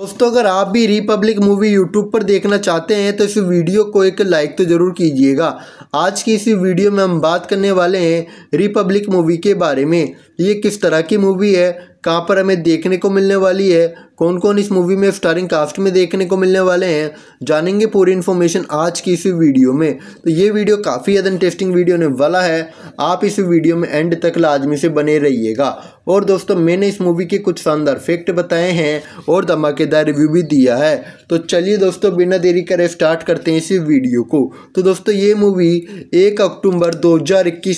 दोस्तों अगर आप भी रिपब्लिक मूवी यूट्यूब पर देखना चाहते हैं तो इस वीडियो को एक लाइक तो ज़रूर कीजिएगा आज की इस वीडियो में हम बात करने वाले हैं रिपब्लिक मूवी के बारे में ये किस तरह की मूवी है कहाँ पर हमें देखने को मिलने वाली है कौन कौन इस मूवी में स्टारिंग कास्ट में देखने को मिलने वाले हैं जानेंगे पूरी इन्फॉर्मेशन आज की इस वीडियो में तो ये वीडियो काफ़ी ज़्यादा इंटरेस्टिंग वीडियो होने वाला है आप इस वीडियो में एंड तक लाजमी से बने रहिएगा और दोस्तों मैंने इस मूवी के कुछ शानदार फैक्ट बताए हैं और धमाकेदार रिव्यू भी दिया है तो चलिए दोस्तों बिना देरी करे स्टार्ट करते हैं इस वीडियो को तो दोस्तों ये मूवी एक अक्टूबर दो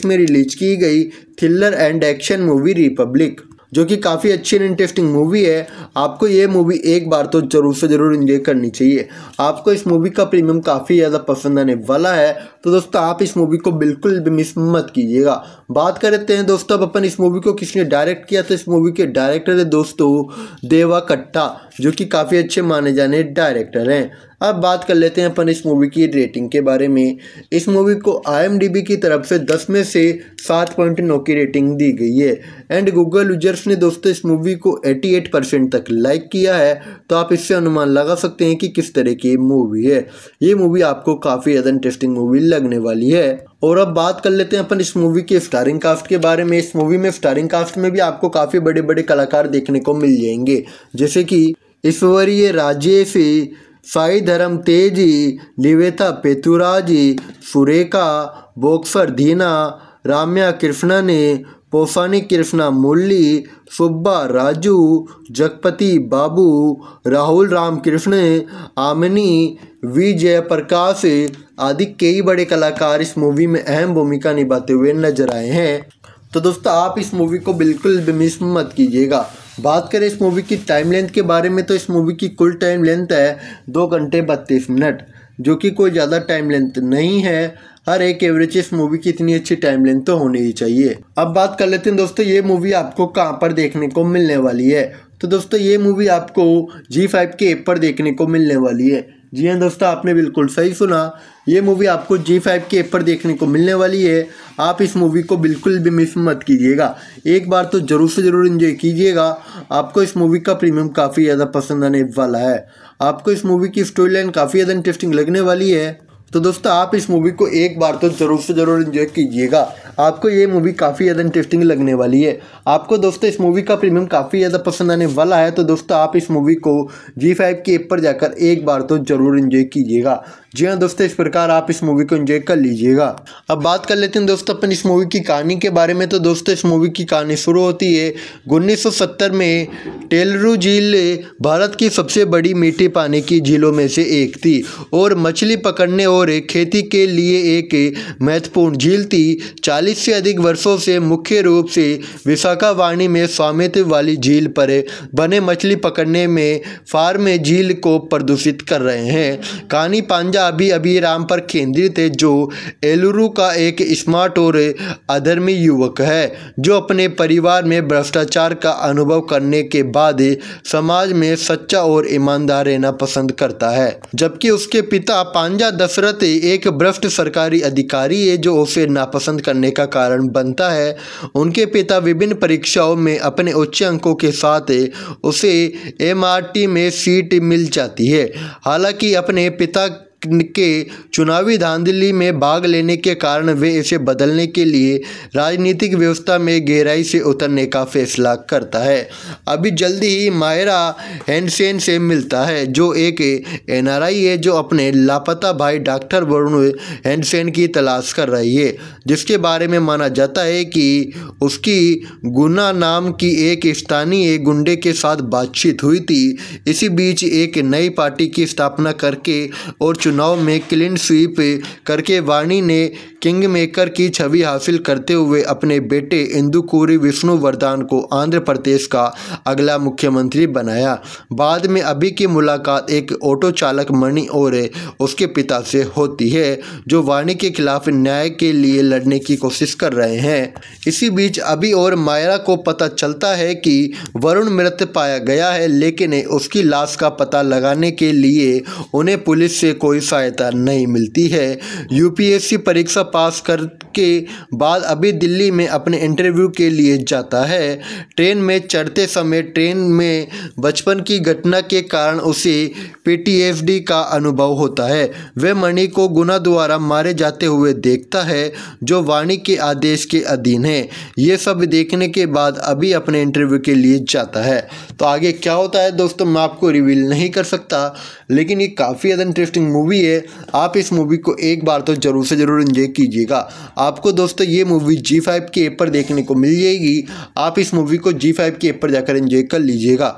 में रिलीज की गई thriller and action movie Republic जो कि काफ़ी अच्छी एंड इंटरेस्टिंग मूवी है आपको ये मूवी एक बार तो ज़रूर से ज़रूर इंजॉय करनी चाहिए आपको इस मूवी का प्रीमियम काफ़ी ज़्यादा पसंद आने वाला है तो दोस्तों आप इस मूवी को बिल्कुल भी मिस मत कीजिएगा बात करते हैं दोस्तों अब अपन इस मूवी को किसने डायरेक्ट किया तो इस मूवी के डायरेक्टर है दोस्तों देवा कट्टा जो कि काफ़ी अच्छे माने जाने डायरेक्टर हैं अब बात कर लेते हैं अपन इस मूवी की रेटिंग के बारे में इस मूवी को आई की तरफ से दस में से सात पॉइंट नौ की रेटिंग दी गई है एंड गूगल यूजर्स ने दोस्तों इस मूवी को 88 परसेंट तक लाइक किया है तो आप इससे अनुमान लगा सकते हैं कि किस तरह की मूवी है ये मूवी आपको काफ़ी ज़्यादा इंटरेस्टिंग मूवी लगने वाली है और अब बात कर लेते हैं अपन इस मूवी के स्टारिंग कास्ट के बारे में इस मूवी में स्टारिंग कास्ट में भी आपको काफ़ी बड़े बड़े कलाकार देखने को मिल जाएंगे जैसे कि ईश्वरीय राजेश साई धर्म तेजी लिवेता पेतुराजी सुरेखा बोक्सर धीना राम्या कृष्णा ने पोसानी कृष्णा मुरली सुब्बा राजू जगपति बाबू राहुल रामकृष्ण आमनी वी जयप्रकाश आदि कई बड़े कलाकार इस मूवी में अहम भूमिका निभाते हुए नजर आए हैं तो दोस्तों आप इस मूवी को बिल्कुल भी मिस मत कीजिएगा बात करें इस मूवी की टाइम लेंथ के बारे में तो इस मूवी की कुल टाइम लेंथ है दो घंटे बत्तीस मिनट जो कि कोई ज़्यादा टाइम लेंथ नहीं है हर एक एवरेज इस मूवी की इतनी अच्छी टाइम लेंथ तो होनी ही चाहिए अब बात कर लेते हैं दोस्तों ये मूवी आपको कहाँ पर देखने को मिलने वाली है तो दोस्तों ये मूवी आपको जी फाइव के ऐप पर देखने को मिलने वाली है जी हाँ दोस्तों आपने बिल्कुल सही सुना ये मूवी आपको जी फाइव के ऊपर पर देखने को मिलने वाली है आप इस मूवी को बिल्कुल भी मिस मत कीजिएगा एक बार तो ज़रूर से ज़रूर इन्जॉय कीजिएगा आपको इस मूवी का प्रीमियम काफ़ी ज़्यादा पसंद आने वाला है आपको इस मूवी की स्टोरी लाइन काफ़ी ज़्यादा इंटरेस्टिंग लगने वाली है तो दोस्तों आप इस मूवी को एक बार तो ज़रूर से ज़रूर इन्जॉय कीजिएगा आपको ये मूवी काफ़ी ज़्यादा इंटरेस्टिंग लगने वाली है आपको दोस्तों इस मूवी का प्रीमियम काफ़ी ज़्यादा पसंद आने वाला है तो दोस्तों आप इस मूवी को जी फाइव के एप पर जाकर एक बार तो ज़रूर इन्जॉय कीजिएगा जी हाँ दोस्तों इस प्रकार आप इस मूवी को एंजॉय कर लीजिएगा अब बात कर लेते हैं दोस्तों अपन इस मूवी की कहानी के बारे में तो दोस्तों इस मूवी की कहानी शुरू होती है उन्नीस में टेलरू झील भारत की सबसे बड़ी मीठी पानी की झीलों में से एक थी और मछली पकड़ने और खेती के लिए एक महत्वपूर्ण झील थी चालीस से अधिक वर्षों से मुख्य रूप से विशाखावाणी में स्वामित्व वाली झील पर बने मछली पकड़ने में फार्म झील को प्रदूषित कर रहे हैं कहानी पांजा अभी राम पर केंद्रित है जो एलुरु का एक स्मार्ट और अधर्मी युवक है जो अपने परिवार में भ्रष्टाचार का अनुभव करने के बाद समाज में सच्चा और ईमानदार रहना पसंद करता है जबकि उसके पिता पांजा दशरथ एक भ्रष्ट सरकारी अधिकारी है जो उसे नापसंद करने का कारण बनता है उनके पिता विभिन्न परीक्षाओं में अपने उच्च अंकों के साथ उसे एमआरटी में सीट मिल जाती है हालांकि अपने पिता के चुनावी धांधली में भाग लेने के कारण वे इसे बदलने के लिए राजनीतिक व्यवस्था में गहराई से उतरने का फैसला करता है अभी जल्दी ही मायरा हैंडसेन से मिलता है जो एक एनआरआई है जो अपने लापता भाई डॉक्टर वरुण हैंडसेन की तलाश कर रही है जिसके बारे में माना जाता है कि उसकी गुना नाम की एक स्थानीय गुंडे के साथ बातचीत हुई थी इसी बीच एक नई पार्टी की स्थापना करके और चुनाव में क्लीन स्वीप करके वाणी ने किंग मेकर की छवि हासिल करते हुए अपने बेटे इंदुकूरी विष्णु वरदान को आंध्र प्रदेश का अगला मुख्यमंत्री बनाया बाद में अभी की मुलाकात एक ऑटो चालक मणि और उसके पिता से होती है जो वाणी के खिलाफ न्याय के लिए लड़ने की कोशिश कर रहे हैं इसी बीच अभी और मायरा को पता चलता है कि वरुण मृत पाया गया है लेकिन उसकी लाश का पता लगाने के लिए उन्हें पुलिस से कोई कोई सहायता नहीं मिलती है यूपीएससी परीक्षा पास करके बाद अभी दिल्ली में अपने इंटरव्यू के लिए जाता है ट्रेन में चढ़ते समय ट्रेन में बचपन की घटना के कारण उसे पीटीएसडी का अनुभव होता है वह मणि को गुना द्वारा मारे जाते हुए देखता है जो वाणी के आदेश के अधीन है ये सब देखने के बाद अभी अपने इंटरव्यू के लिए जाता है तो आगे क्या होता है दोस्तों मैं आपको रिवील नहीं कर सकता लेकिन ये काफ़ी ज़्यादा इंटरेस्टिंग मूवी मूवी है आप इस मूवी को एक बार तो ज़रूर से ज़रूर इन्जॉय कीजिएगा आपको दोस्तों ये मूवी जी फाइव के ऐप पर देखने को मिल जाएगी आप इस मूवी को जी फाइव के ऐप पर जाकर इन्जॉय कर लीजिएगा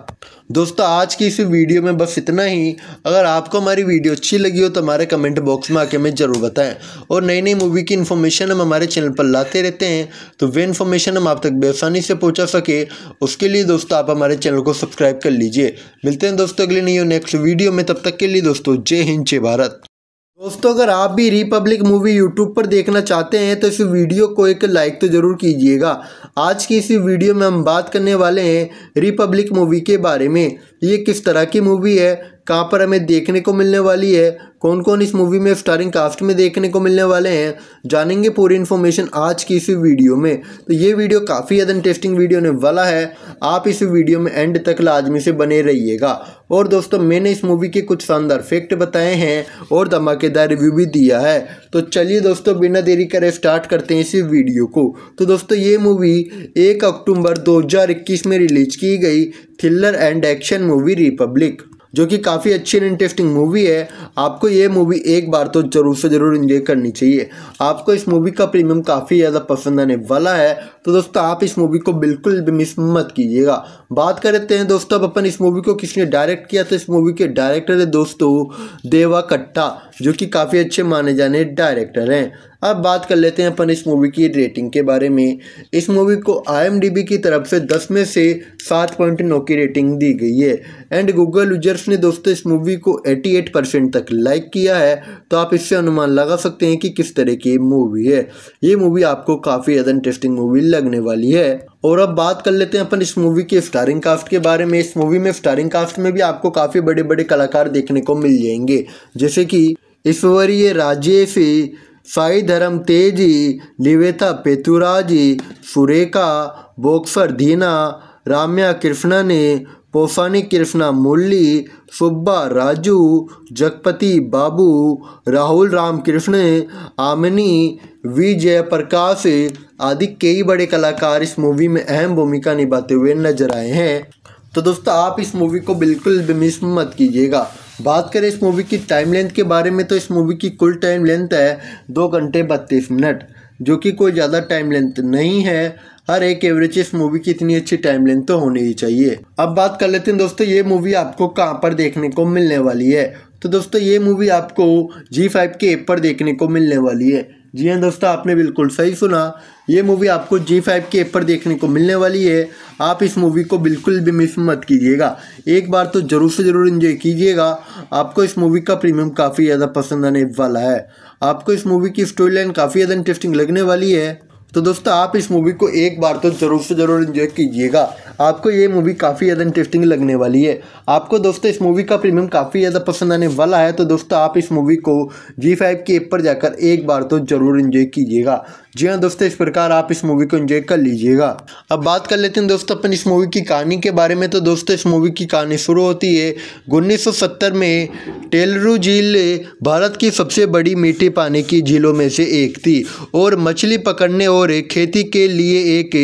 दोस्तों आज की इस वीडियो में बस इतना ही अगर आपको हमारी वीडियो अच्छी लगी हो तो हमारे कमेंट बॉक्स में आके हमें ज़रूर बताएं और नई नई मूवी की इन्फॉर्मेशन हम हमारे चैनल पर लाते रहते हैं तो वे इन्फॉर्मेशन हम आप तक बेसानी से पहुंचा सके उसके लिए दोस्तों आप हमारे चैनल को सब्सक्राइब कर लीजिए मिलते हैं दोस्तों अगले नहीं नेक्स्ट वीडियो में तब तक के लिए दोस्तों जय हिंद जय भारत भारत दोस्तों अगर आप भी रिपब्लिक मूवी यूट्यूब पर देखना चाहते हैं तो इस वीडियो को एक लाइक तो ज़रूर कीजिएगा आज की इस वीडियो में हम बात करने वाले हैं रिपब्लिक मूवी के बारे में ये किस तरह की मूवी है कहाँ पर हमें देखने को मिलने वाली है कौन कौन इस मूवी में स्टारिंग कास्ट में देखने को मिलने वाले हैं जानेंगे पूरी इन्फॉर्मेशन आज की इस वीडियो में तो ये वीडियो काफ़ी ज़्यादा इंटरेस्टिंग वीडियो होने वाला है आप इस वीडियो में एंड तक लाजमी से बने रहिएगा और दोस्तों मैंने इस मूवी के कुछ शानदार फैक्ट बताए हैं और धमाकेदार रिव्यू भी दिया है तो चलिए दोस्तों बिना देरी करे स्टार्ट करते हैं इस वीडियो को तो दोस्तों ये मूवी एक अक्टूबर दो में रिलीज की गई thriller and action movie Republic जो कि काफ़ी अच्छी एंड इंटरेस्टिंग मूवी है आपको ये मूवी एक बार तो ज़रूर से ज़रूर इंजॉय करनी चाहिए आपको इस मूवी का प्रीमियम काफ़ी ज़्यादा पसंद आने वाला है तो दोस्तों आप इस मूवी को बिल्कुल भी मिस मत कीजिएगा बात करते हैं दोस्तों अब अपन इस मूवी को किसने डायरेक्ट किया तो इस मूवी के डायरेक्टर है दोस्तों देवा कट्टा जो कि काफ़ी अच्छे माने जाने डायरेक्टर हैं अब बात कर लेते हैं अपन इस मूवी की रेटिंग के बारे में इस मूवी को आई की तरफ से दस में से सात पॉइंट नौ की रेटिंग दी गई है एंड गूगल यूजर्स ने दोस्तों इस मूवी को एटी एट परसेंट तक लाइक किया है तो आप इससे अनुमान लगा सकते हैं कि किस तरह की मूवी है ये मूवी आपको काफ़ी ज़्यादा इंटरेस्टिंग मूवी लगने वाली है और अब बात कर लेते हैं अपन इस मूवी के स्टारिंग कास्ट के बारे में इस मूवी में स्टारिंग कास्ट में भी आपको काफ़ी बड़े बड़े कलाकार देखने को मिल जाएंगे जैसे कि ईश्वरीय राजेश साई धर्म तेजी लिवेता पेतुराजी सुरेखा बोक्सर धीना राम्या कृष्णा ने पोसानी कृष्णा मुरली सुब्बा राजू जगपति बाबू राहुल रामकृष्ण आमनी वी जयप्रकाश आदि कई बड़े कलाकार इस मूवी में अहम भूमिका निभाते हुए नजर आए हैं तो दोस्तों आप इस मूवी को बिल्कुल भी मिस मत कीजिएगा बात करें इस मूवी की टाइम लेंथ के बारे में तो इस मूवी की कुल टाइम लेंथ है दो घंटे बत्तीस मिनट जो कि कोई ज़्यादा टाइम लेंथ नहीं है हर एक एवरेज इस मूवी की इतनी अच्छी टाइम लेंथ तो होनी ही चाहिए अब बात कर लेते हैं दोस्तों ये मूवी आपको कहाँ पर देखने को मिलने वाली है तो दोस्तों ये मूवी आपको जी फाइव के ऐप पर देखने को मिलने वाली है जी हाँ दोस्तों आपने बिल्कुल सही सुना ये मूवी आपको जी फाइव के ऊपर पर देखने को मिलने वाली है आप इस मूवी को बिल्कुल भी मिस मत कीजिएगा एक बार तो ज़रूर से ज़रूर इन्जॉय कीजिएगा आपको इस मूवी का प्रीमियम काफ़ी ज़्यादा पसंद आने वाला है आपको इस मूवी की स्टोरी लाइन काफ़ी ज़्यादा इंटरेस्टिंग लगने वाली है तो दोस्तों आप इस मूवी को एक बार तो ज़रूर से ज़रूर इन्जॉय कीजिएगा आपको ये मूवी काफ़ी ज़्यादा इंटरेस्टिंग लगने वाली है आपको दोस्तों इस मूवी का प्रीमियम काफ़ी ज़्यादा पसंद आने वाला है तो दोस्तों आप इस मूवी को जी फाइव की एप पर जाकर एक बार तो ज़रूर इन्जॉय कीजिएगा जी हाँ दोस्तों इस प्रकार आप इस मूवी को इन्जॉय कर लीजिएगा अब बात कर लेते हैं दोस्तों अपन इस मूवी की कहानी के बारे में तो दोस्तों इस मूवी की कहानी शुरू होती है उन्नीस में टेलरू झील भारत की सबसे बड़ी मीठी पानी की झीलों में से एक थी और मछली पकड़ने और और खेती के लिए एक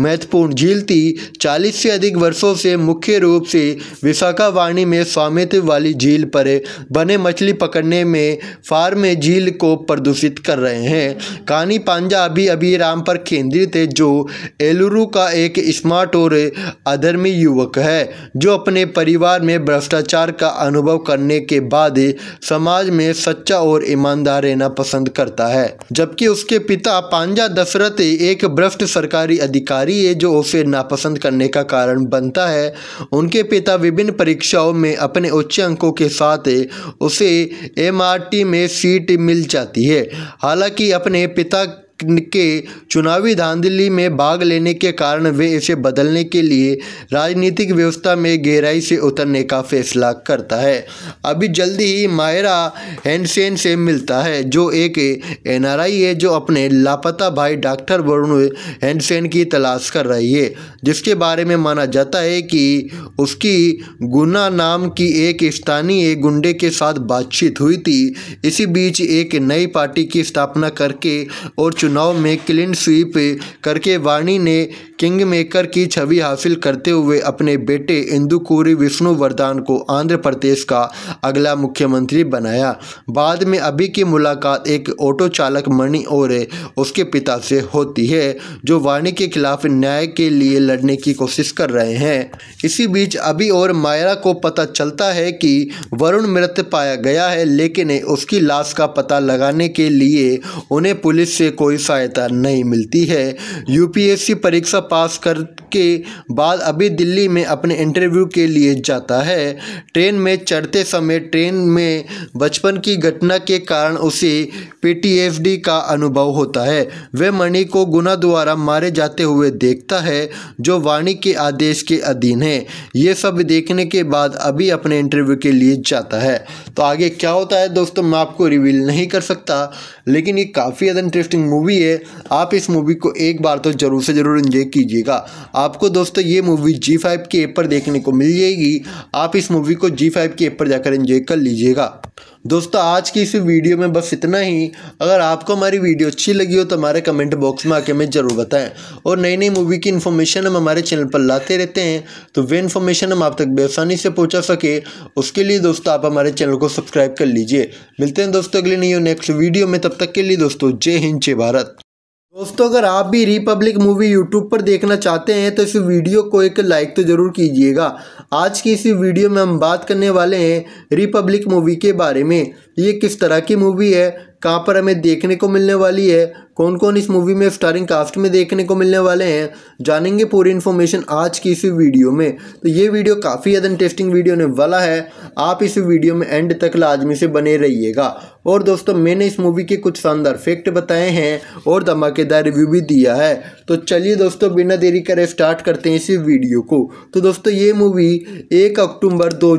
महत्वपूर्ण झील थी चालीस से अधिक वर्षों से मुख्य रूप से विशाखावाणी में स्वामित्व वाली झील पर बने मछली पकड़ने में फार्म झील को प्रदूषित कर रहे हैं कहानी पांजा अभी अभी राम पर केंद्रित है जो एलुरु का एक स्मार्ट और अधर्मी युवक है जो अपने परिवार में भ्रष्टाचार का अनुभव करने के बाद समाज में सच्चा और ईमानदार रहना पसंद करता है जबकि उसके पिता पांजा दशरथ औरत एक भ्रष्ट सरकारी अधिकारी है जो उसे नापसंद करने का कारण बनता है उनके पिता विभिन्न परीक्षाओं में अपने उच्च अंकों के साथ उसे एमआरटी में सीट मिल जाती है हालांकि अपने पिता के चुनावी धांधली में भाग लेने के कारण वे इसे बदलने के लिए राजनीतिक व्यवस्था में गहराई से उतरने का फैसला करता है अभी जल्दी ही मायरा हैंडसेन से मिलता है जो एक एनआरआई है जो अपने लापता भाई डॉक्टर वरुण हैंडसेन की तलाश कर रही है जिसके बारे में माना जाता है कि उसकी गुना नाम की एक स्थानीय गुंडे के साथ बातचीत हुई थी इसी बीच एक नई पार्टी की स्थापना करके और चुनाव में क्लीन स्वीप करके वाणी ने किंगमेकर की छवि हासिल करते हुए अपने बेटे इंदुकुरी विष्णु वरदान को आंध्र प्रदेश का अगला मुख्यमंत्री बनाया बाद में अभी की मुलाकात एक ऑटो चालक मणि और उसके पिता से होती है जो वाणी के खिलाफ न्याय के लिए लड़ने की कोशिश कर रहे हैं इसी बीच अभी और मायरा को पता चलता है कि वरुण मृत पाया गया है लेकिन उसकी लाश का पता लगाने के लिए उन्हें पुलिस से कोई कोई सहायता नहीं मिलती है यूपीएससी परीक्षा पास करके बाद अभी दिल्ली में अपने इंटरव्यू के लिए जाता है ट्रेन में चढ़ते समय ट्रेन में बचपन की घटना के कारण उसे पीटीएसडी का अनुभव होता है वह मणि को गुना द्वारा मारे जाते हुए देखता है जो वाणी के आदेश के अधीन है ये सब देखने के बाद अभी अपने इंटरव्यू के लिए जाता है तो आगे क्या होता है दोस्तों मैं आपको रिवील नहीं कर सकता लेकिन ये काफ़ी ज़्यादा इंटरेस्टिंग मूवी मूवी है आप इस मूवी को एक बार तो ज़रूर से ज़रूर इन्जॉय कीजिएगा आपको दोस्तों ये मूवी जी फाइव के ऐप पर देखने को मिल जाएगी आप इस मूवी को जी फाइव के ऐप पर जाकर इन्जॉय कर लीजिएगा दोस्तों आज की इस वीडियो में बस इतना ही अगर आपको हमारी वीडियो अच्छी लगी हो तो हमारे कमेंट बॉक्स में आके हमें ज़रूर बताएं और नई नई मूवी की इन्फॉर्मेशन हम हमारे चैनल पर लाते रहते हैं तो वे इन्फॉर्मेशन हम आप तक बेसानी से पहुँचा सके उसके लिए दोस्तों आप हमारे चैनल को सब्सक्राइब कर लीजिए मिलते हैं दोस्तों अगले नहीं नेक्स्ट वीडियो में तब तक के लिए दोस्तों जय हिंद जय भारत दोस्तों अगर आप भी रिपब्लिक मूवी यूट्यूब पर देखना चाहते हैं तो इस वीडियो को एक लाइक तो ज़रूर कीजिएगा आज की इस वीडियो में हम बात करने वाले हैं रिपब्लिक मूवी के बारे में ये किस तरह की मूवी है कहाँ पर हमें देखने को मिलने वाली है कौन कौन इस मूवी में स्टारिंग कास्ट में देखने को मिलने वाले हैं जानेंगे पूरी इन्फॉर्मेशन आज की इस वीडियो में तो ये वीडियो काफ़ी ज़्यादा इंटरेस्टिंग वीडियो होने वाला है आप इस वीडियो में एंड तक लाजमी से बने रहिएगा और दोस्तों मैंने इस मूवी के कुछ शानदार फैक्ट बताए हैं और धमाकेदार रिव्यू भी दिया है तो चलिए दोस्तों बिना देरी करे स्टार्ट करते हैं इस वीडियो को तो दोस्तों ये मूवी एक अक्टूबर दो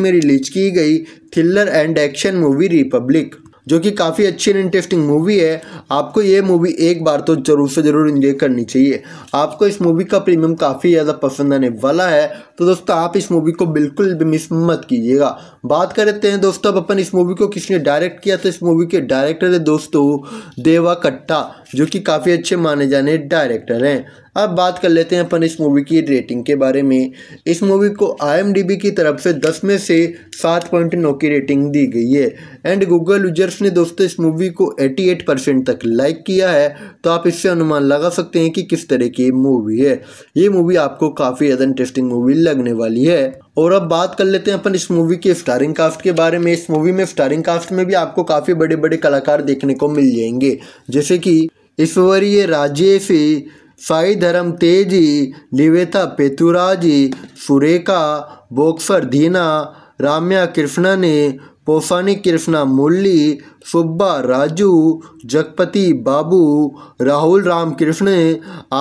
में रिलीज की गई thriller and action movie Republic जो कि काफ़ी अच्छी एंड इंटरेस्टिंग मूवी है आपको ये मूवी एक बार तो ज़रूर से ज़रूर इन्जॉय करनी चाहिए आपको इस मूवी का प्रीमियम काफ़ी ज़्यादा पसंद आने वाला है तो दोस्तों आप इस मूवी को बिल्कुल भी मिस मत कीजिएगा बात करते हैं दोस्तों अब अपन इस मूवी को किसने डायरेक्ट किया तो इस मूवी के डायरेक्टर है दोस्तों देवा कट्टा जो कि काफ़ी अच्छे माने जाने डायरेक्टर हैं अब बात कर लेते हैं अपन इस मूवी की रेटिंग के बारे में इस मूवी को आई की तरफ से दस में से सात पॉइंट नौ की रेटिंग दी गई है एंड गूगल यूजर्स ने दोस्तों इस मूवी को एट परसेंट तक लाइक किया है तो आप इससे अनुमान लगा सकते हैं कि किस तरह की मूवी है ये मूवी आपको काफ़ी ज़्यादा इंटरेस्टिंग मूवी लगने वाली है और अब बात कर लेते हैं अपन इस मूवी के स्टारिंग कास्ट के बारे में इस मूवी में स्टारिंग कास्ट में भी आपको काफ़ी बड़े बड़े कलाकार देखने को मिल जाएंगे जैसे कि ईश्वरीय राजेशी साई धर्म तेजी लिवेता पेतुराजी सुरेखा बोक्सर धीना राम्या कृष्णा ने पोसानी कृष्णा मुरली सुब्बा राजू जगपति बाबू राहुल रामकृष्ण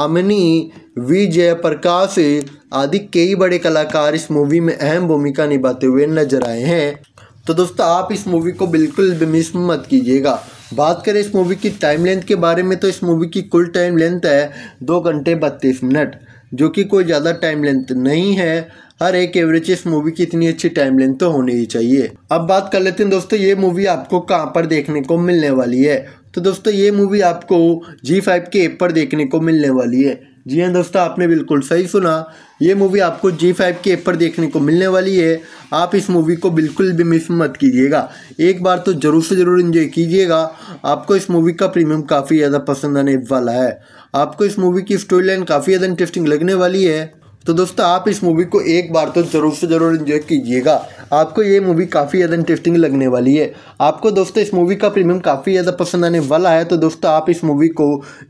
आमिनी वी जयप्रकाश आदि कई बड़े कलाकार इस मूवी में अहम भूमिका निभाते हुए नजर आए हैं तो दोस्तों आप इस मूवी को बिल्कुल भी मिस मत कीजिएगा बात करें इस मूवी की टाइम लेंथ के बारे में तो इस मूवी की कुल टाइम लेंथ है दो घंटे बत्तीस मिनट जो कि कोई ज़्यादा टाइम लेंथ नहीं है हर एक एवरेज इस मूवी की इतनी अच्छी टाइम लेंथ तो होनी ही चाहिए अब बात कर लेते हैं दोस्तों ये मूवी आपको कहाँ पर देखने को मिलने वाली है तो दोस्तों ये मूवी आपको जी फाइव के ऐप पर देखने को मिलने वाली है जी हाँ दोस्तों आपने बिल्कुल सही सुना ये मूवी आपको जी फाइव के ऐप पर देखने को मिलने वाली है आप इस मूवी को बिल्कुल भी मिस मत कीजिएगा एक बार तो ज़रूर से ज़रूर इन्जॉय कीजिएगा आपको इस मूवी का प्रीमियम काफ़ी ज़्यादा पसंद आने वाला है आपको इस मूवी की स्टोरी लाइन काफ़ी ज़्यादा इंटरेस्टिंग लगने वाली है तो दोस्तों आप इस मूवी को एक बार तो ज़रूर से ज़रूर इन्जॉय कीजिएगा आपको ये मूवी काफ़ी ज़्यादा इंटरेस्टिंग लगने वाली है आपको दोस्तों इस मूवी का प्रीमियम काफ़ी ज़्यादा पसंद आने वाला है तो दोस्तों आप इस मूवी को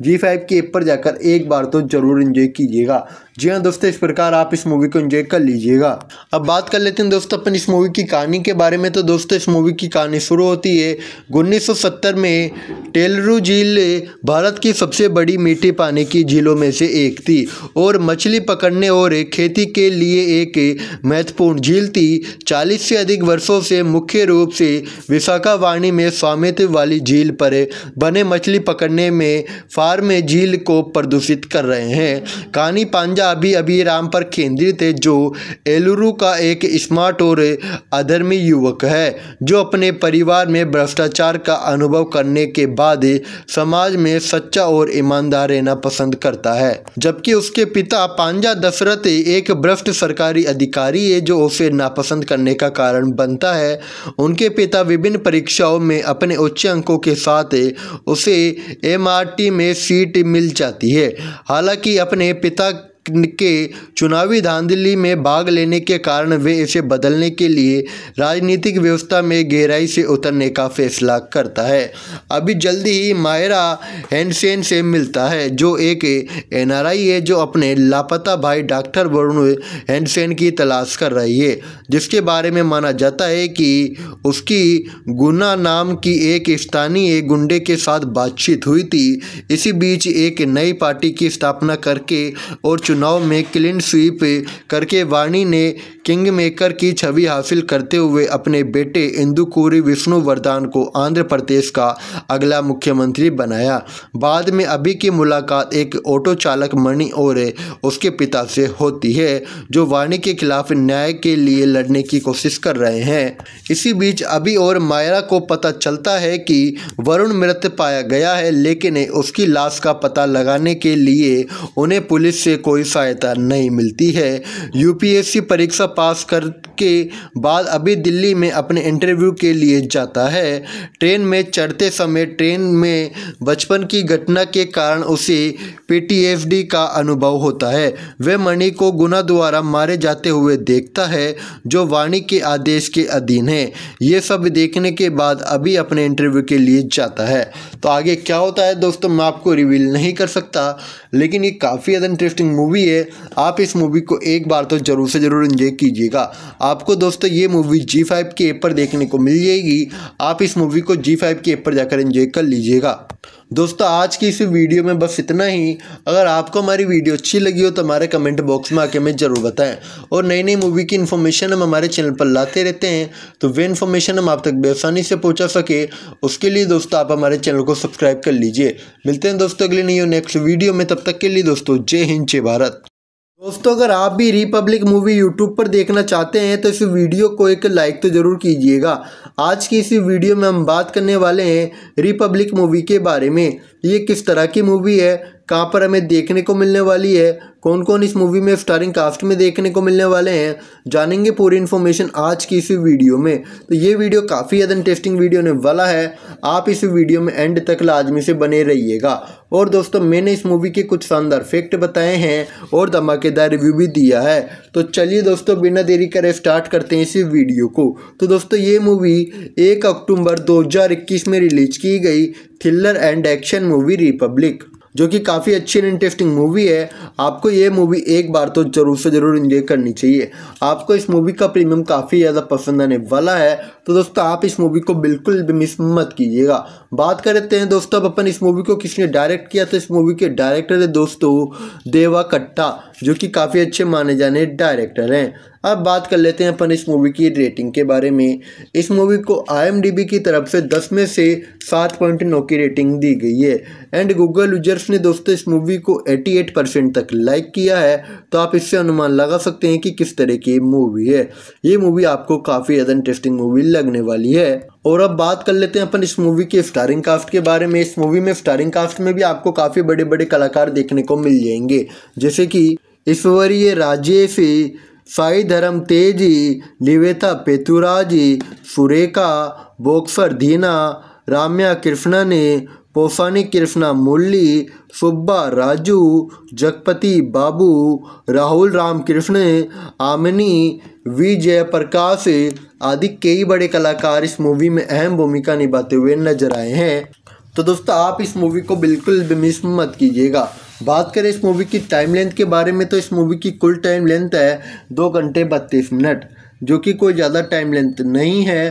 जी फाइव के ऐप पर जाकर एक बार तो ज़रूर इन्जॉय कीजिएगा जी हाँ दोस्तों इस प्रकार आप इस मूवी को एंजॉय कर लीजिएगा अब बात कर लेते हैं दोस्तों अपन इस मूवी की कहानी के बारे में तो दोस्तों इस मूवी की कहानी शुरू होती है उन्नीस में टेलरू झील भारत की सबसे बड़ी मीठे पानी की झीलों में से एक थी और मछली पकड़ने और खेती के लिए एक महत्वपूर्ण झील थी चालीस से अधिक वर्षों से मुख्य रूप से विशाखावाणी में स्वामित्व वाली झील पर बने मछली पकड़ने में फार्म झील को प्रदूषित कर रहे हैं कहानी पांजा अभी अभी राम पर केंद्रित है जो एलुरु का एक स्मार्ट और अधर्मी युवक है जो अपने परिवार में भ्रष्टाचार का अनुभव करने के बाद समाज में सच्चा और ईमानदार रहना पसंद करता है जबकि उसके पिता पांजा दशरथ एक भ्रष्ट सरकारी अधिकारी है जो उसे नापसंद करने का कारण बनता है उनके पिता विभिन्न परीक्षाओं में अपने उच्च अंकों के साथ उसे एमआरटी में सीट मिल जाती है हालांकि अपने पिता के चुनावी धांधली में भाग लेने के कारण वे इसे बदलने के लिए राजनीतिक व्यवस्था में गहराई से उतरने का फैसला करता है अभी जल्दी ही मायरा हैंडसेन से मिलता है जो एक एनआरआई है जो अपने लापता भाई डॉक्टर वरुण हैंडसेन की तलाश कर रही है जिसके बारे में माना जाता है कि उसकी गुना नाम की एक स्थानीय गुंडे के साथ बातचीत हुई थी इसी बीच एक नई पार्टी की स्थापना करके और चुनाव में क्लीन स्वीप करके वाणी ने किंग मेकर की छवि हासिल करते हुए अपने बेटे इंदुकुरी विष्णु वरदान को आंध्र प्रदेश का अगला मुख्यमंत्री बनाया बाद में अभी की मुलाकात एक ऑटो चालक मणि और उसके पिता से होती है जो वाणी के खिलाफ न्याय के लिए लड़ने की कोशिश कर रहे हैं इसी बीच अभी और मायरा को पता चलता है कि वरुण मृत पाया गया है लेकिन उसकी लाश का पता लगाने के लिए उन्हें पुलिस से कोई सहायता नहीं मिलती है यूपीएससी परीक्षा पास करके बाद अभी दिल्ली में अपने इंटरव्यू के लिए जाता है ट्रेन में चढ़ते समय ट्रेन में बचपन की घटना के कारण उसे पीटीएसडी का अनुभव होता है वह मणि को गुना द्वारा मारे जाते हुए देखता है जो वाणी के आदेश के अधीन है ये सब देखने के बाद अभी अपने इंटरव्यू के लिए जाता है तो आगे क्या होता है दोस्तों मैं आपको रिवील नहीं कर सकता लेकिन ये काफ़ी ज़्यादा इंटरेस्टिंग मूवी है आप इस मूवी को एक बार तो ज़रूर से ज़रूर इंजॉय कीजिएगा आपको दोस्तों ये मूवी जी फाइव के ऐप पर देखने को मिल जाएगी आप इस मूवी को जी फाइव के ऐप पर जाकर इंजॉय कर लीजिएगा दोस्तों आज की इस वीडियो में बस इतना ही अगर आपको हमारी वीडियो अच्छी लगी हो तो हमारे कमेंट बॉक्स में आके हमें ज़रूर बताएं और नई नई मूवी की इन्फॉर्मेशन हम हमारे चैनल पर लाते रहते हैं तो वे इन्फॉर्मेशन हम आप तक बेसानी से पहुंचा सके उसके लिए दोस्तों आप हमारे चैनल को सब्सक्राइब कर लीजिए मिलते हैं दोस्तों अगले नई नेक्स्ट वीडियो में तब तक के लिए दोस्तों जय हिंद जय भारत दोस्तों अगर आप भी रिपब्लिक मूवी यूट्यूब पर देखना चाहते हैं तो इस वीडियो को एक लाइक तो ज़रूर कीजिएगा आज की इस वीडियो में हम बात करने वाले हैं रिपब्लिक मूवी के बारे में ये किस तरह की मूवी है कहाँ पर हमें देखने को मिलने वाली है कौन कौन इस मूवी में स्टारिंग कास्ट में देखने को मिलने वाले हैं जानेंगे पूरी इन्फॉर्मेशन आज की इस वीडियो में तो ये वीडियो काफ़ी ज़्यादा इंटरेस्टिंग वीडियो होने वाला है आप इस वीडियो में एंड तक लाजमी से बने रहिएगा और दोस्तों मैंने इस मूवी के कुछ शानदार फैक्ट बताए हैं और धमाकेदार रिव्यू भी दिया है तो चलिए दोस्तों बिना देरी करे स्टार्ट करते हैं इस वीडियो को तो दोस्तों ये मूवी एक अक्टूबर दो में रिलीज की गई thriller and action movie Republic जो कि काफ़ी अच्छी एंड इंटरेस्टिंग मूवी है आपको ये मूवी एक बार तो ज़रूर से ज़रूर इंजॉय करनी चाहिए आपको इस मूवी का प्रीमियम काफ़ी ज़्यादा पसंद आने वाला है तो दोस्तों आप इस मूवी को बिल्कुल भी मिस मत कीजिएगा बात करते हैं दोस्तों अब अपन इस मूवी को किसने डायरेक्ट किया तो इस मूवी के डायरेक्टर है दोस्तों देवा कट्टा जो कि काफ़ी अच्छे माने जाने डायरेक्टर हैं अब बात कर लेते हैं अपन इस मूवी की रेटिंग के बारे में इस मूवी को आई की तरफ से 10 में से 7.9 की रेटिंग दी गई है एंड गूगल यूजर्स ने दोस्तों इस मूवी को 88 परसेंट तक लाइक किया है तो आप इससे अनुमान लगा सकते हैं कि किस तरह की मूवी है ये मूवी आपको काफ़ी ज़्यादा इंटरेस्टिंग मूवी लगने वाली है और अब बात कर लेते हैं अपन इस मूवी के स्टारिंग कास्ट के बारे में इस मूवी में स्टारिंग कास्ट में भी आपको काफ़ी बड़े बड़े कलाकार देखने को मिल जाएंगे जैसे कि ईश्वरीय राजेशी साई धर्म तेजी लिवेता पेतुराजी सुरेखा बोक्सर धीना राम्या कृष्णा ने पोफानी कृष्णा मुरली सुब्बा राजू जगपति बाबू राहुल रामकृष्ण आमिनी वी जयप्रकाश आदि कई बड़े कलाकार इस मूवी में अहम भूमिका निभाते हुए नजर आए हैं तो दोस्तों आप इस मूवी को बिल्कुल भी मिस मत कीजिएगा बात करें इस मूवी की टाइम लेंथ के बारे में तो इस मूवी की कुल टाइम लेंथ है दो घंटे बत्तीस मिनट जो कि कोई ज़्यादा टाइम लेंथ नहीं है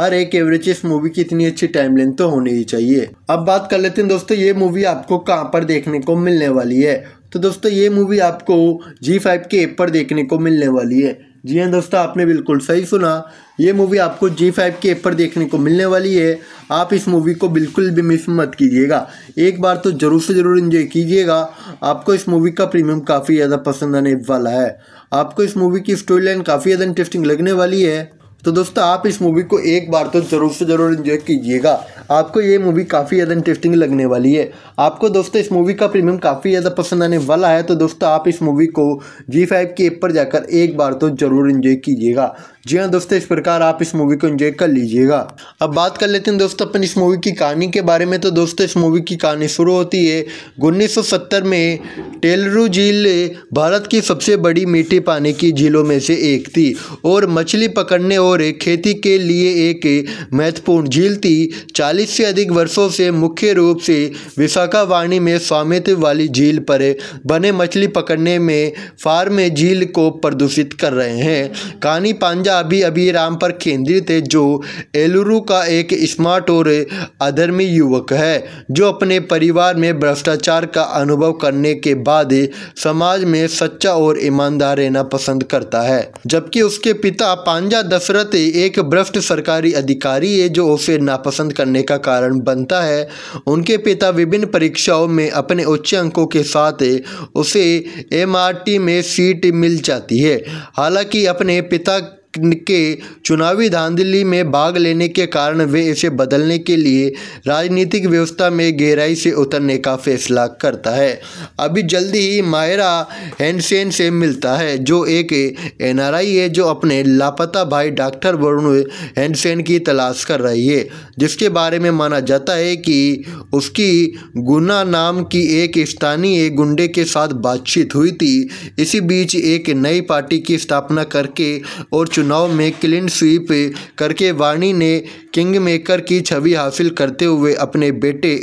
हर एक एवरेज इस मूवी की इतनी अच्छी टाइम लेंथ तो होनी ही चाहिए अब बात कर लेते हैं दोस्तों ये मूवी आपको कहाँ पर देखने को मिलने वाली है तो दोस्तों ये मूवी आपको जी फाइव के ऐप पर देखने को मिलने वाली है जी हाँ दोस्तों आपने बिल्कुल सही सुना ये मूवी आपको जी फाइव के ऐप पर देखने को मिलने वाली है आप इस मूवी को बिल्कुल भी मिस मत कीजिएगा एक बार तो ज़रूर से ज़रूर इन्जॉय कीजिएगा आपको इस मूवी का प्रीमियम काफ़ी ज़्यादा पसंद आने वाला है आपको इस मूवी की स्टोरी लाइन काफ़ी ज़्यादा इंटरेस्टिंग लगने वाली है तो दोस्तों आप इस मूवी को एक बार तो ज़रूर से ज़रूर इन्जॉय कीजिएगा आपको ये मूवी काफ़ी ज़्यादा इंटरेस्टिंग लगने वाली है आपको दोस्तों इस मूवी का प्रीमियम काफ़ी ज़्यादा पसंद आने वाला है तो दोस्तों आप इस मूवी को जी फाइव की ऐप पर जाकर एक बार तो ज़रूर इन्जॉय कीजिएगा जी हाँ दोस्तों इस प्रकार आप इस मूवी को एंजॉय कर लीजिएगा अब बात कर लेते हैं दोस्तों अपन इस मूवी की कहानी के बारे में तो दोस्तों इस मूवी की कहानी शुरू होती है उन्नीस में टेलरू झील भारत की सबसे बड़ी मीठी पानी की झीलों में से एक थी और मछली पकड़ने और खेती के लिए एक महत्वपूर्ण झील थी चालीस से अधिक वर्षों से मुख्य रूप से विशाखावाणी में स्वामित्व वाली झील पर बने मछली पकड़ने में फार्म झील को प्रदूषित कर रहे हैं कहानी पांजा कामयाबी अभी राम पर केंद्रित है जो एलुरु का एक स्मार्ट और अधर्मी युवक है जो अपने परिवार में भ्रष्टाचार का अनुभव करने के बाद समाज में सच्चा और ईमानदार रहना पसंद करता है जबकि उसके पिता पांजा दशरथ एक भ्रष्ट सरकारी अधिकारी है जो उसे नापसंद करने का कारण बनता है उनके पिता विभिन्न परीक्षाओं में अपने उच्च अंकों के साथ उसे एमआरटी में सीट मिल जाती है हालांकि अपने पिता के चुनावी धांधली में भाग लेने के कारण वे इसे बदलने के लिए राजनीतिक व्यवस्था में गहराई से उतरने का फैसला करता है अभी जल्दी ही मायरा हैंडसेन से मिलता है जो एक एनआरआई है जो अपने लापता भाई डॉक्टर वरुण हैंडसेन की तलाश कर रही है जिसके बारे में माना जाता है कि उसकी गुना नाम की एक स्थानीय गुंडे के साथ बातचीत हुई थी इसी बीच एक नई पार्टी की स्थापना करके और चुनाव में क्लीन स्वीप करके वाणी ने किंग मेकर की छवि हासिल करते हुए अपने बेटे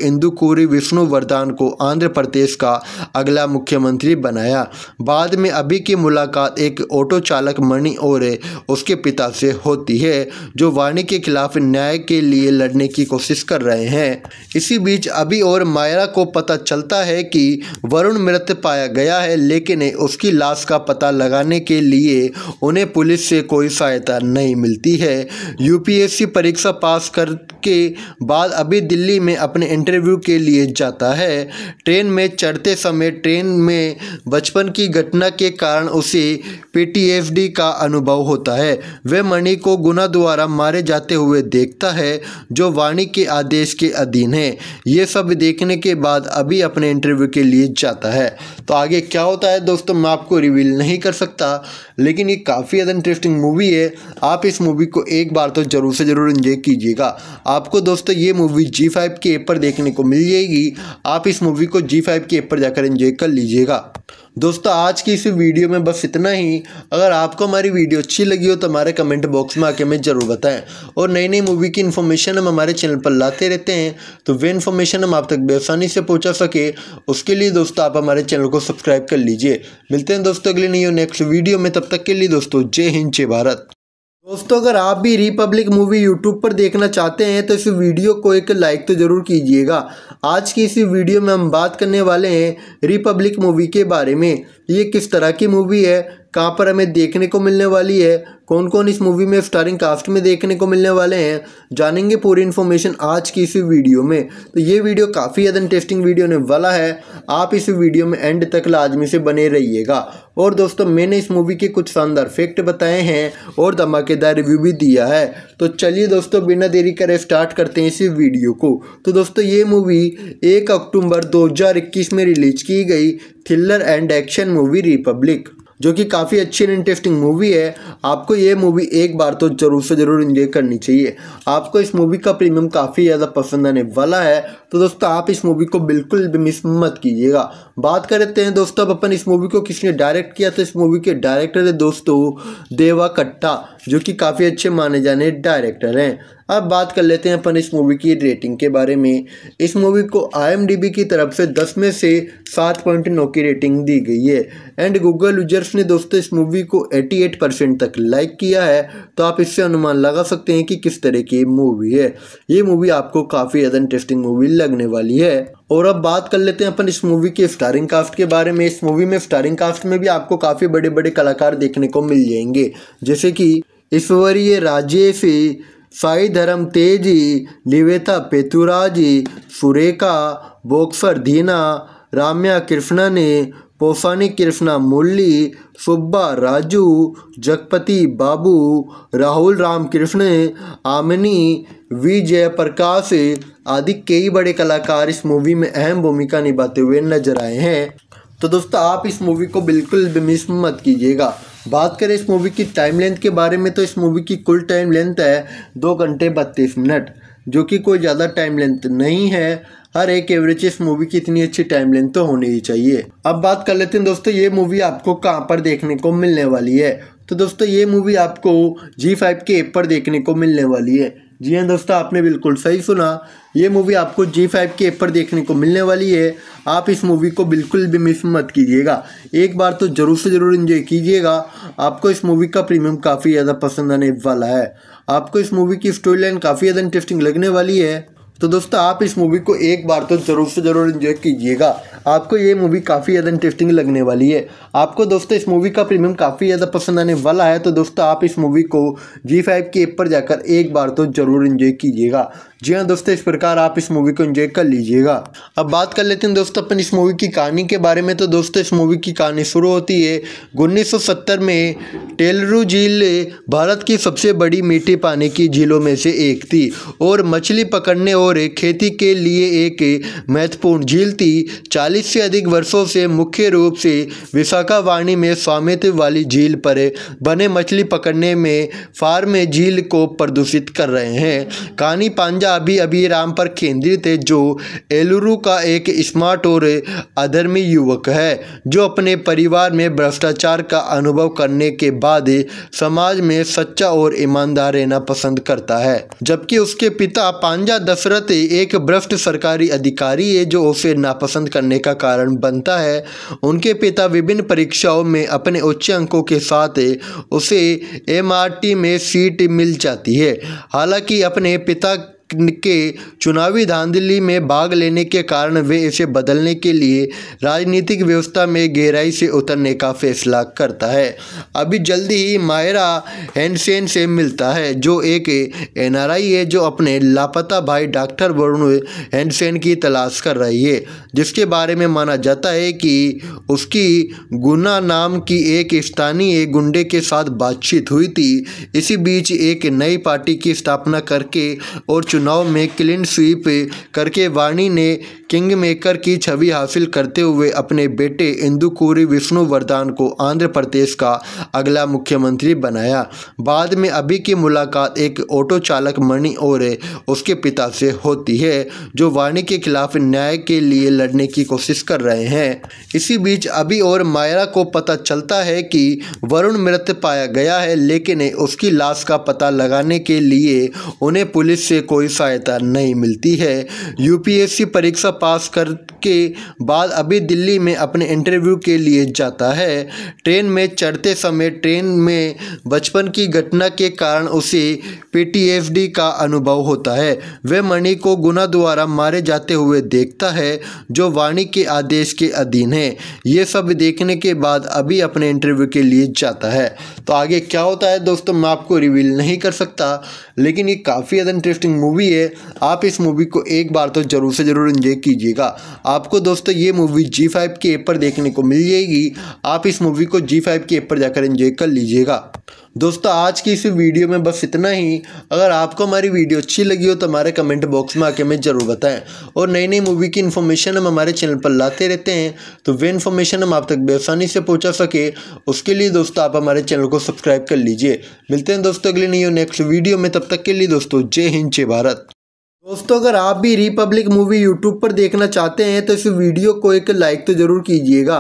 विष्णु वरदान को आंध्र प्रदेश का अगला मुख्यमंत्री बनाया बाद में अभी की मुलाकात एक ऑटो चालक मणि और उसके पिता से होती है जो वाणी के खिलाफ न्याय के लिए लड़ने की कोशिश कर रहे हैं इसी बीच अभी और मायरा को पता चलता है कि वरुण मृत पाया गया है लेकिन उसकी लाश का पता लगाने के लिए उन्हें पुलिस से कोई सहायता नहीं मिलती है यूपीएससी परीक्षा पास करके बाद अभी दिल्ली में अपने इंटरव्यू के लिए जाता है ट्रेन में चढ़ते समय ट्रेन में बचपन की घटना के कारण उसे पीटीएसडी का अनुभव होता है वह मणि को गुना द्वारा मारे जाते हुए देखता है जो वाणी के आदेश के अधीन है ये सब देखने के बाद अभी अपने इंटरव्यू के लिए जाता है तो आगे क्या होता है दोस्तों मैं आपको रिवील नहीं कर सकता लेकिन ये काफ़ी ज़्यादा इंटरेस्टिंग मूवी मूवी है आप इस मूवी को एक बार तो ज़रूर से ज़रूर इन्जॉय कीजिएगा आपको दोस्तों ये मूवी जी फाइव के ऐप पर देखने को मिल जाएगी आप इस मूवी को जी फाइव के ऐप पर जाकर इन्जॉय कर लीजिएगा दोस्तों आज की इस वीडियो में बस इतना ही अगर आपको हमारी वीडियो अच्छी लगी हो तो हमारे कमेंट बॉक्स में आके हमें ज़रूर बताएं और नई नई मूवी की इन्फॉर्मेशन हम हमारे चैनल पर लाते रहते हैं तो वे इन्फॉर्मेशन हम आप तक बेसानी से पहुँचा सके उसके लिए दोस्तों आप हमारे चैनल को सब्सक्राइब कर लीजिए मिलते हैं दोस्तों अगले नहीं नेक्स्ट वीडियो में तब तक के लिए दोस्तों जय हिंद जय भारत दोस्तों अगर आप भी रिपब्लिक मूवी यूट्यूब पर देखना चाहते हैं तो इस वीडियो को एक लाइक तो ज़रूर कीजिएगा आज की इस वीडियो में हम बात करने वाले हैं रिपब्लिक मूवी के बारे में ये किस तरह की मूवी है कहाँ पर हमें देखने को मिलने वाली है कौन कौन इस मूवी में स्टारिंग कास्ट में देखने को मिलने वाले हैं जानेंगे पूरी इन्फॉर्मेशन आज की इस वीडियो में तो ये वीडियो काफ़ी ज़्यादा इंटरेस्टिंग वीडियो होने वाला है आप इस वीडियो में एंड तक लाजमी से बने रहिएगा और दोस्तों मैंने इस मूवी के कुछ शानदार फैक्ट बताए हैं और धमाकेदार रिव्यू भी दिया है तो चलिए दोस्तों बिना देरी करे स्टार्ट करते हैं इस वीडियो को तो दोस्तों ये मूवी एक अक्टूबर दो में रिलीज की गई thriller and action movie Republic जो कि काफ़ी अच्छी एंड इंटरेस्टिंग मूवी है आपको ये मूवी एक बार तो जरूर से ज़रूर इन्जॉय करनी चाहिए आपको इस मूवी का प्रीमियम काफ़ी ज़्यादा पसंद आने वाला है तो दोस्तों आप इस मूवी को बिल्कुल भी मिस मत कीजिएगा बात करते हैं दोस्तों अब अपन इस मूवी को किसने डायरेक्ट किया तो इस मूवी के डायरेक्टर है दोस्तों देवा कट्टा जो कि काफ़ी अच्छे माने जाने डायरेक्टर हैं अब बात कर लेते हैं अपन इस मूवी की रेटिंग के बारे में इस मूवी को आई की तरफ से दस में से सात पॉइंट नौ की रेटिंग दी गई है एंड गूगल यूजर्स ने दोस्तों इस मूवी को एटी एट परसेंट तक लाइक किया है तो आप इससे अनुमान लगा सकते हैं कि किस तरह की मूवी है ये मूवी आपको काफ़ी ज़्यादा इंटरेस्टिंग मूवी लगने वाली है और अब बात कर लेते हैं अपन इस मूवी के स्टारिंग कास्ट के बारे में इस मूवी में स्टारिंग कास्ट में भी आपको काफ़ी बड़े बड़े कलाकार देखने को मिल जाएंगे जैसे कि ईश्वरीय राजेश साई धर्म तेजी लिवेता पेतुराजी सुरेखा बोक्सर दीना राम्या कृष्णा ने पोसानी कृष्णा मुरली सुब्बा राजू जगपति बाबू राहुल रामकृष्ण आमनी वी जयप्रकाश आदि कई बड़े कलाकार इस मूवी में अहम भूमिका निभाते हुए नजर आए हैं तो दोस्तों आप इस मूवी को बिल्कुल भी मिस मत कीजिएगा बात करें इस मूवी की टाइम लेंथ के बारे में तो इस मूवी की कुल टाइम लेंथ है दो घंटे बत्तीस मिनट जो कि कोई ज़्यादा टाइम लेंथ नहीं है हर एक एवरेज इस मूवी की इतनी अच्छी टाइम लेंथ तो होनी ही चाहिए अब बात कर लेते हैं दोस्तों ये मूवी आपको कहाँ पर देखने को मिलने वाली है तो दोस्तों ये मूवी आपको जी फाइव के ऐप पर देखने को मिलने वाली है जी हाँ दोस्तों आपने बिल्कुल सही सुना ये मूवी आपको जी फाइव के ऊपर पर देखने को मिलने वाली है आप इस मूवी को बिल्कुल भी मिस मत कीजिएगा एक बार तो ज़रूर से ज़रूर इन्जॉय कीजिएगा आपको इस मूवी का प्रीमियम काफ़ी ज़्यादा पसंद आने वाला है आपको इस मूवी की स्टोरी लाइन काफ़ी ज़्यादा इंटरेस्टिंग लगने वाली है तो दोस्तों आप इस मूवी को एक बार तो ज़रूर से ज़रूर इन्जॉय कीजिएगा आपको ये मूवी काफ़ी ज़्यादा इंटरेस्टिंग लगने वाली है आपको दोस्तों इस मूवी का प्रीमियम काफ़ी ज़्यादा पसंद आने वाला है तो दोस्तों आप इस मूवी को जी फाइव की ऐप पर जाकर एक बार तो ज़रूर इन्जॉय कीजिएगा जी हाँ दोस्तों इस प्रकार आप इस मूवी को एंजॉय कर लीजिएगा अब बात कर लेते हैं दोस्तों अपन इस मूवी की कहानी के बारे में तो दोस्तों इस मूवी की कहानी शुरू होती है 1970 में टेलरू झील भारत की सबसे बड़ी मीठी पानी की झीलों में से एक थी और मछली पकड़ने और खेती के लिए एक महत्वपूर्ण झील थी चालीस से अधिक वर्षों से मुख्य रूप से विशाखावाणी में स्वामित्व वाली झील पर बने मछली पकड़ने में फार्म झील को प्रदूषित कर रहे हैं कहानी पांजा अभी राम पर केंद्रित है जो एलुरु का एक स्मार्ट और अधर्मी युवक है जो अपने परिवार में भ्रष्टाचार का अनुभव करने के बाद समाज में सच्चा और ईमानदार रहना पसंद करता है जबकि उसके पिता पांजा दशरथ एक भ्रष्ट सरकारी अधिकारी है जो उसे नापसंद करने का कारण बनता है उनके पिता विभिन्न परीक्षाओं में अपने उच्च अंकों के साथ उसे एमआरटी में सीट मिल जाती है हालांकि अपने पिता के चुनावी धांधली में भाग लेने के कारण वे इसे बदलने के लिए राजनीतिक व्यवस्था में गहराई से उतरने का फैसला करता है अभी जल्दी ही मायरा हैंडसेन से मिलता है जो एक एनआरआई है जो अपने लापता भाई डॉक्टर वरुण हैंडसेन की तलाश कर रही है जिसके बारे में माना जाता है कि उसकी गुना नाम की एक स्थानीय गुंडे के साथ बातचीत हुई थी इसी बीच एक नई पार्टी की स्थापना करके और चुनाव में क्लीन स्वीप करके वाणी ने किंगमेकर की छवि हासिल करते हुए अपने बेटे विष्णु वरदान को आंध्र प्रदेश का अगला मुख्यमंत्री बनाया बाद में अभी की मुलाकात एक ऑटो चालक मणि और उसके पिता से होती है जो वाणी के खिलाफ न्याय के लिए लड़ने की कोशिश कर रहे हैं इसी बीच अभी और मायरा को पता चलता है कि वरुण मृत पाया गया है लेकिन उसकी लाश का पता लगाने के लिए उन्हें पुलिस से कोई सहायता नहीं मिलती है यूपीएससी परीक्षा पास करके बाद अभी दिल्ली में अपने इंटरव्यू के लिए जाता है ट्रेन में चढ़ते समय ट्रेन में बचपन की घटना के कारण उसे पीटीएसडी का अनुभव होता है वह मणि को गुना द्वारा मारे जाते हुए देखता है जो वाणी के आदेश के अधीन है ये सब देखने के बाद अभी अपने इंटरव्यू के लिए जाता है तो आगे क्या होता है दोस्तों मैं आपको रिवील नहीं कर सकता लेकिन ये काफ़ी ज़्यादा इंटरेस्टिंग मूवी मूवी है आप इस मूवी को एक बार तो ज़रूर से ज़रूर इन्जॉय कीजिएगा आपको दोस्तों ये मूवी जी फाइव की ऐप पर देखने को मिल जाएगी आप इस मूवी को जी फाइव की ऐप पर जाकर इन्जॉय कर लीजिएगा दोस्तों आज की इस वीडियो में बस इतना ही अगर आपको हमारी वीडियो अच्छी लगी हो तो हमारे कमेंट बॉक्स में आके हमें ज़रूर बताएं और नई नई मूवी की इन्फॉर्मेशन हम हमारे चैनल पर लाते रहते हैं तो वे इन्फॉर्मेशन हम आप तक बेसानी से पहुँचा सके उसके लिए दोस्तों आप हमारे चैनल को सब्सक्राइब कर लीजिए मिलते हैं दोस्तों अगले नहीं नेक्स्ट वीडियो में तब तक के लिए दोस्तों जय हिंद जय भारत दोस्तों अगर आप भी रिपब्लिक मूवी यूट्यूब पर देखना चाहते हैं तो इस वीडियो को एक लाइक तो ज़रूर कीजिएगा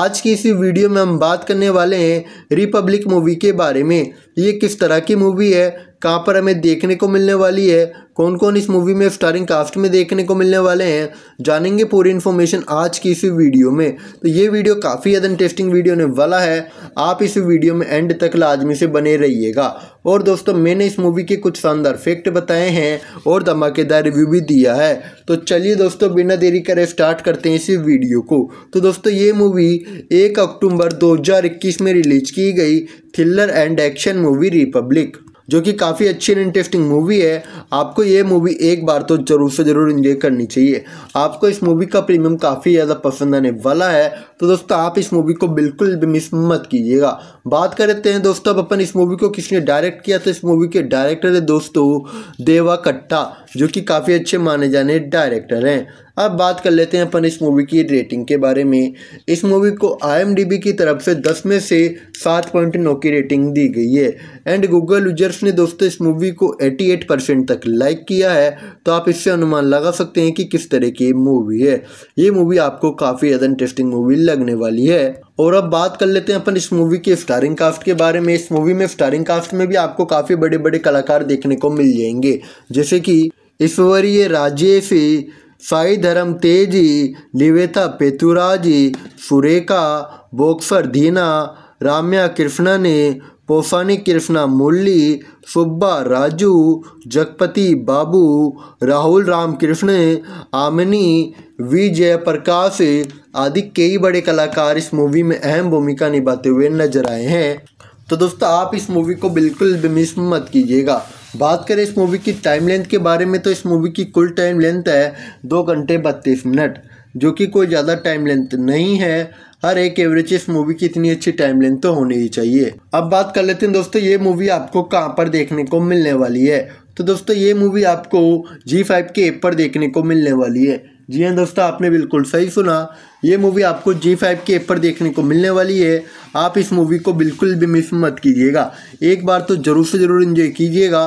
आज की इस वीडियो में हम बात करने वाले हैं रिपब्लिक मूवी के बारे में ये किस तरह की मूवी है कहाँ पर हमें देखने को मिलने वाली है कौन कौन इस मूवी में स्टारिंग कास्ट में देखने को मिलने वाले हैं जानेंगे पूरी इन्फॉर्मेशन आज की इस वीडियो में तो ये वीडियो काफ़ी ज़्यादा इंटरेस्टिंग वीडियो होने वाला है आप इस वीडियो में एंड तक लाजमी से बने रहिएगा और दोस्तों मैंने इस मूवी के कुछ शानदार फैक्ट बताए हैं और धमाकेदार रिव्यू भी दिया है तो चलिए दोस्तों बिना देरी करे स्टार्ट करते हैं इस वीडियो को तो दोस्तों ये मूवी एक अक्टूबर दो में रिलीज की गई thriller and action movie Republic जो कि काफ़ी अच्छी एंड इंटरेस्टिंग मूवी है आपको ये मूवी एक बार तो ज़रूर से ज़रूर इंजॉय करनी चाहिए आपको इस मूवी का प्रीमियम काफ़ी ज़्यादा पसंद आने वाला है तो दोस्तों आप इस मूवी को बिल्कुल भी मिस मत कीजिएगा बात करते हैं दोस्तों अब अपन इस मूवी को किसने डायरेक्ट किया तो इस मूवी के डायरेक्टर है दोस्तों देवा कट्टा जो कि काफ़ी अच्छे माने जाने डायरेक्टर हैं अब बात कर लेते हैं अपन इस मूवी की रेटिंग के बारे में इस मूवी को आई की तरफ से दस में से सात पॉइंट नौ की रेटिंग दी गई है एंड गूगल यूजर्स ने दोस्तों इस मूवी को एटी एट परसेंट तक लाइक किया है तो आप इससे अनुमान लगा सकते हैं कि किस तरह की मूवी है ये मूवी आपको काफ़ी ज़्यादा इंटरेस्टिंग मूवी लगने वाली है और अब बात कर लेते हैं अपन इस मूवी के स्टारिंग कास्ट के बारे में इस मूवी में स्टारिंग कास्ट में भी आपको काफ़ी बड़े बड़े कलाकार देखने को मिल जाएंगे जैसे कि ईश्वरीय राजेश साई धर्म तेजी लिवेता पेतुराजी सुरेखा बोक्सर दीना राम्या कृष्णा ने पोसानी कृष्णा मुरली सुब्बा राजू जगपति बाबू राहुल रामकृष्ण आमनी वी जयप्रकाश आदि कई बड़े कलाकार इस मूवी में अहम भूमिका निभाते हुए नजर आए हैं तो दोस्तों आप इस मूवी को बिल्कुल भी मिस मत कीजिएगा बात करें इस मूवी की टाइम लेंथ के बारे में तो इस मूवी की कुल टाइम लेंथ है दो घंटे बत्तीस मिनट जो कि कोई ज़्यादा टाइम लेंथ नहीं है हर एक एवरेज इस मूवी की इतनी अच्छी टाइम लेंथ तो होनी ही चाहिए अब बात कर लेते हैं दोस्तों ये मूवी आपको कहाँ पर देखने को मिलने वाली है तो दोस्तों ये मूवी आपको जी फाइव के ऐप पर देखने को मिलने वाली है जी हाँ दोस्तों आपने बिल्कुल सही सुना ये मूवी आपको जी फाइव के ऊपर पर देखने को मिलने वाली है आप इस मूवी को बिल्कुल भी मिस मत कीजिएगा एक बार तो ज़रूर से ज़रूर इन्जॉय कीजिएगा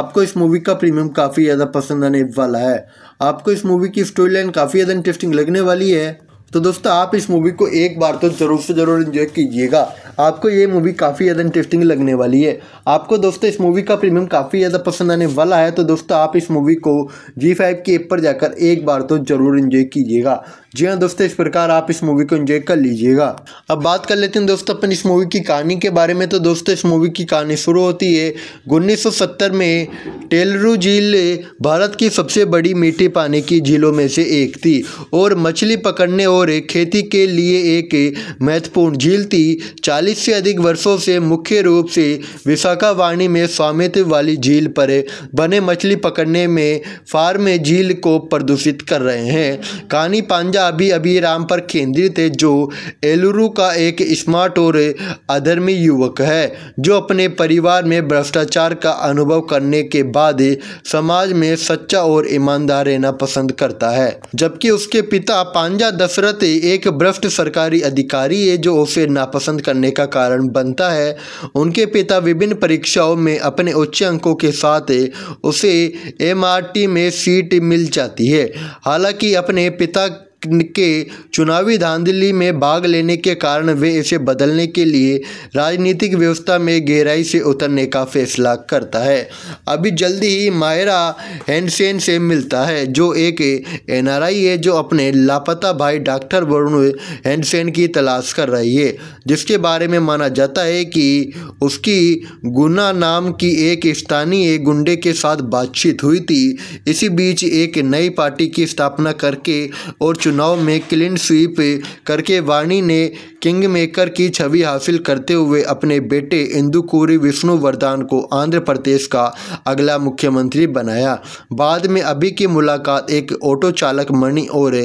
आपको इस मूवी का प्रीमियम काफ़ी ज़्यादा पसंद आने वाला है आपको इस मूवी की स्टोरी लाइन काफ़ी ज़्यादा इंटरेस्टिंग लगने वाली है तो दोस्तों आप इस मूवी को एक बार तो ज़रूर से ज़रूर इन्जॉय कीजिएगा आपको ये मूवी काफ़ी ज़्यादा इंटरेस्टिंग लगने वाली है आपको दोस्तों इस मूवी का प्रीमियम काफ़ी ज़्यादा पसंद आने वाला है तो दोस्तों आप इस मूवी को जी फाइव की एप पर जाकर एक बार तो ज़रूर इन्जॉय कीजिएगा जी हाँ दोस्तों इस प्रकार आप इस मूवी को इन्जॉय कर लीजिएगा अब बात कर लेते हैं दोस्तों अपन इस मूवी की कहानी के बारे में तो दोस्तों इस मूवी की कहानी शुरू होती है उन्नीस में टेलरू झील भारत की सबसे बड़ी मीठी पानी की झीलों में से एक थी और मछली पकड़ने और और खेती के लिए एक महत्वपूर्ण झील थी चालीस से अधिक वर्षों से मुख्य रूप से विशाखावाणी में स्वामित्व वाली झील पर बने मछली पकड़ने में फार्म झील को प्रदूषित कर रहे हैं कहानी पांजा अभी अभी राम पर केंद्रित है जो एलुरु का एक स्मार्ट और अधर्मी युवक है जो अपने परिवार में भ्रष्टाचार का अनुभव करने के बाद समाज में सच्चा और ईमानदार रहना पसंद करता है जबकि उसके पिता पांजा दशरथ भारत एक भ्रष्ट सरकारी अधिकारी है जो उसे नापसंद करने का कारण बनता है उनके पिता विभिन्न परीक्षाओं में अपने उच्च अंकों के साथ उसे एमआरटी में सीट मिल जाती है हालांकि अपने पिता के चुनावी धांधली में भाग लेने के कारण वे इसे बदलने के लिए राजनीतिक व्यवस्था में गहराई से उतरने का फैसला करता है अभी जल्दी ही मायरा हैंडसेन से मिलता है जो एक एनआरआई है जो अपने लापता भाई डॉक्टर वरुण हैंडसेन की तलाश कर रही है जिसके बारे में माना जाता है कि उसकी गुना नाम की एक स्थानीय गुंडे के साथ बातचीत हुई थी इसी बीच एक नई पार्टी की स्थापना करके और चुनाव चुनाव में क्लीन स्वीप करके वाणी ने किंगमेकर की छवि हासिल करते हुए अपने बेटे विष्णु वरदान को आंध्र प्रदेश का अगला मुख्यमंत्री बनाया बाद में अभी की मुलाकात एक ऑटो चालक मणि और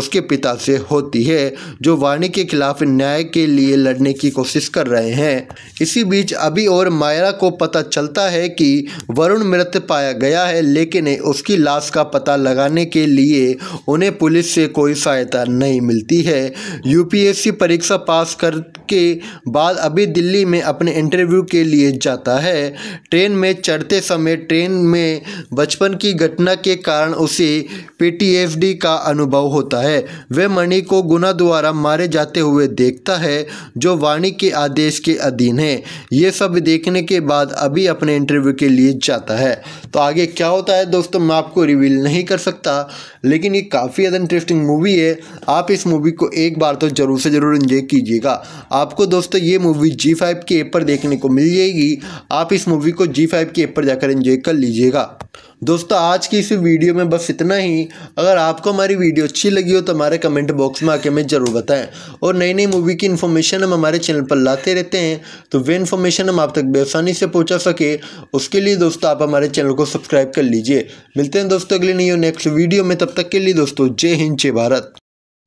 उसके पिता से होती है जो वाणी के खिलाफ न्याय के लिए लड़ने की कोशिश कर रहे हैं इसी बीच अभी और मायरा को पता चलता है कि वरुण मृत पाया गया है लेकिन उसकी लाश का पता लगाने के लिए उन्हें पुलिस से कोई सहायता नहीं मिलती है यूपीएससी परीक्षा पास करके बाद अभी दिल्ली में अपने इंटरव्यू के लिए जाता है ट्रेन में चढ़ते समय ट्रेन में बचपन की घटना के कारण उसे पीटीएफडी का अनुभव होता है वह मणि को गुना द्वारा मारे जाते हुए देखता है जो वाणी के आदेश के अधीन है ये सब देखने के बाद अभी अपने इंटरव्यू के लिए जाता है तो आगे क्या होता है दोस्तों मैं आपको रिवील नहीं कर सकता लेकिन ये काफ़ी ज़्यादा इंटरेस्टिंग मूवी है आप इस मूवी को एक बार तो ज़रूर से ज़रूर इन्जॉय कीजिएगा आपको दोस्तों ये मूवी जी फाइव के ऐप पर देखने को मिल जाएगी आप इस मूवी को जी फाइव के ऐप पर जाकर इन्जॉय कर लीजिएगा दोस्तों आज की इस वीडियो में बस इतना ही अगर आपको हमारी वीडियो अच्छी लगी हो तो हमारे कमेंट बॉक्स में आके हमें ज़रूर बताएं और नई नई मूवी की इन्फॉर्मेशन हम हमारे चैनल पर लाते रहते हैं तो वे इन्फॉर्मेशन हम आप तक बेसानी से पहुँचा सके उसके लिए दोस्तों आप हमारे चैनल को सब्सक्राइब कर लीजिए मिलते हैं दोस्तों अगले नहीं नेक्स्ट वीडियो में तब तक के लिए दोस्तों जय हिंद जय भारत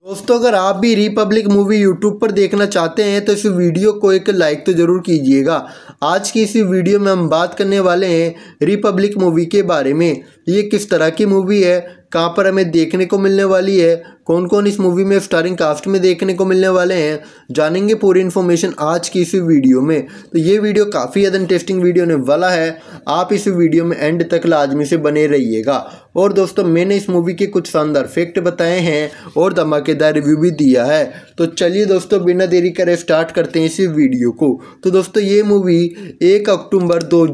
दोस्तों अगर आप भी रिपब्लिक मूवी यूट्यूब पर देखना चाहते हैं तो इस वीडियो को एक लाइक तो ज़रूर कीजिएगा आज की इस वीडियो में हम बात करने वाले हैं रिपब्लिक मूवी के बारे में ये किस तरह की मूवी है कहाँ पर हमें देखने को मिलने वाली है कौन कौन इस मूवी में स्टारिंग कास्ट में देखने को मिलने वाले हैं जानेंगे पूरी इन्फॉर्मेशन आज की इस वीडियो में तो ये वीडियो काफ़ी ज़्यादा इंटरेस्टिंग वीडियो ने वाला है आप इस वीडियो में एंड तक लाजमी से बने रहिएगा और दोस्तों मैंने इस मूवी के कुछ शानदार फैक्ट बताए हैं और धमाकेदार रिव्यू भी दिया है तो चलिए दोस्तों बिना देरी करे स्टार्ट करते हैं इस वीडियो को तो दोस्तों ये मूवी एक अक्टूबर दो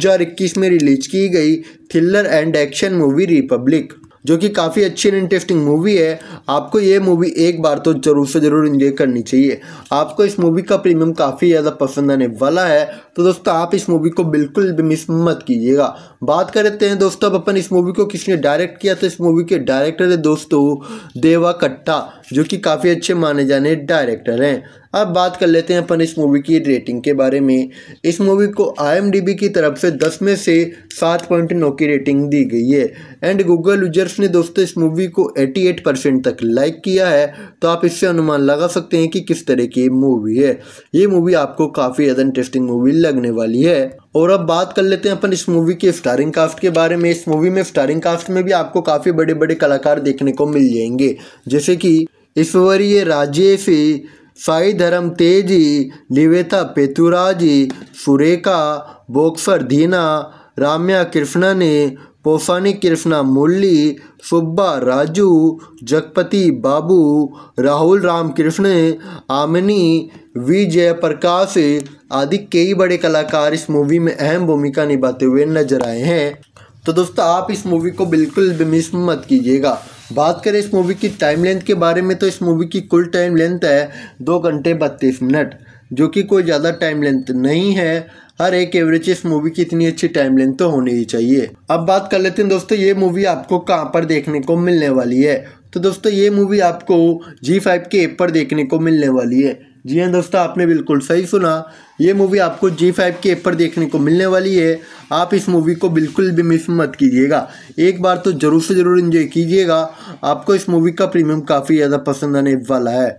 में रिलीज की गई thriller and action movie Republic जो कि काफ़ी अच्छी एंड इंटरेस्टिंग मूवी है आपको ये मूवी एक बार तो ज़रूर से ज़रूर इंजॉय करनी चाहिए आपको इस मूवी का प्रीमियम काफ़ी ज़्यादा पसंद आने वाला है तो दोस्तों आप इस मूवी को बिल्कुल भी मिस मत कीजिएगा बात करते हैं दोस्तों अब अपन इस मूवी को किसने डायरेक्ट किया तो इस मूवी के डायरेक्टर है दोस्तों देवा कट्टा जो कि काफ़ी अच्छे माने जाने डायरेक्टर हैं अब बात कर लेते हैं अपन इस मूवी की रेटिंग के बारे में इस मूवी को आई की तरफ से दस में से सात पॉइंट नौ की रेटिंग दी गई है एंड गूगल यूजर्स ने दोस्तों इस मूवी को एटी एट परसेंट तक लाइक किया है तो आप इससे अनुमान लगा सकते हैं कि किस तरह की मूवी है ये मूवी आपको काफ़ी ज़्यादा इंटरेस्टिंग मूवी लगने वाली है और अब बात कर लेते हैं अपन इस मूवी के स्टारिंग कास्ट के बारे में इस मूवी में स्टारिंग कास्ट में भी आपको काफ़ी बड़े बड़े कलाकार देखने को मिल जाएंगे जैसे कि ईश्वरीय राजेशी साई धर्म तेजी निवेता पेतुराजी सुरेखा बोक्सर धीना राम्या कृष्णा ने पोफानी कृष्णा मुरली सुब्बा राजू जगपति बाबू राहुल रामकृष्ण आमिनी वी जयप्रकाश आदि कई बड़े कलाकार इस मूवी में अहम भूमिका निभाते हुए नजर आए हैं तो दोस्तों आप इस मूवी को बिल्कुल भी मिस मत कीजिएगा बात करें इस मूवी की टाइम लेंथ के बारे में तो इस मूवी की कुल टाइम लेंथ है दो घंटे बत्तीस मिनट जो कि कोई ज़्यादा टाइम लेंथ नहीं है हर एक एवरेज इस मूवी की इतनी अच्छी टाइम लेंथ तो होनी ही चाहिए अब बात कर लेते हैं दोस्तों ये मूवी आपको कहाँ पर देखने को मिलने वाली है तो दोस्तों ये मूवी आपको जी फाइव के ऐप पर देखने को मिलने वाली है जी हाँ दोस्तों आपने बिल्कुल सही सुना ये मूवी आपको जी फाइव के ऐप पर देखने को मिलने वाली है आप इस मूवी को बिल्कुल भी मिस मत कीजिएगा एक बार तो ज़रूर से ज़रूर इन्जॉय कीजिएगा आपको इस मूवी का प्रीमियम काफ़ी ज़्यादा पसंद आने वाला है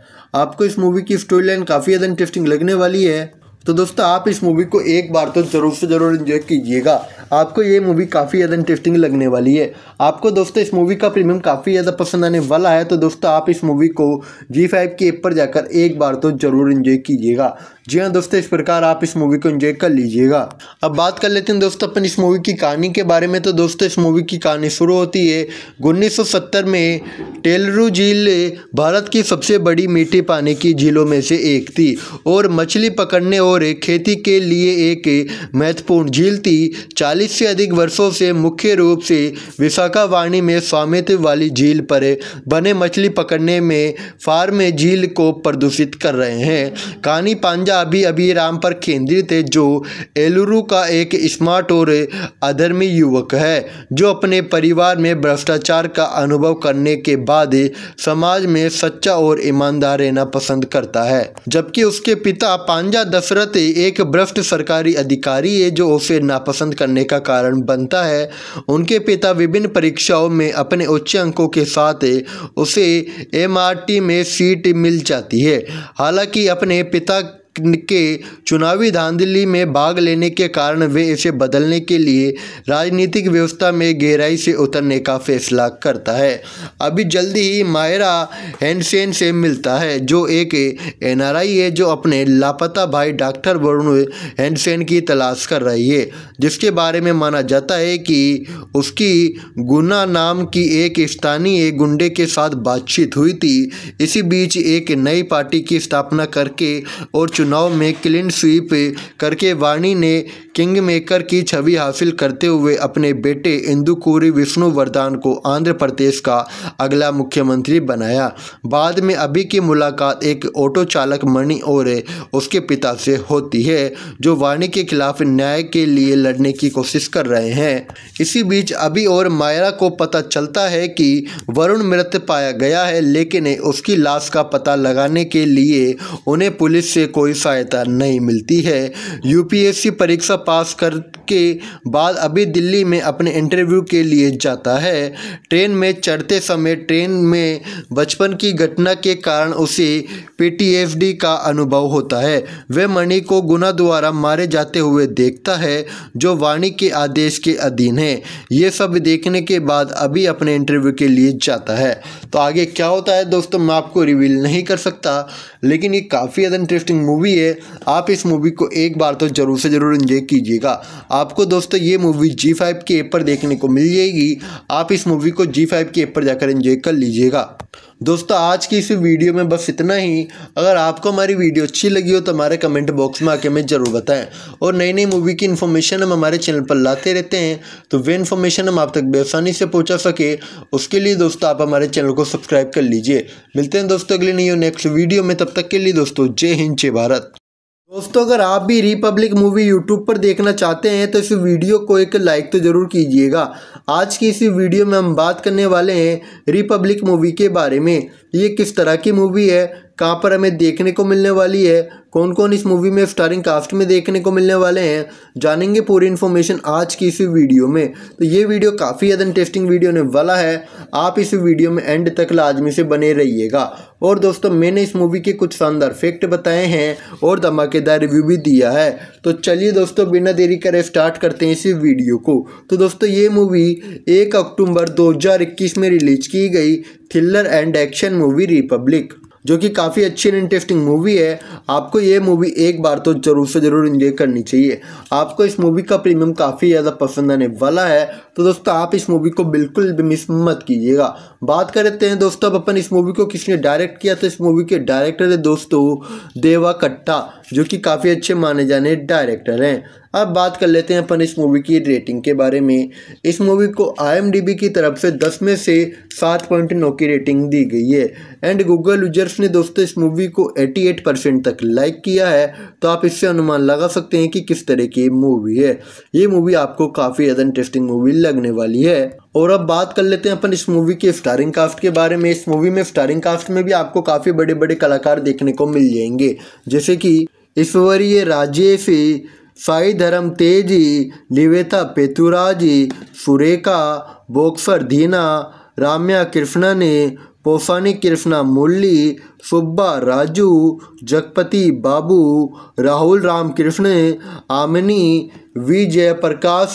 आपको इस मूवी की स्टोरी लाइन काफ़ी ज़्यादा इंटरेस्टिंग लगने वाली है तो दोस्तों आप इस मूवी को एक बार तो ज़रूर से ज़रूर इन्जॉय कीजिएगा आपको ये मूवी काफ़ी ज़्यादा इंटरेस्टिंग लगने वाली है आपको दोस्तों इस मूवी का प्रीमियम काफ़ी ज़्यादा पसंद आने वाला है तो दोस्तों आप इस मूवी को जी फाइव की ऐप पर जाकर एक बार तो ज़रूर इन्जॉय कीजिएगा जी हाँ दोस्तों इस प्रकार आप इस मूवी को एंजॉय कर लीजिएगा अब बात कर लेते हैं दोस्तों अपन इस मूवी की कहानी के बारे में तो दोस्तों इस मूवी की कहानी शुरू होती है उन्नीस में टेलरू झील भारत की सबसे बड़ी मीठे पानी की झीलों में से एक थी और मछली पकड़ने और खेती के लिए एक महत्वपूर्ण झील थी चालीस से अधिक वर्षों से मुख्य रूप से विशाखावाणी में स्वामित्व वाली झील पर बने मछली पकड़ने में फार्म झील को प्रदूषित कर रहे हैं कहानी पांजा अभी अभी राम पर केंद्रित है जो एलुरु का एक स्मार्ट और अधर्मी युवक है जो अपने परिवार में भ्रष्टाचार का अनुभव करने के बाद समाज में सच्चा और ईमानदार रहना पसंद करता है जबकि उसके पिता पांजा दशरथ एक भ्रष्ट सरकारी अधिकारी है जो उसे नापसंद करने का कारण बनता है उनके पिता विभिन्न परीक्षाओं में अपने उच्च अंकों के साथ उसे एमआरटी में सीट मिल जाती है हालांकि अपने पिता के चुनावी धांधली में भाग लेने के कारण वे इसे बदलने के लिए राजनीतिक व्यवस्था में गहराई से उतरने का फैसला करता है अभी जल्दी ही मायरा हैंडसेन से मिलता है जो एक एनआरआई है जो अपने लापता भाई डॉक्टर वरुण हैंडसेन की तलाश कर रही है जिसके बारे में माना जाता है कि उसकी गुना नाम की एक स्थानीय गुंडे के साथ बातचीत हुई थी इसी बीच एक नई पार्टी की स्थापना करके और चुनाव में क्लीन स्वीप करके वाणी ने किंग मेकर की छवि हासिल करते हुए अपने बेटे इंदुकुरी विष्णुवर्धन को आंध्र प्रदेश का अगला मुख्यमंत्री बनाया बाद में अभी की मुलाकात एक ऑटो चालक मणि और उसके पिता से होती है जो वाणी के खिलाफ न्याय के लिए लड़ने की कोशिश कर रहे हैं इसी बीच अभी और मायरा को पता चलता है कि वरुण मृत पाया गया है लेकिन उसकी लाश का पता लगाने के लिए उन्हें पुलिस से कोई सहायता नहीं मिलती है यूपीएससी परीक्षा पास करके बाद अभी दिल्ली में अपने इंटरव्यू के लिए जाता है ट्रेन में चढ़ते समय ट्रेन में बचपन की घटना के कारण उसे पीटीएफडी का अनुभव होता है वह मणि को गुना द्वारा मारे जाते हुए देखता है जो वाणी के आदेश के अधीन है ये सब देखने के बाद अभी अपने इंटरव्यू के लिए जाता है तो आगे क्या होता है दोस्तों मैं आपको रिवील नहीं कर सकता लेकिन ये काफ़ी ज़्यादा इंटरेस्टिंग मूवी मूवी है आप इस मूवी को एक बार तो ज़रूर से ज़रूर इंजॉय कीजिएगा आपको दोस्तों ये मूवी जी फाइव के ऐप पर देखने को मिल जाएगी आप इस मूवी को जी फाइव के ऐप पर जाकर इंजॉय कर लीजिएगा दोस्तों आज की इस वीडियो में बस इतना ही अगर आपको हमारी वीडियो अच्छी लगी हो तो हमारे कमेंट बॉक्स में आके हमें ज़रूर बताएं और नई नई मूवी की इन्फॉर्मेशन हम हमारे चैनल पर लाते रहते हैं तो वे इन्फॉर्मेशन हम आप तक बेसानी से पहुंचा सके उसके लिए दोस्तों आप हमारे चैनल को सब्सक्राइब कर लीजिए मिलते हैं दोस्तों अगले नहीं नेक्स्ट वीडियो में तब तक के लिए दोस्तों जय हिंद जय भारत दोस्तों अगर आप भी रिपब्लिक मूवी यूट्यूब पर देखना चाहते हैं तो इस वीडियो को एक लाइक तो ज़रूर कीजिएगा आज की इस वीडियो में हम बात करने वाले हैं रिपब्लिक मूवी के बारे में ये किस तरह की मूवी है कहाँ पर हमें देखने को मिलने वाली है कौन कौन इस मूवी में स्टारिंग कास्ट में देखने को मिलने वाले हैं जानेंगे पूरी इन्फॉर्मेशन आज की इस वीडियो में तो ये वीडियो काफ़ी ज़्यादा इंटरेस्टिंग वीडियो ने वाला है आप इस वीडियो में एंड तक लाजमी से बने रहिएगा और दोस्तों मैंने इस मूवी के कुछ शानदार फैक्ट बताए हैं और धमाकेदार रिव्यू भी दिया है तो चलिए दोस्तों बिना देरी करे स्टार्ट करते हैं इस वीडियो को तो दोस्तों ये मूवी एक अक्टूबर दो में रिलीज की गई thriller and action movie Republic जो कि काफ़ी अच्छी एंड इंटरेस्टिंग मूवी है आपको ये मूवी एक बार तो ज़रूर से ज़रूर इंजॉय करनी चाहिए आपको इस मूवी का प्रीमियम काफ़ी ज़्यादा पसंद आने वाला है तो दोस्तों आप इस मूवी को बिल्कुल भी मिस मत कीजिएगा बात करते हैं दोस्तों अब अपन इस मूवी को किसने डायरेक्ट किया तो इस मूवी के डायरेक्टर है दोस्तों देवा कट्टा जो कि काफ़ी अच्छे माने जाने डायरेक्टर हैं अब बात कर लेते हैं अपन इस मूवी की रेटिंग के बारे में इस मूवी को आई की तरफ से दस में से सात पॉइंट नौ की रेटिंग दी गई है एंड गूगल यूजर्स ने दोस्तों इस मूवी को 88 एट परसेंट तक लाइक किया है तो आप इससे अनुमान लगा सकते हैं कि किस तरह की मूवी है ये मूवी आपको काफ़ी ज़्यादा इंटरेस्टिंग मूवी लगने वाली है और अब बात कर लेते हैं अपन इस मूवी के स्टारिंग कास्ट के बारे में इस मूवी में स्टारिंग कास्ट में भी आपको काफ़ी बड़े बड़े कलाकार देखने को मिल जाएंगे जैसे कि ईश्वरीय राजेश साई धर्म तेजी निवेता पेतुराजी सुरेखा बोक्सर धीना राम्या कृष्णा ने पोसानी कृष्णा मुरली सुब्बा राजू जगपति बाबू राहुल रामकृष्ण आमिनी वी जयप्रकाश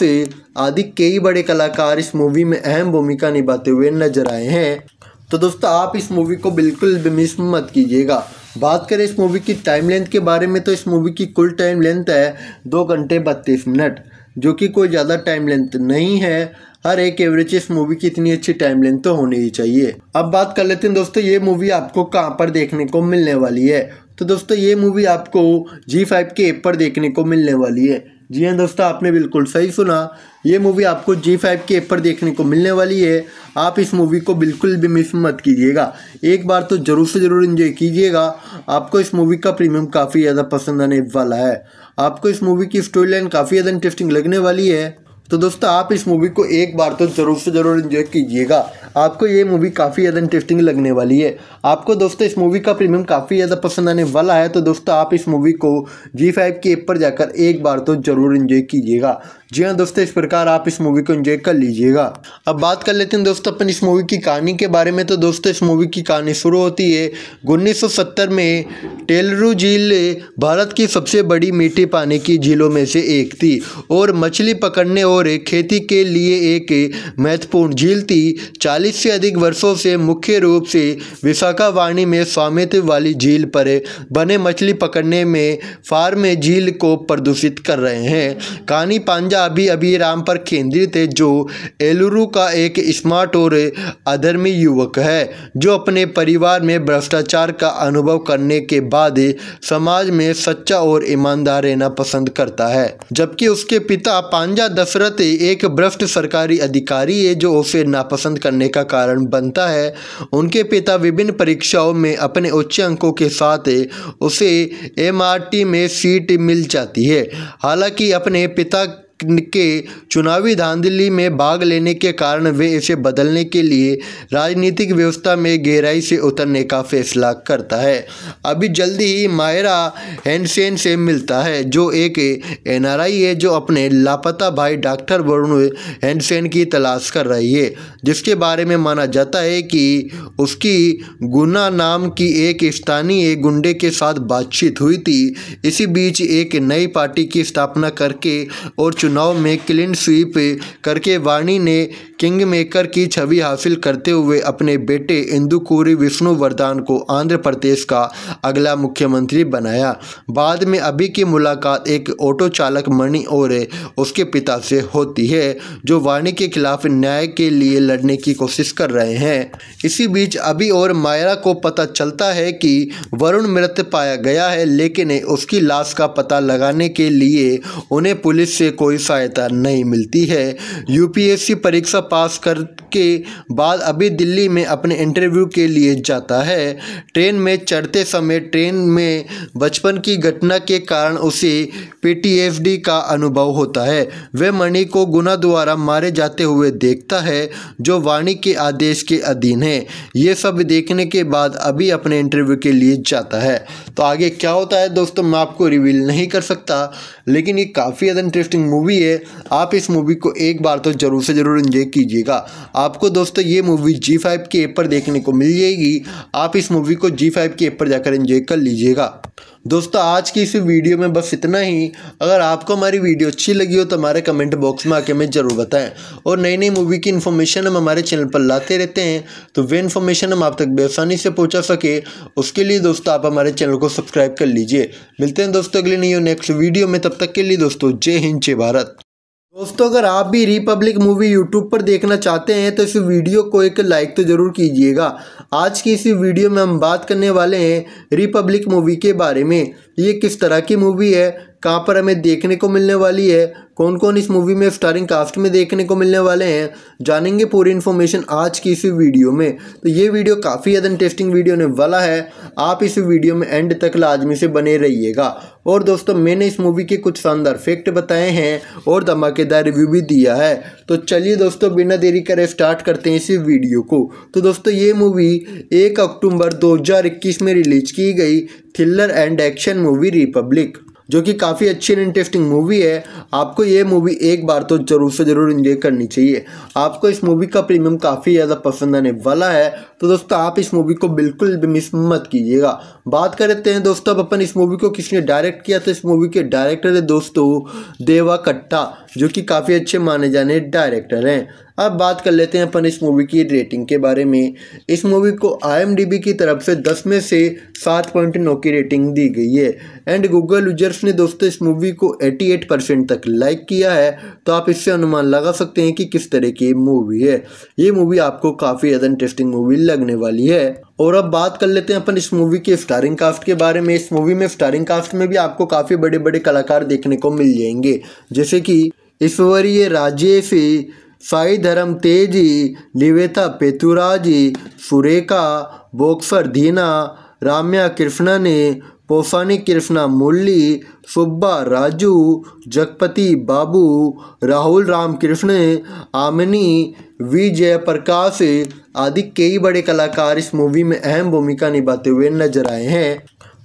आदि कई बड़े कलाकार इस मूवी में अहम भूमिका निभाते हुए नजर आए हैं तो दोस्तों आप इस मूवी को बिल्कुल भी मिस मत कीजिएगा बात करें इस मूवी की टाइम लेंथ के बारे में तो इस मूवी की कुल टाइम लेंथ है दो घंटे बत्तीस मिनट जो कि कोई ज़्यादा टाइम लेंथ नहीं है हर एक एवरेज इस मूवी की इतनी अच्छी टाइम लेंथ तो होनी ही चाहिए अब बात कर लेते हैं दोस्तों ये मूवी आपको कहाँ पर देखने को मिलने वाली है तो दोस्तों ये मूवी आपको जी फाइव के ऐप पर देखने को मिलने वाली है जी हाँ दोस्तों आपने बिल्कुल सही सुना ये मूवी आपको जी फाइव के ऊपर देखने को मिलने वाली है आप इस मूवी को बिल्कुल भी मिस मत कीजिएगा एक बार तो ज़रूर से ज़रूर इन्जॉय कीजिएगा आपको इस मूवी का प्रीमियम काफ़ी ज़्यादा पसंद आने वाला है आपको इस मूवी की स्टोरी लाइन काफ़ी ज़्यादा इंटरेस्टिंग लगने वाली है तो दोस्तों आप इस मूवी को एक बार तो ज़रूर से ज़रूर इन्जॉय कीजिएगा आपको ये मूवी काफ़ी ज़्यादा इंटरेस्टिंग लगने वाली है आपको दोस्तों इस मूवी का प्रीमियम काफ़ी ज़्यादा पसंद आने वाला है तो दोस्तों आप इस मूवी को जी फाइव की ऐप पर जाकर एक बार तो ज़रूर इन्जॉय कीजिएगा जी हाँ दोस्तों इस प्रकार आप इस मूवी को एंजॉय कर लीजिएगा अब बात कर लेते हैं दोस्तों अपन इस मूवी की कहानी के बारे में तो दोस्तों इस मूवी की कहानी शुरू होती है उन्नीस में टेलरू झील भारत की सबसे बड़ी मीठे पानी की झीलों में से एक थी और मछली पकड़ने और खेती के लिए एक महत्वपूर्ण झील थी चालीस से अधिक वर्षों से मुख्य रूप से विशाखावाणी में स्वामित्व वाली झील पर बने मछली पकड़ने में फार्म झील को प्रदूषित कर रहे हैं कहानी पांजा अभी अभी राम पर केंद्रित है जो एलुरु का एक स्मार्ट और अधर्मी युवक है जो अपने परिवार में भ्रष्टाचार का अनुभव करने के बाद समाज में सच्चा और ईमानदार रहना पसंद करता है जबकि उसके पिता पांजा दशरथ एक भ्रष्ट सरकारी अधिकारी है जो उसे नापसंद करने का कारण बनता है उनके पिता विभिन्न परीक्षाओं में अपने उच्च अंकों के साथ उसे एमआरटी में सीट मिल जाती है हालांकि अपने पिता के चुनावी धांधली में भाग लेने के कारण वे इसे बदलने के लिए राजनीतिक व्यवस्था में गहराई से उतरने का फैसला करता है अभी जल्दी ही मायरा हैंडसेन से मिलता है जो एक एनआरआई है जो अपने लापता भाई डॉक्टर वरुण हैंडसेन की तलाश कर रही है जिसके बारे में माना जाता है कि उसकी गुना नाम की एक स्थानीय गुंडे के साथ बातचीत हुई थी इसी बीच एक नई पार्टी की स्थापना करके और चुनाव में क्लीन स्वीप करके वाणी ने किंग मेकर की छवि हासिल करते हुए अपने बेटे इंदुकुरी विष्णु वरदान को आंध्र प्रदेश का अगला मुख्यमंत्री बनाया बाद में अभी की मुलाकात एक ऑटो चालक मणि और उसके पिता से होती है जो वाणी के खिलाफ न्याय के लिए लड़ने की कोशिश कर रहे हैं इसी बीच अभी और मायरा को पता चलता है कि वरुण मृत पाया गया है लेकिन उसकी लाश का पता लगाने के लिए उन्हें पुलिस से कोई कोई सहायता नहीं मिलती है यूपीएससी परीक्षा पास कर के बाद अभी दिल्ली में अपने इंटरव्यू के लिए जाता है ट्रेन में चढ़ते समय ट्रेन में बचपन की घटना के कारण उसे पीटीएफडी का अनुभव होता है वह मणि को गुना द्वारा मारे जाते हुए देखता है जो वाणी के आदेश के अधीन है ये सब देखने के बाद अभी अपने इंटरव्यू के लिए जाता है तो आगे क्या होता है दोस्तों मैं आपको रिवील नहीं कर सकता लेकिन ये काफ़ी ज़्यादा इंटरेस्टिंग मूवी है आप इस मूवी को एक बार तो ज़रूर से ज़रूर इंजॉय कीजिएगा आपको दोस्तों ये मूवी जी फाइव के ऐप पर देखने को मिल जाएगी आप इस मूवी को जी फाइव के ऐप पर जाकर इंजॉय कर लीजिएगा दोस्तों आज की इस वीडियो में बस इतना ही अगर आपको हमारी वीडियो अच्छी लगी हो तो हमारे कमेंट बॉक्स में आके हमें ज़रूर बताएं और नई नई मूवी की इन्फॉर्मेशन हम हमारे चैनल पर लाते रहते हैं तो वे इन्फॉर्मेशन हम आप तक बेसानी से पहुंचा सके उसके लिए दोस्तों आप हमारे चैनल को सब्सक्राइब कर लीजिए मिलते हैं दोस्तों अगले नहीं नेक्स्ट वीडियो में तब तक के लिए दोस्तों जय हिंद जय भारत दोस्तों अगर आप भी रिपब्लिक मूवी यूट्यूब पर देखना चाहते हैं तो इस वीडियो को एक लाइक तो ज़रूर कीजिएगा आज की इस वीडियो में हम बात करने वाले हैं रिपब्लिक मूवी के बारे में ये किस तरह की मूवी है कहाँ पर हमें देखने को मिलने वाली है कौन कौन इस मूवी में स्टारिंग कास्ट में देखने को मिलने वाले हैं जानेंगे पूरी इन्फॉर्मेशन आज की इस वीडियो में तो ये वीडियो काफ़ी ज़्यादा इंटरेस्टिंग वीडियो ने वाला है आप इस वीडियो में एंड तक लाजमी से बने रहिएगा और दोस्तों मैंने इस मूवी के कुछ शानदार फैक्ट बताए हैं और धमाकेदार रिव्यू भी दिया है तो चलिए दोस्तों बिना देरी करे स्टार्ट करते हैं इस वीडियो को तो दोस्तों ये मूवी एक अक्टूबर दो में रिलीज की गई thriller and action movie Republic जो कि काफ़ी अच्छी एंड इंटरेस्टिंग मूवी है आपको ये मूवी एक बार तो जरूर से ज़रूर इंजॉय करनी चाहिए आपको इस मूवी का प्रीमियम काफ़ी ज़्यादा पसंद आने वाला है तो दोस्तों आप इस मूवी को बिल्कुल भी मिस मत कीजिएगा बात करते हैं दोस्तों अब अपन इस मूवी को किसने डायरेक्ट किया तो इस मूवी के डायरेक्टर है दोस्तों देवा कट्टा जो कि काफ़ी अच्छे माने जाने डायरेक्टर हैं अब बात कर लेते हैं अपन इस मूवी की रेटिंग के बारे में इस मूवी को आई की तरफ से 10 में से 7.9 की रेटिंग दी गई है एंड गूगल यूजर्स ने दोस्तों इस मूवी को 88 परसेंट तक लाइक किया है तो आप इससे अनुमान लगा सकते हैं कि किस तरह की मूवी है ये मूवी आपको काफ़ी ज़्यादा इंटरेस्टिंग मूवी लगने वाली है और अब बात कर लेते हैं अपन इस मूवी के स्टारिंग कास्ट के बारे में इस मूवी में स्टारिंग कास्ट में भी आपको काफ़ी बड़े बड़े कलाकार देखने को मिल जाएंगे जैसे कि ईश्वरीय राजेश साई धर्म तेजी लिवेता पेतुराजी सुरेखा बोक्सर धीना राम्या कृष्णा ने पोसानी कृष्णा मुरली सुब्बा राजू जगपति बाबू राहुल रामकृष्ण आमनी वी जयप्रकाश आदि कई बड़े कलाकार इस मूवी में अहम भूमिका निभाते हुए नजर आए हैं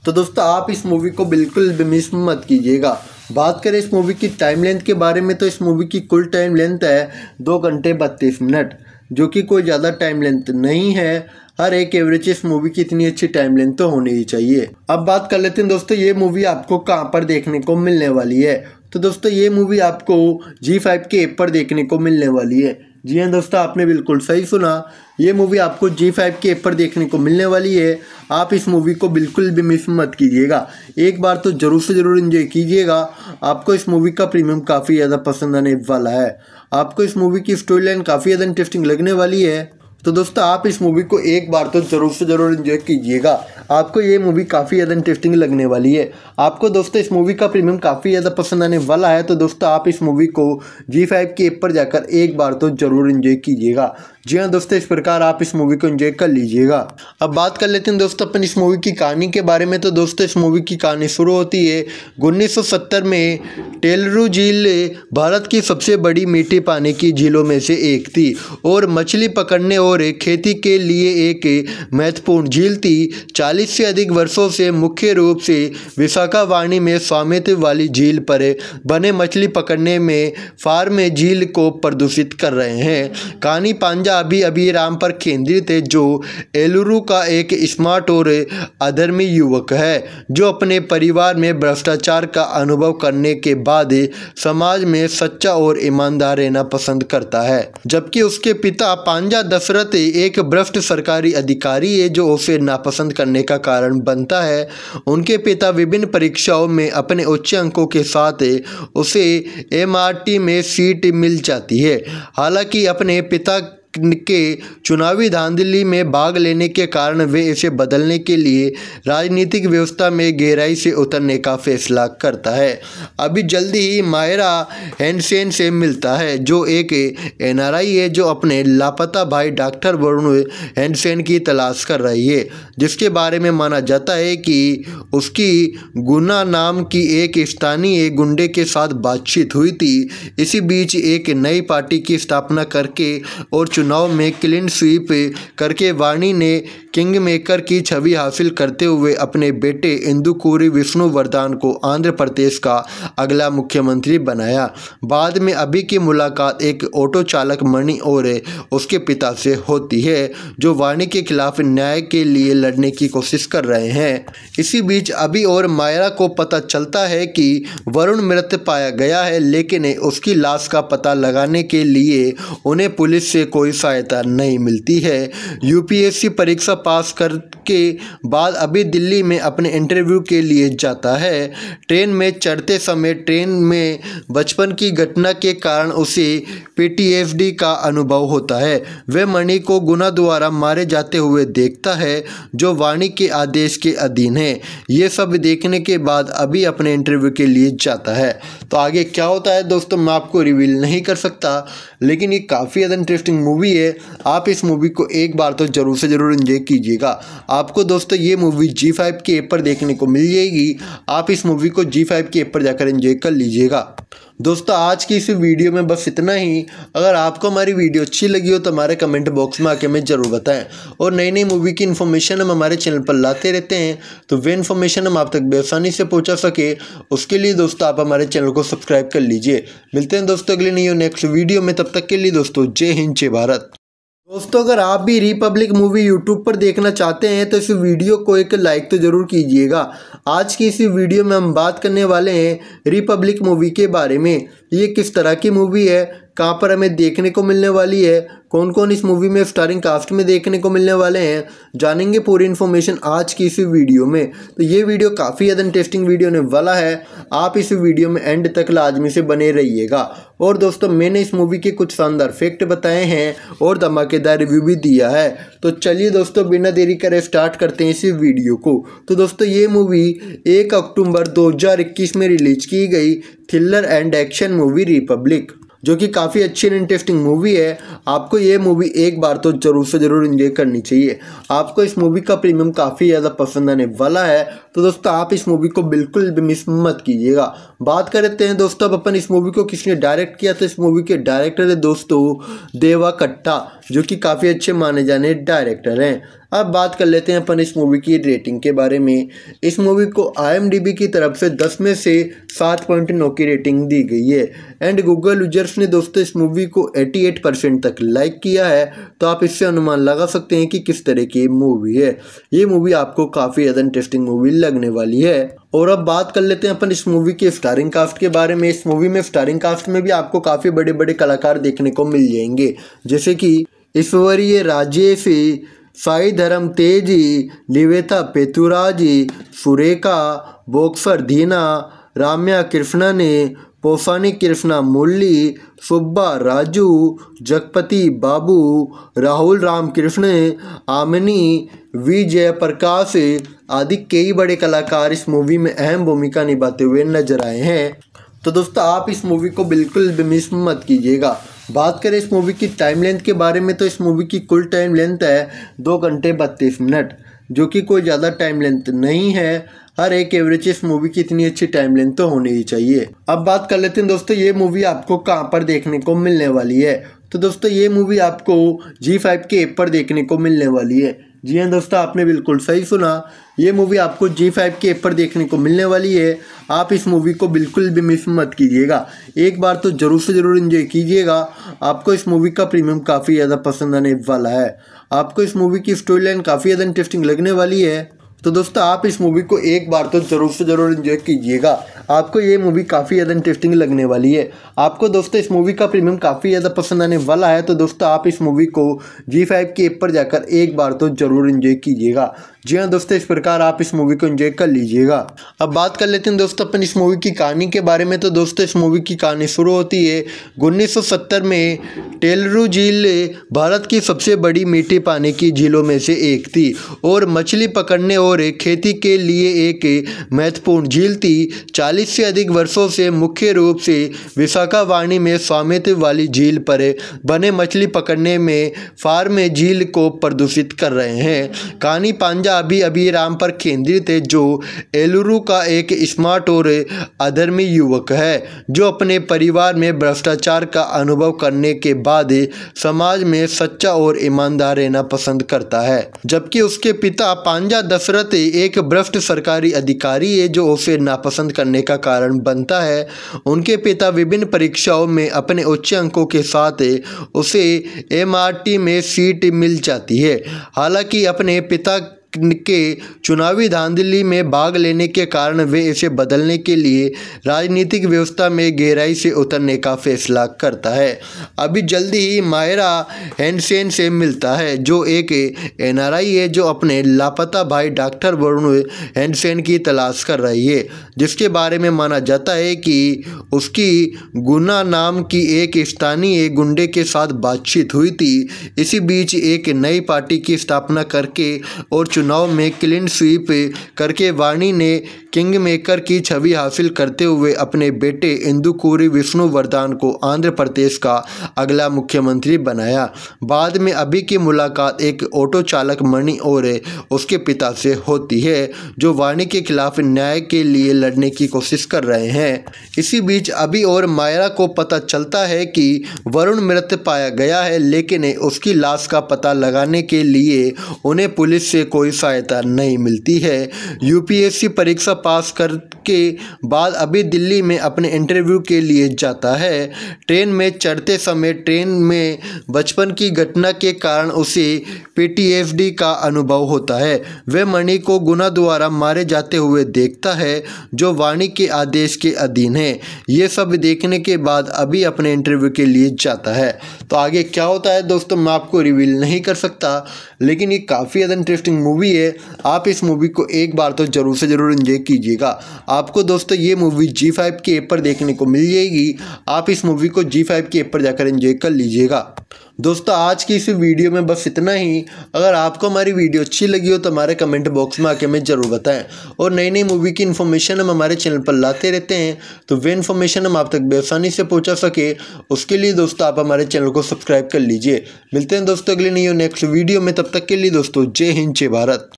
तो दोस्तों आप इस मूवी को बिल्कुल भी मिस मत कीजिएगा बात करें इस मूवी की टाइम लेंथ के बारे में तो इस मूवी की कुल टाइम लेंथ है दो घंटे बत्तीस मिनट जो कि कोई ज़्यादा टाइम लेंथ नहीं है हर एक एवरेज इस मूवी की इतनी अच्छी टाइम लेंथ तो होनी ही चाहिए अब बात कर लेते हैं दोस्तों ये मूवी आपको कहाँ पर देखने को मिलने वाली है तो दोस्तों ये मूवी आपको जी फाइव के ऐप पर देखने को मिलने वाली है जी हाँ दोस्तों आपने बिल्कुल सही सुना ये मूवी आपको जी फाइव के ऊपर पर देखने को मिलने वाली है आप इस मूवी को बिल्कुल भी मिस मत कीजिएगा एक बार तो ज़रूर से ज़रूर इन्जॉय कीजिएगा आपको इस मूवी का प्रीमियम काफ़ी ज़्यादा पसंद आने वाला है आपको इस मूवी की स्टोरी लाइन काफ़ी ज़्यादा इंटरेस्टिंग लगने वाली है तो दोस्तों आप इस मूवी को एक बार तो ज़रूर से ज़रूर इन्जॉय कीजिएगा आपको ये मूवी काफ़ी ज़्यादा इंटरेस्टिंग लगने वाली है आपको दोस्तों इस मूवी का प्रीमियम काफ़ी ज़्यादा पसंद आने वाला है तो दोस्तों आप इस मूवी को जी फाइव की ऐप पर जाकर एक बार तो ज़रूर इन्जॉय कीजिएगा जी हाँ दोस्तों इस प्रकार आप इस मूवी को एंजॉय कर लीजिएगा अब बात कर लेते हैं दोस्तों अपन इस मूवी की कहानी के बारे में तो दोस्तों इस मूवी की कहानी शुरू होती है उन्नीस में टेलरू झील भारत की सबसे बड़ी मीठे पानी की झीलों में से एक थी और मछली पकड़ने और खेती के लिए एक महत्वपूर्ण झील थी चालीस से अधिक वर्षों से मुख्य रूप से विशाखावाणी में स्वामित्व वाली झील पर बने मछली पकड़ने में फार्म झील को प्रदूषित कर रहे हैं कहानी पांजा अभी अभी राम पर केंद्रित है जो एलुरु का एक स्मार्ट और अधर्मी युवक है जो अपने परिवार में भ्रष्टाचार का अनुभव करने के बाद समाज में सच्चा और ईमानदार रहना पसंद करता है जबकि उसके पिता पांजा दशरथ एक भ्रष्ट सरकारी अधिकारी है जो उसे नापसंद करने का कारण बनता है उनके पिता विभिन्न परीक्षाओं में अपने उच्च अंकों के साथ उसे एमआरटी में सीट मिल जाती है हालांकि अपने पिता के चुनावी धांधली में भाग लेने के कारण वे इसे बदलने के लिए राजनीतिक व्यवस्था में गहराई से उतरने का फैसला करता है अभी जल्दी ही मायरा हैंडसेन से मिलता है जो एक एनआरआई है जो अपने लापता भाई डॉक्टर वरुण हैंडसेन की तलाश कर रही है जिसके बारे में माना जाता है कि उसकी गुना नाम की एक स्थानीय गुंडे के साथ बातचीत हुई थी इसी बीच एक नई पार्टी की स्थापना करके और चुनाव में क्लीन स्वीप करके वाणी ने किंग मेकर की छवि हासिल करते हुए अपने बेटे विष्णु वरदान को आंध्र प्रदेश का अगला मुख्यमंत्री बनाया बाद में अभी की मुलाकात एक ऑटो चालक मणि और उसके पिता से होती है जो वाणी के खिलाफ न्याय के लिए लड़ने की कोशिश कर रहे हैं इसी बीच अभी और मायरा को पता चलता है कि वरुण मृत पाया गया है लेकिन उसकी लाश का पता लगाने के लिए उन्हें पुलिस से कोई कोई सहायता नहीं मिलती है यूपीएससी परीक्षा पास करके बाद अभी दिल्ली में अपने इंटरव्यू के लिए जाता है ट्रेन में चढ़ते समय ट्रेन में बचपन की घटना के कारण उसे पीटीएसडी का अनुभव होता है वह मणि को गुना द्वारा मारे जाते हुए देखता है जो वाणी के आदेश के अधीन है ये सब देखने के बाद अभी अपने इंटरव्यू के लिए जाता है तो आगे क्या होता है दोस्तों मैं आपको रिवील नहीं कर सकता लेकिन ये काफ़ी ज़्यादा इंटरेस्टिंग मूवी मूवी है आप इस मूवी को एक बार तो ज़रूर से ज़रूर इन्जॉय कीजिएगा आपको दोस्तों ये मूवी जी फाइव के ऐप पर देखने को मिल जाएगी आप इस मूवी को जी फाइव के ऐप पर जाकर इन्जॉय कर लीजिएगा दोस्तों आज की इस वीडियो में बस इतना ही अगर आपको हमारी वीडियो अच्छी लगी हो तो हमारे कमेंट बॉक्स में आके हमें ज़रूर बताएं और नई नई मूवी की इन्फॉर्मेशन हम हमारे चैनल पर लाते रहते हैं तो वे इन्फॉर्मेशन हम आप तक बेसानी से पहुँचा सके उसके लिए दोस्तों आप हमारे चैनल को सब्सक्राइब कर लीजिए मिलते हैं दोस्तों अगले नहीं नेक्स्ट वीडियो में तब तक के लिए दोस्तों जय हिंद जय भारत दोस्तों अगर आप भी रिपब्लिक मूवी यूट्यूब पर देखना चाहते हैं तो इस वीडियो को एक लाइक तो ज़रूर कीजिएगा आज की इस वीडियो में हम बात करने वाले हैं रिपब्लिक मूवी के बारे में ये किस तरह की मूवी है कहाँ पर हमें देखने को मिलने वाली है कौन कौन इस मूवी में स्टारिंग कास्ट में देखने को मिलने वाले हैं जानेंगे पूरी इन्फॉर्मेशन आज की इस वीडियो में तो ये वीडियो काफ़ी ज़्यादा इंटरेस्टिंग वीडियो होने वाला है आप इस वीडियो में एंड तक लाजमी से बने रहिएगा और दोस्तों मैंने इस मूवी के कुछ शानदार फैक्ट बताए हैं और धमाकेदार रिव्यू भी दिया है तो चलिए दोस्तों बिना देरी करे स्टार्ट करते हैं इस वीडियो को तो दोस्तों ये मूवी एक अक्टूबर दो में रिलीज की गई thriller and action movie Republic जो कि काफ़ी अच्छी एंड इंटरेस्टिंग मूवी है आपको ये मूवी एक बार तो ज़रूर से ज़रूर इन्जॉय करनी चाहिए आपको इस मूवी का प्रीमियम काफ़ी ज़्यादा पसंद आने वाला है तो दोस्तों आप इस मूवी को बिल्कुल भी मिस मत कीजिएगा बात करते हैं दोस्तों अब अपन इस मूवी को किसने डायरेक्ट किया तो इस मूवी के डायरेक्टर है दोस्तों देवा कट्टा जो कि काफ़ी अच्छे माने जाने डायरेक्टर हैं अब बात कर लेते हैं अपन इस मूवी की रेटिंग के बारे में इस मूवी को आई की तरफ से दस में से सात पॉइंट नौ की रेटिंग दी गई है एंड गूगल यूजर्स ने दोस्तों इस मूवी को 88 परसेंट तक लाइक किया है तो आप इससे अनुमान लगा सकते हैं कि किस तरह की मूवी है ये मूवी आपको काफ़ी ज़्यादा इंटरेस्टिंग मूवी लगने वाली है और अब बात कर लेते हैं अपन इस मूवी के स्टारिंग कास्ट के बारे में इस मूवी में स्टारिंग कास्ट में भी आपको काफ़ी बड़े बड़े कलाकार देखने को मिल जाएंगे जैसे कि ईश्वरीय राजेश साई धर्म तेजी लिवेता पेतुराजी सुरेखा बोक्सर धीना राम्या कृष्णा ने पोसानी कृष्णा मुरली सुब्बा राजू जगपति बाबू राहुल रामकृष्ण आमनी वी जयप्रकाश आदि कई बड़े कलाकार इस मूवी में अहम भूमिका निभाते हुए नजर आए हैं तो दोस्तों आप इस मूवी को बिल्कुल भी मिस मत कीजिएगा बात करें इस मूवी की टाइम लेंथ के बारे में तो इस मूवी की कुल टाइम लेंथ है दो घंटे बत्तीस मिनट जो कि कोई ज़्यादा टाइम लेंथ नहीं है हर एक एवरेज इस मूवी की इतनी अच्छी टाइम लेंथ तो होनी ही चाहिए अब बात कर लेते हैं दोस्तों ये मूवी आपको कहाँ पर देखने को मिलने वाली है तो दोस्तों ये मूवी आपको जी फाइव के ऐप पर देखने को मिलने वाली है जी हाँ दोस्तों आपने बिल्कुल सही सुना ये मूवी आपको जी फाइव के ऊपर पर देखने को मिलने वाली है आप इस मूवी को बिल्कुल भी मिस मत कीजिएगा एक बार तो ज़रूर से ज़रूर इन्जॉय कीजिएगा आपको इस मूवी का प्रीमियम काफ़ी ज़्यादा पसंद आने वाला है आपको इस मूवी की स्टोरी लाइन काफ़ी ज़्यादा इंटरेस्टिंग लगने वाली है तो दोस्तों आप इस मूवी को एक बार तो ज़रूर से ज़रूर इन्जॉय कीजिएगा आपको ये मूवी काफ़ी ज़्यादा इंटरेस्टिंग लगने वाली है आपको दोस्तों इस मूवी का प्रीमियम काफ़ी ज़्यादा पसंद आने वाला है तो दोस्तों आप इस मूवी को जी फाइव की ऐप पर जाकर एक बार तो ज़रूर इन्जॉय कीजिएगा जी हाँ दोस्तों इस प्रकार आप इस मूवी को इन्जॉय कर लीजिएगा अब बात कर लेते हैं दोस्तों अपन इस मूवी की कहानी के बारे में तो दोस्तों इस मूवी की कहानी शुरू होती है उन्नीस में टेलरू झील भारत की सबसे बड़ी मीठे पानी की झीलों में से एक थी और मछली पकड़ने और और खेती के लिए एक महत्वपूर्ण झील थी चालीस से अधिक वर्षों से मुख्य रूप से विशाखावाणी में स्वामित्व वाली झील पर बने मछली पकड़ने में फार्म झील को प्रदूषित कर रहे हैं कहानी पांजा अभी अभी राम पर केंद्रित है जो एलुरु का एक स्मार्ट और अधर्मी युवक है जो अपने परिवार में भ्रष्टाचार का अनुभव करने के बाद समाज में सच्चा और ईमानदार रहना पसंद करता है जबकि उसके पिता पांजा दशरथ सूरत एक भ्रष्ट सरकारी अधिकारी है जो उसे नापसंद करने का कारण बनता है उनके पिता विभिन्न परीक्षाओं में अपने उच्च अंकों के साथ उसे एमआरटी में सीट मिल जाती है हालांकि अपने पिता के चुनावी धांधली में भाग लेने के कारण वे इसे बदलने के लिए राजनीतिक व्यवस्था में गहराई से उतरने का फैसला करता है अभी जल्दी ही मायरा हैंडसेन से मिलता है जो एक एनआरआई है जो अपने लापता भाई डॉक्टर वरुण हैंडसेन की तलाश कर रही है जिसके बारे में माना जाता है कि उसकी गुना नाम की एक स्थानीय गुंडे के साथ बातचीत हुई थी इसी बीच एक नई पार्टी की स्थापना करके और चुनाव चुनाव में क्लीन स्वीप करके वाणी ने किंग मेकर की छवि हासिल करते हुए अपने बेटे विष्णु वरदान को आंध्र प्रदेश का अगला मुख्यमंत्री बनाया बाद में अभी की मुलाकात एक ऑटो चालक मणि और उसके पिता से होती है जो वाणी के खिलाफ न्याय के लिए लड़ने की कोशिश कर रहे हैं इसी बीच अभी और मायरा को पता चलता है कि वरुण मृत पाया गया है लेकिन उसकी लाश का पता लगाने के लिए उन्हें पुलिस से कोई कोई सहायता नहीं मिलती है यूपीएससी परीक्षा पास करके बाद अभी दिल्ली में अपने इंटरव्यू के लिए जाता है ट्रेन में चढ़ते समय ट्रेन में बचपन की घटना के कारण उसे पीटीएसडी का अनुभव होता है वह मणि को गुना द्वारा मारे जाते हुए देखता है जो वाणी के आदेश के अधीन है ये सब देखने के बाद अभी अपने इंटरव्यू के लिए जाता है तो आगे क्या होता है दोस्तों मैं आपको रिवील नहीं कर सकता लेकिन ये काफ़ी ज़्यादा इंटरेस्टिंग मूवी है आप इस मूवी को एक बार तो ज़रूर से ज़रूर इन्जॉय कीजिएगा आपको दोस्तों ये मूवी जी फाइव के ऐप पर देखने को मिल जाएगी आप इस मूवी को जी फाइव के ऐप पर जाकर इन्जॉय कर लीजिएगा दोस्तों आज की इस वीडियो में बस इतना ही अगर आपको हमारी वीडियो अच्छी लगी हो तो हमारे कमेंट बॉक्स में आके हमें ज़रूर बताएं और नई नई मूवी की इन्फॉर्मेशन हम हमारे चैनल पर लाते रहते हैं तो वे इन्फॉर्मेशन हम आप तक बेसानी से पहुँचा सके उसके लिए दोस्तों आप हमारे चैनल को सब्सक्राइब कर लीजिए मिलते हैं दोस्तों अगले नहीं नेक्स्ट वीडियो में तब तक के लिए दोस्तों जय हिंद जय भारत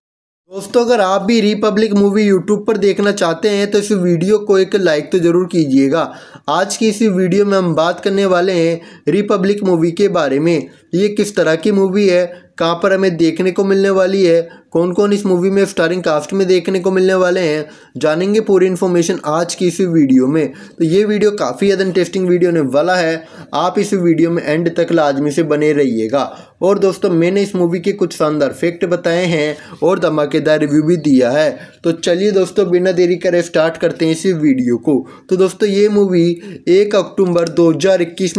दोस्तों अगर आप भी रिपब्लिक मूवी यूट्यूब पर देखना चाहते हैं तो इस वीडियो को एक लाइक तो ज़रूर कीजिएगा आज की इस वीडियो में हम बात करने वाले हैं रिपब्लिक मूवी के बारे में ये किस तरह की मूवी है कहाँ पर हमें देखने को मिलने वाली है कौन कौन इस मूवी में स्टारिंग कास्ट में देखने को मिलने वाले हैं जानेंगे पूरी इन्फॉर्मेशन आज की इस वीडियो में तो ये वीडियो काफ़ी ज़्यादा इंटरेस्टिंग वीडियो होने वाला है आप इस वीडियो में एंड तक लाजमी से बने रहिएगा और दोस्तों मैंने इस मूवी के कुछ शानदार फैक्ट बताए हैं और धमाकेदार रिव्यू भी दिया है तो चलिए दोस्तों बिना देरी करे स्टार्ट करते हैं इस वीडियो को तो दोस्तों ये मूवी एक अक्टूबर दो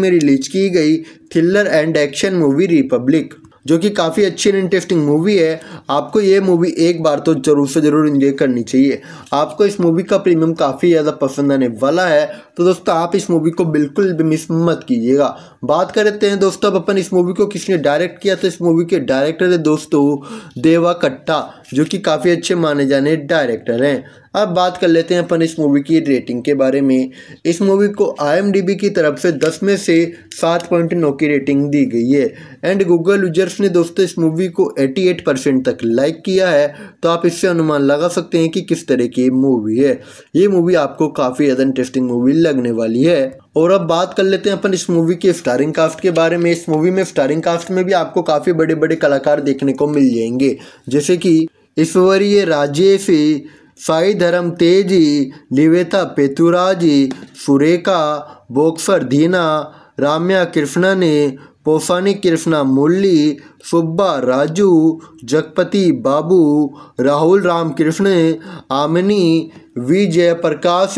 में रिलीज की गई thriller and action movie Republic जो कि काफ़ी अच्छी एंड इंटरेस्टिंग मूवी है आपको ये मूवी एक बार तो ज़रूर से ज़रूर इंजॉय करनी चाहिए आपको इस मूवी का प्रीमियम काफ़ी ज़्यादा पसंद आने वाला है तो दोस्तों आप इस मूवी को बिल्कुल भी मिस मत कीजिएगा बात करते हैं दोस्तों अब अपन इस मूवी को किसने डायरेक्ट किया तो इस मूवी के डायरेक्टर है दोस्तों देवा कट्टा जो कि काफ़ी अच्छे माने जाने डायरेक्टर हैं अब बात कर लेते हैं अपन इस मूवी की रेटिंग के बारे में इस मूवी को आई की तरफ से दस में से सात पॉइंट नौ की रेटिंग दी गई है एंड गूगल यूजर्स ने दोस्तों इस मूवी को 88 परसेंट तक लाइक किया है तो आप इससे अनुमान लगा सकते हैं कि किस तरह की मूवी है ये मूवी आपको काफ़ी ज़्यादा इंटरेस्टिंग मूवी लगने वाली है और अब बात कर लेते हैं अपन इस मूवी के स्टारिंग कास्ट के बारे में इस मूवी में स्टारिंग कास्ट में भी आपको काफ़ी बड़े बड़े कलाकार देखने को मिल जाएंगे जैसे कि ईश्वरीय राजेशी साई धर्म तेजी निवेता पेतुराजी सुरेखा बोक्सर धीना राम्या कृष्णा ने पोफानी कृष्णा मुरली सुब्बा राजू जगपति बाबू राहुल रामकृष्ण आमिनी वी जयप्रकाश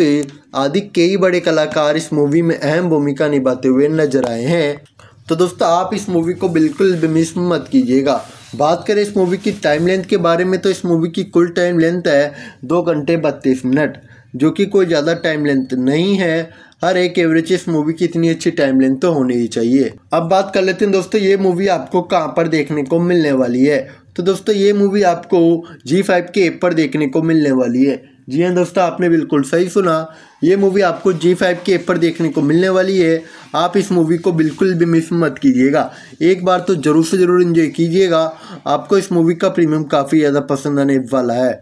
आदि कई बड़े कलाकार इस मूवी में अहम भूमिका निभाते हुए नजर आए हैं तो दोस्तों आप इस मूवी को बिल्कुल भी मिस मत कीजिएगा बात करें इस मूवी की टाइम लेंथ के बारे में तो इस मूवी की कुल टाइम लेंथ है दो घंटे बत्तीस मिनट जो कि कोई ज़्यादा टाइम लेंथ नहीं है हर एक एवरेज इस मूवी की इतनी अच्छी टाइम लेंथ तो होनी ही चाहिए अब बात कर लेते हैं दोस्तों ये मूवी आपको कहाँ पर देखने को मिलने वाली है तो दोस्तों ये मूवी आपको जी फाइव के ऐप पर देखने को मिलने वाली है जी हाँ दोस्तों आपने बिल्कुल सही सुना ये मूवी आपको जी फाइव के ऐप पर देखने को मिलने वाली है आप इस मूवी को बिल्कुल भी मिस मत कीजिएगा एक बार तो ज़रूर से ज़रूर इन्जॉय कीजिएगा आपको इस मूवी का प्रीमियम काफ़ी ज़्यादा पसंद आने वाला है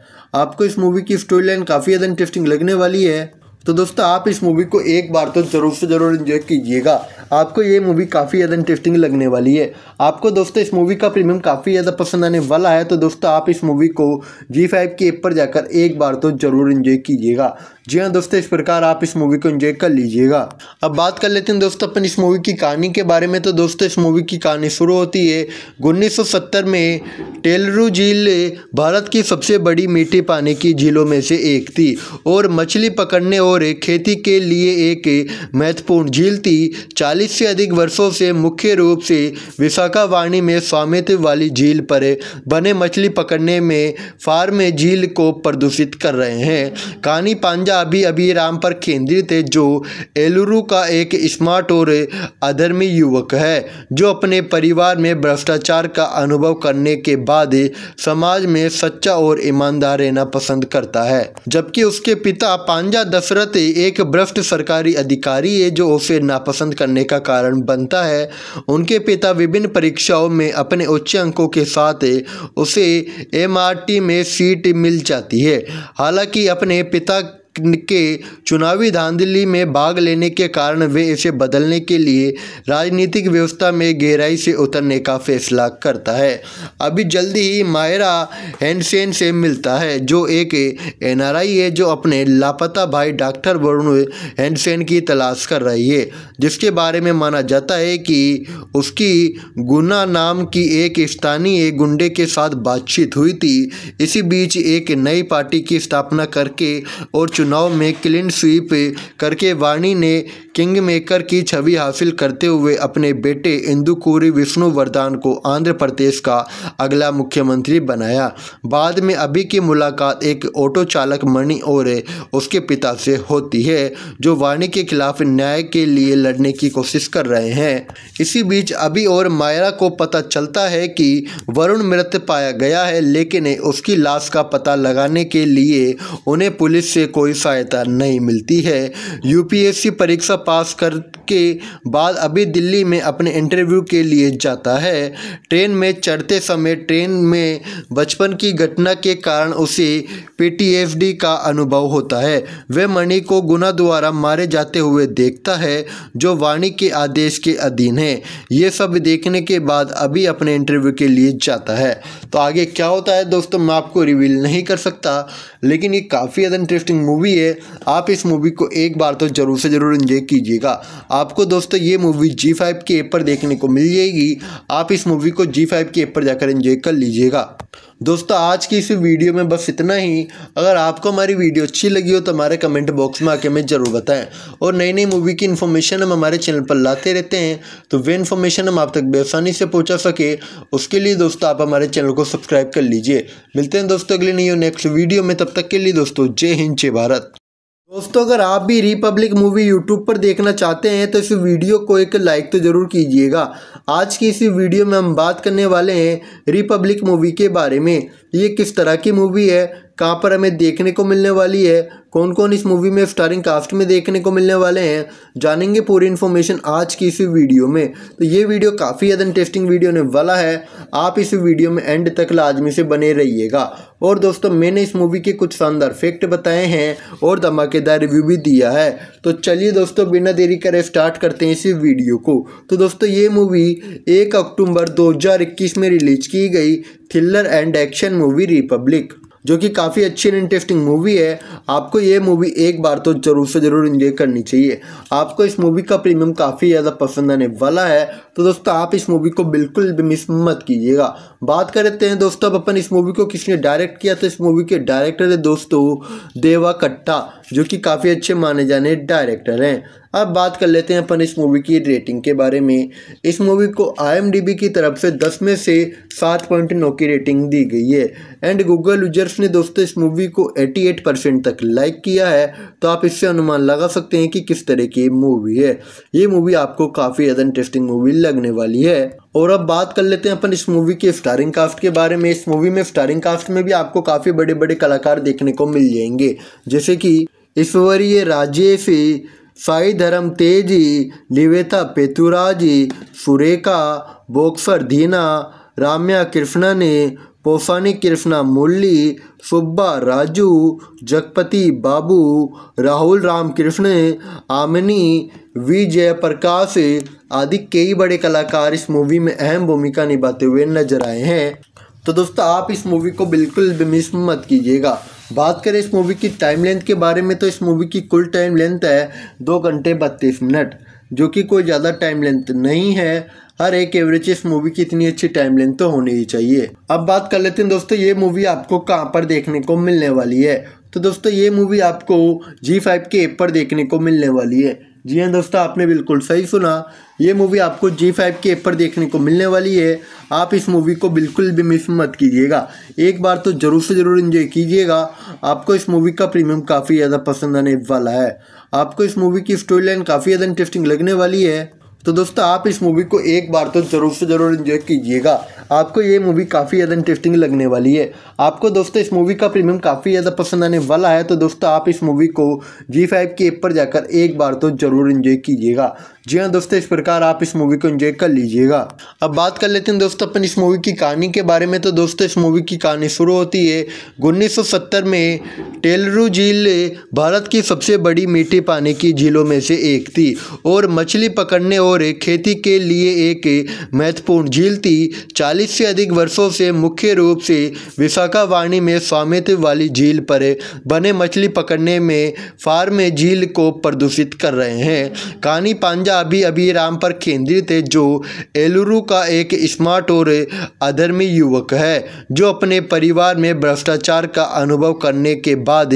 आपको इस मूवी की स्टोरी लाइन काफ़ी ज़्यादा इंटरेस्टिंग लगने वाली है तो दोस्तों आप इस मूवी को एक बार तो ज़रूर से ज़रूर इन्जॉय कीजिएगा आपको ये मूवी काफ़ी ज़्यादा इंटरेस्टिंग लगने वाली है आपको दोस्तों इस मूवी का प्रीमियम काफ़ी ज़्यादा पसंद आने वाला है तो दोस्तों आप इस मूवी को जी फाइव के ऐप पर जाकर एक बार तो ज़रूर इन्जॉय कीजिएगा जी हाँ दोस्तों इस प्रकार आप इस मूवी को एंजॉय कर लीजिएगा अब बात कर लेते हैं दोस्तों अपन इस मूवी की कहानी के बारे में तो दोस्तों इस मूवी की कहानी शुरू होती है उन्नीस में टेलरू झील भारत की सबसे बड़ी मीठे पानी की झीलों में से एक थी और मछली पकड़ने और खेती के लिए एक महत्वपूर्ण झील थी चालीस से अधिक वर्षों से मुख्य रूप से विशाखावाणी में स्वामित्व वाली झील पर बने मछली पकड़ने में फार्म झील को प्रदूषित कर रहे हैं कहानी पांजा अभी अभी राम पर केंद्रित है जो एलुरु का एक स्मार्ट और अधर्मी युवक है जो अपने परिवार में भ्रष्टाचार का अनुभव करने के बाद समाज में सच्चा और ईमानदार रहना पसंद करता है जबकि उसके पिता पांजा दशरथ एक भ्रष्ट सरकारी अधिकारी है जो उसे नापसंद करने का कारण बनता है उनके पिता विभिन्न परीक्षाओं में अपने उच्च अंकों के साथ उसे एमआरटी में सीट मिल जाती है हालांकि अपने पिता के चुनावी धांधली में भाग लेने के कारण वे इसे बदलने के लिए राजनीतिक व्यवस्था में गहराई से उतरने का फैसला करता है अभी जल्दी ही मायरा हैंडसेन से मिलता है जो एक एनआरआई है जो अपने लापता भाई डॉक्टर वरुण हैंडसेन की तलाश कर रही है जिसके बारे में माना जाता है कि उसकी गुना नाम की एक स्थानीय गुंडे के साथ बातचीत हुई थी इसी बीच एक नई पार्टी की स्थापना करके और चुनाव में क्लीन स्वीप करके वाणी ने किंग मेकर की छवि हासिल करते हुए अपने बेटे विष्णु वरदान को आंध्र प्रदेश का अगला मुख्यमंत्री बनाया बाद में अभी की मुलाकात एक ऑटो चालक मणि और उसके पिता से होती है जो वाणी के खिलाफ न्याय के लिए लड़ने की कोशिश कर रहे हैं इसी बीच अभी और मायरा को पता चलता है कि वरुण मृत पाया गया है लेकिन उसकी लाश का पता लगाने के लिए उन्हें पुलिस से कोई कोई सहायता नहीं मिलती है यूपीएससी परीक्षा पास करके बाद अभी दिल्ली में अपने इंटरव्यू के लिए जाता है ट्रेन में चढ़ते समय ट्रेन में बचपन की घटना के कारण उसे पीटीएसडी का अनुभव होता है वह मणि को गुना द्वारा मारे जाते हुए देखता है जो वाणी के आदेश के अधीन है ये सब देखने के बाद अभी अपने इंटरव्यू के लिए जाता है तो आगे क्या होता है दोस्तों मैं आपको रिवील नहीं कर सकता लेकिन ये काफ़ी ज़्यादा इंटरेस्टिंग मूवी मूवी है आप इस मूवी को एक बार तो ज़रूर से ज़रूर इन्जॉय कीजिएगा आपको दोस्तों ये मूवी जी फाइव के ऐप पर देखने को मिल जाएगी आप इस मूवी को जी फाइव के ऐप पर जाकर इन्जॉय कर लीजिएगा दोस्तों आज की इस वीडियो में बस इतना ही अगर आपको हमारी वीडियो अच्छी लगी हो तो हमारे कमेंट बॉक्स में आके हमें ज़रूर बताएं और नई नई मूवी की इन्फॉर्मेशन हम हमारे चैनल पर लाते रहते हैं तो वे इन्फॉर्मेशन हम आप तक बेसानी से पहुंचा सके उसके लिए दोस्तों आप हमारे चैनल को सब्सक्राइब कर लीजिए मिलते हैं दोस्तों अगले नई नेक्स्ट वीडियो में तब तक के लिए दोस्तों जय हिंद जय भारत दोस्तों अगर आप भी रिपब्लिक मूवी यूट्यूब पर देखना चाहते हैं तो इस वीडियो को एक लाइक तो ज़रूर कीजिएगा आज की इस वीडियो में हम बात करने वाले हैं रिपब्लिक मूवी के बारे में ये किस तरह की मूवी है कहाँ पर हमें देखने को मिलने वाली है कौन कौन इस मूवी में स्टारिंग कास्ट में देखने को मिलने वाले हैं जानेंगे पूरी इन्फॉर्मेशन आज की इस वीडियो में तो ये वीडियो काफ़ी ज़्यादा इंटरेस्टिंग वीडियो होने वाला है आप इस वीडियो में एंड तक लाजमी से बने रहिएगा और दोस्तों मैंने इस मूवी के कुछ शानदार फैक्ट बताए हैं और धमाकेदार रिव्यू भी दिया है तो चलिए दोस्तों बिना देरी करे स्टार्ट करते हैं इस वीडियो को तो दोस्तों ये मूवी एक अक्टूबर दो में रिलीज की गई thriller and action movie Republic जो कि काफ़ी अच्छी एंड इंटरेस्टिंग मूवी है आपको ये मूवी एक बार तो ज़रूर से ज़रूर इंजॉय करनी चाहिए आपको इस मूवी का प्रीमियम काफ़ी ज़्यादा पसंद आने वाला है तो दोस्तों आप इस मूवी को बिल्कुल भी मिस मत कीजिएगा बात करते हैं दोस्तों अब अपन इस मूवी को किसने डायरेक्ट किया तो इस मूवी के डायरेक्टर है दोस्तों देवा कट्टा जो कि काफ़ी अच्छे माने जाने डायरेक्टर हैं अब बात कर लेते हैं अपन इस मूवी की रेटिंग के बारे में इस मूवी को आई की तरफ से 10 में से 7.9 की रेटिंग दी गई है एंड गूगल यूजर्स ने दोस्तों इस मूवी को 88 परसेंट तक लाइक किया है तो आप इससे अनुमान लगा सकते हैं कि किस तरह की मूवी है ये मूवी आपको काफ़ी ज़्यादा इंटरेस्टिंग मूवी लगने वाली है और अब बात कर लेते हैं अपन इस मूवी के स्टारिंग कास्ट के बारे में इस मूवी में स्टारिंग कास्ट में भी आपको काफ़ी बड़े बड़े कलाकार देखने को मिल जाएंगे जैसे कि ईश्वरीय राजेशी साई धर्म तेजी निवेता पेतुराजी सुरेखा बोक्सर धीना राम्या कृष्णा ने पोसानी कृष्णा मुरली सुब्बा राजू जगपति बाबू राहुल रामकृष्ण आमनी वी जयप्रकाश आदि कई बड़े कलाकार इस मूवी में अहम भूमिका निभाते हुए नजर आए हैं तो दोस्तों आप इस मूवी को बिल्कुल भी मिस मत कीजिएगा बात करें इस मूवी की टाइम लेंथ के बारे में तो इस मूवी की कुल टाइम लेंथ है दो घंटे बत्तीस मिनट जो कि कोई ज़्यादा टाइम लेंथ नहीं है हर एक एवरेज इस मूवी की इतनी अच्छी टाइम लेंथ तो होनी ही चाहिए अब बात कर लेते हैं दोस्तों ये मूवी आपको कहाँ पर देखने को मिलने वाली है तो दोस्तों ये मूवी आपको जी फाइव के ऐप पर देखने को मिलने वाली है जी हाँ दोस्तों आपने बिल्कुल सही सुना ये मूवी आपको जी फाइव के ऊपर पर देखने को मिलने वाली है आप इस मूवी को बिल्कुल भी मिस मत कीजिएगा एक बार तो ज़रूर से ज़रूर इन्जॉय कीजिएगा आपको इस मूवी का प्रीमियम काफ़ी ज़्यादा पसंद आने वाला है आपको इस मूवी की स्टोरी लाइन काफ़ी ज़्यादा इंटरेस्टिंग लगने वाली है तो दोस्तों आप इस मूवी को एक बार तो ज़रूर से ज़रूर इन्जॉय कीजिएगा आपको ये मूवी काफ़ी ज़्यादा इंटरेस्टिंग लगने वाली है आपको दोस्तों इस मूवी का प्रीमियम काफ़ी ज़्यादा पसंद आने वाला है तो दोस्तों आप इस मूवी को जी फाइव के एप पर जाकर एक बार तो ज़रूर इन्जॉय कीजिएगा जी हाँ दोस्तों इस प्रकार आप इस मूवी को एंजॉय कर लीजिएगा अब बात कर लेते हैं दोस्तों अपन इस मूवी की कहानी के बारे में तो दोस्तों इस मूवी की कहानी शुरू होती है उन्नीस में टेलरू झील भारत की सबसे बड़ी मीठे पानी की झीलों में से एक थी और मछली पकड़ने और खेती के लिए एक महत्वपूर्ण झील थी चालीस से अधिक वर्षों से मुख्य रूप से विशाखावाणी में स्वामित्व वाली झील पर बने मछली पकड़ने में फार्म झील को प्रदूषित कर रहे हैं कहानी पांजा पंजाबी अबीराम पर केंद्रित है जो एलुरु का एक स्मार्ट और अधर्मी युवक है जो अपने परिवार में भ्रष्टाचार का अनुभव करने के बाद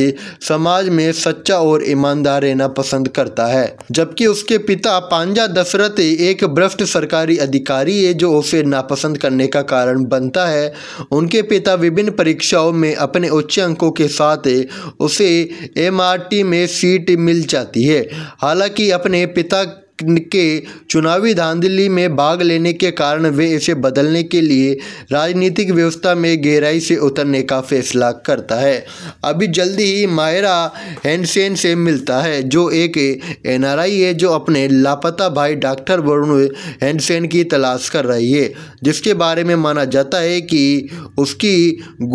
समाज में सच्चा और ईमानदार रहना पसंद करता है जबकि उसके पिता पांजा दशरथ एक भ्रष्ट सरकारी अधिकारी है जो उसे नापसंद करने का कारण बनता है उनके पिता विभिन्न परीक्षाओं में अपने उच्च अंकों के साथ उसे एमआरटी में सीट मिल जाती है हालांकि अपने पिता के चुनावी धांधली में भाग लेने के कारण वे इसे बदलने के लिए राजनीतिक व्यवस्था में गहराई से उतरने का फैसला करता है अभी जल्दी ही मायरा हैंडसेन से मिलता है जो एक एनआरआई है जो अपने लापता भाई डॉक्टर वरुण हैंडसेन की तलाश कर रही है जिसके बारे में माना जाता है कि उसकी